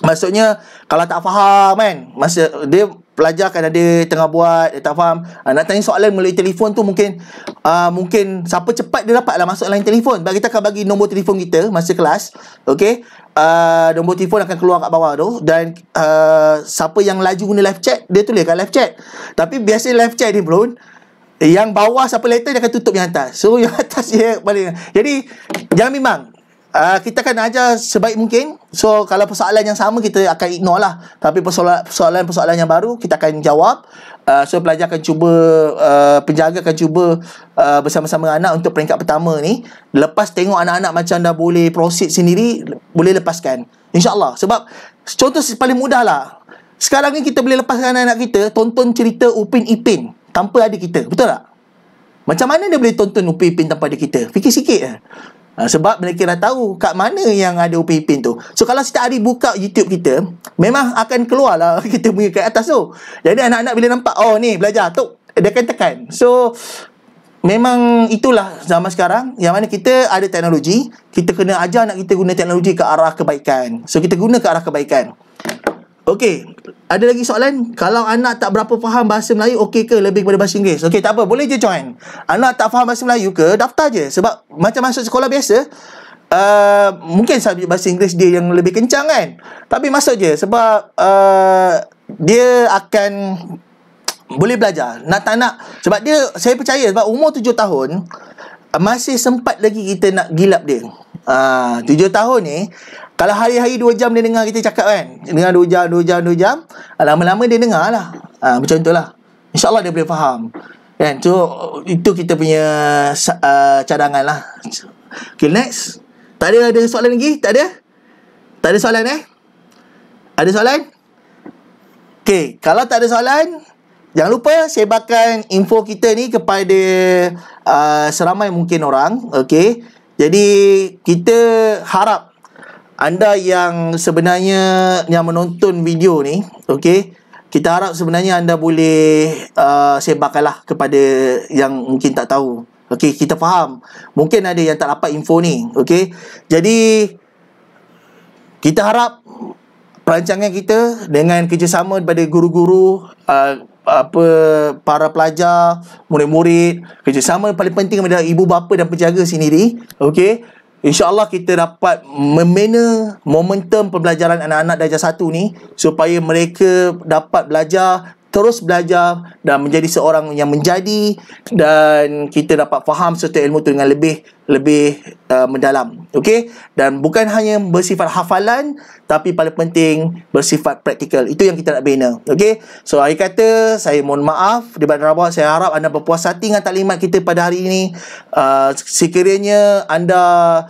Maksudnya, kalau tak faham kan, masa dia pelajar kan ada tengah buat dia tak faham uh, nak tanya soalan melalui telefon tu mungkin uh, mungkin siapa cepat dia dapatlah masuk line telefon bagi kita akan bagi nombor telefon kita masa kelas okey Uh, nombor telefon akan keluar kat bawah tu dan uh, siapa yang laju guna live chat dia tulis kat live chat tapi biasa live chat ni bro yang bawah siapa later dia akan tutup yang atas so yang atas dia balik jadi jangan memang. Ah, kita akan ajar sebaik mungkin. So kalau persoalan yang sama kita akan ignore lah. Tapi persoalan-persoalan yang baru kita akan jawab. Uh, so pelajar akan cuba, uh, penjaga akan cuba uh, bersama-sama anak untuk peringkat pertama ni. Lepas tengok anak-anak macam dah boleh proceed sendiri, boleh lepaskan. InsyaAllah. Sebab contoh paling mudah lah. Sekarang ni kita boleh lepaskan anak-anak kita tonton cerita Upin Ipin tanpa ada kita. Betul tak? Macam mana dia boleh tonton Upin Ipin tanpa ada kita? Fikir sikit eh. Ah, sebab mereka dah tahu kat mana yang ada Upin-Ipin tu. So kalau setiap hari buka YouTube kita, memang akan keluarlah kita punya kat atas tu. Jadi anak-anak bila nampak, oh ni belajar, tu, dia akan tekan. So memang itulah zaman sekarang yang mana kita ada teknologi, kita kena ajar anak kita guna teknologi ke arah kebaikan. So kita guna ke arah kebaikan. Okey, ada lagi soalan? Kalau anak tak berapa faham bahasa Melayu, okey ke lebih kepada bahasa Inggeris? Okey, tak apa, boleh je join. Anak tak faham bahasa Melayu ke, daftar je. Sebab macam masuk sekolah biasa, uh, mungkin subjek bahasa Inggeris dia yang lebih kencang kan? Tapi masuk je sebab uh, dia akan boleh belajar. Nak tak nak, sebab dia, saya percaya sebab umur 7 tahun, masih sempat lagi kita nak gilap dia. Ah, uh, 7 tahun ni, kalau hari-hari 2 jam dia dengar kita cakap kan. Dengar 2 jam, 2 jam, 2 jam. Ah, lama-lama dia dengar lah. Ha, ah, macam itulah. InsyaAllah dia boleh faham. Kan? So, itu kita punya uh, cadangan lah. Okay, next. Tak ada, ada soalan lagi? Tak ada? Tak ada soalan eh? Ada soalan? Okay, kalau tak ada soalan, jangan lupa sebarkan info kita ni kepada uh, seramai mungkin orang. Okay? Jadi, kita harap anda yang sebenarnya yang menonton video ni, okay? kita harap sebenarnya anda boleh uh, sebarkanlah kepada yang mungkin tak tahu. okay? kita faham. Mungkin ada yang tak dapat info ni, okay? Jadi kita harap perancangan kita dengan kerjasama daripada guru-guru uh, apa para pelajar, murid-murid, kerjasama paling penting adalah ibu bapa dan penjaga sendiri, okey. InsyaAllah kita dapat memena momentum pembelajaran anak-anak darjah satu ni supaya mereka dapat belajar terus belajar dan menjadi seorang yang menjadi dan kita dapat faham serta ilmu itu dengan lebih lebih uh, mendalam okey dan bukan hanya bersifat hafalan tapi paling penting bersifat praktikal itu yang kita nak bina okey so hari kata saya mohon maaf di badan rabak saya harap anda berpuas hati dengan taklimat kita pada hari ini uh, sekiranya anda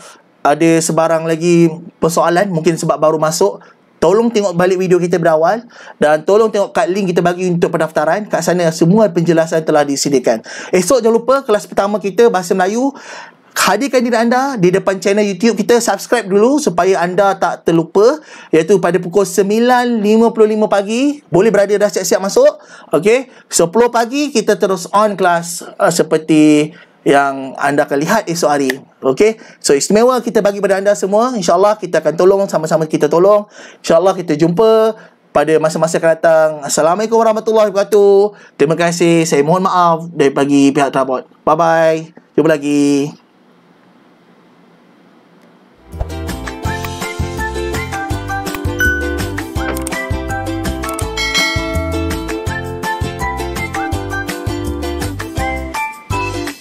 ada sebarang lagi persoalan mungkin sebab baru masuk Tolong tengok balik video kita berawal dan tolong tengok kad link kita bagi untuk pendaftaran. Kat sana semua penjelasan telah disediakan. Esok jangan lupa kelas pertama kita Bahasa Melayu. Hadirkan diri anda di depan channel YouTube kita. Subscribe dulu supaya anda tak terlupa. Iaitu pada pukul 9.55 pagi. Boleh berada dah siap-siap masuk. Okay. 10 pagi kita terus on kelas uh, seperti yang anda akan lihat esok hari. Okey. So istimewa kita bagi pada anda semua. InsyaAllah kita akan tolong sama-sama kita tolong. InsyaAllah kita jumpa pada masa-masa akan datang. Assalamualaikum warahmatullahi wabarakatuh. Terima kasih. Saya mohon maaf dari pagi pihak Trabot. Bye-bye. Jumpa lagi.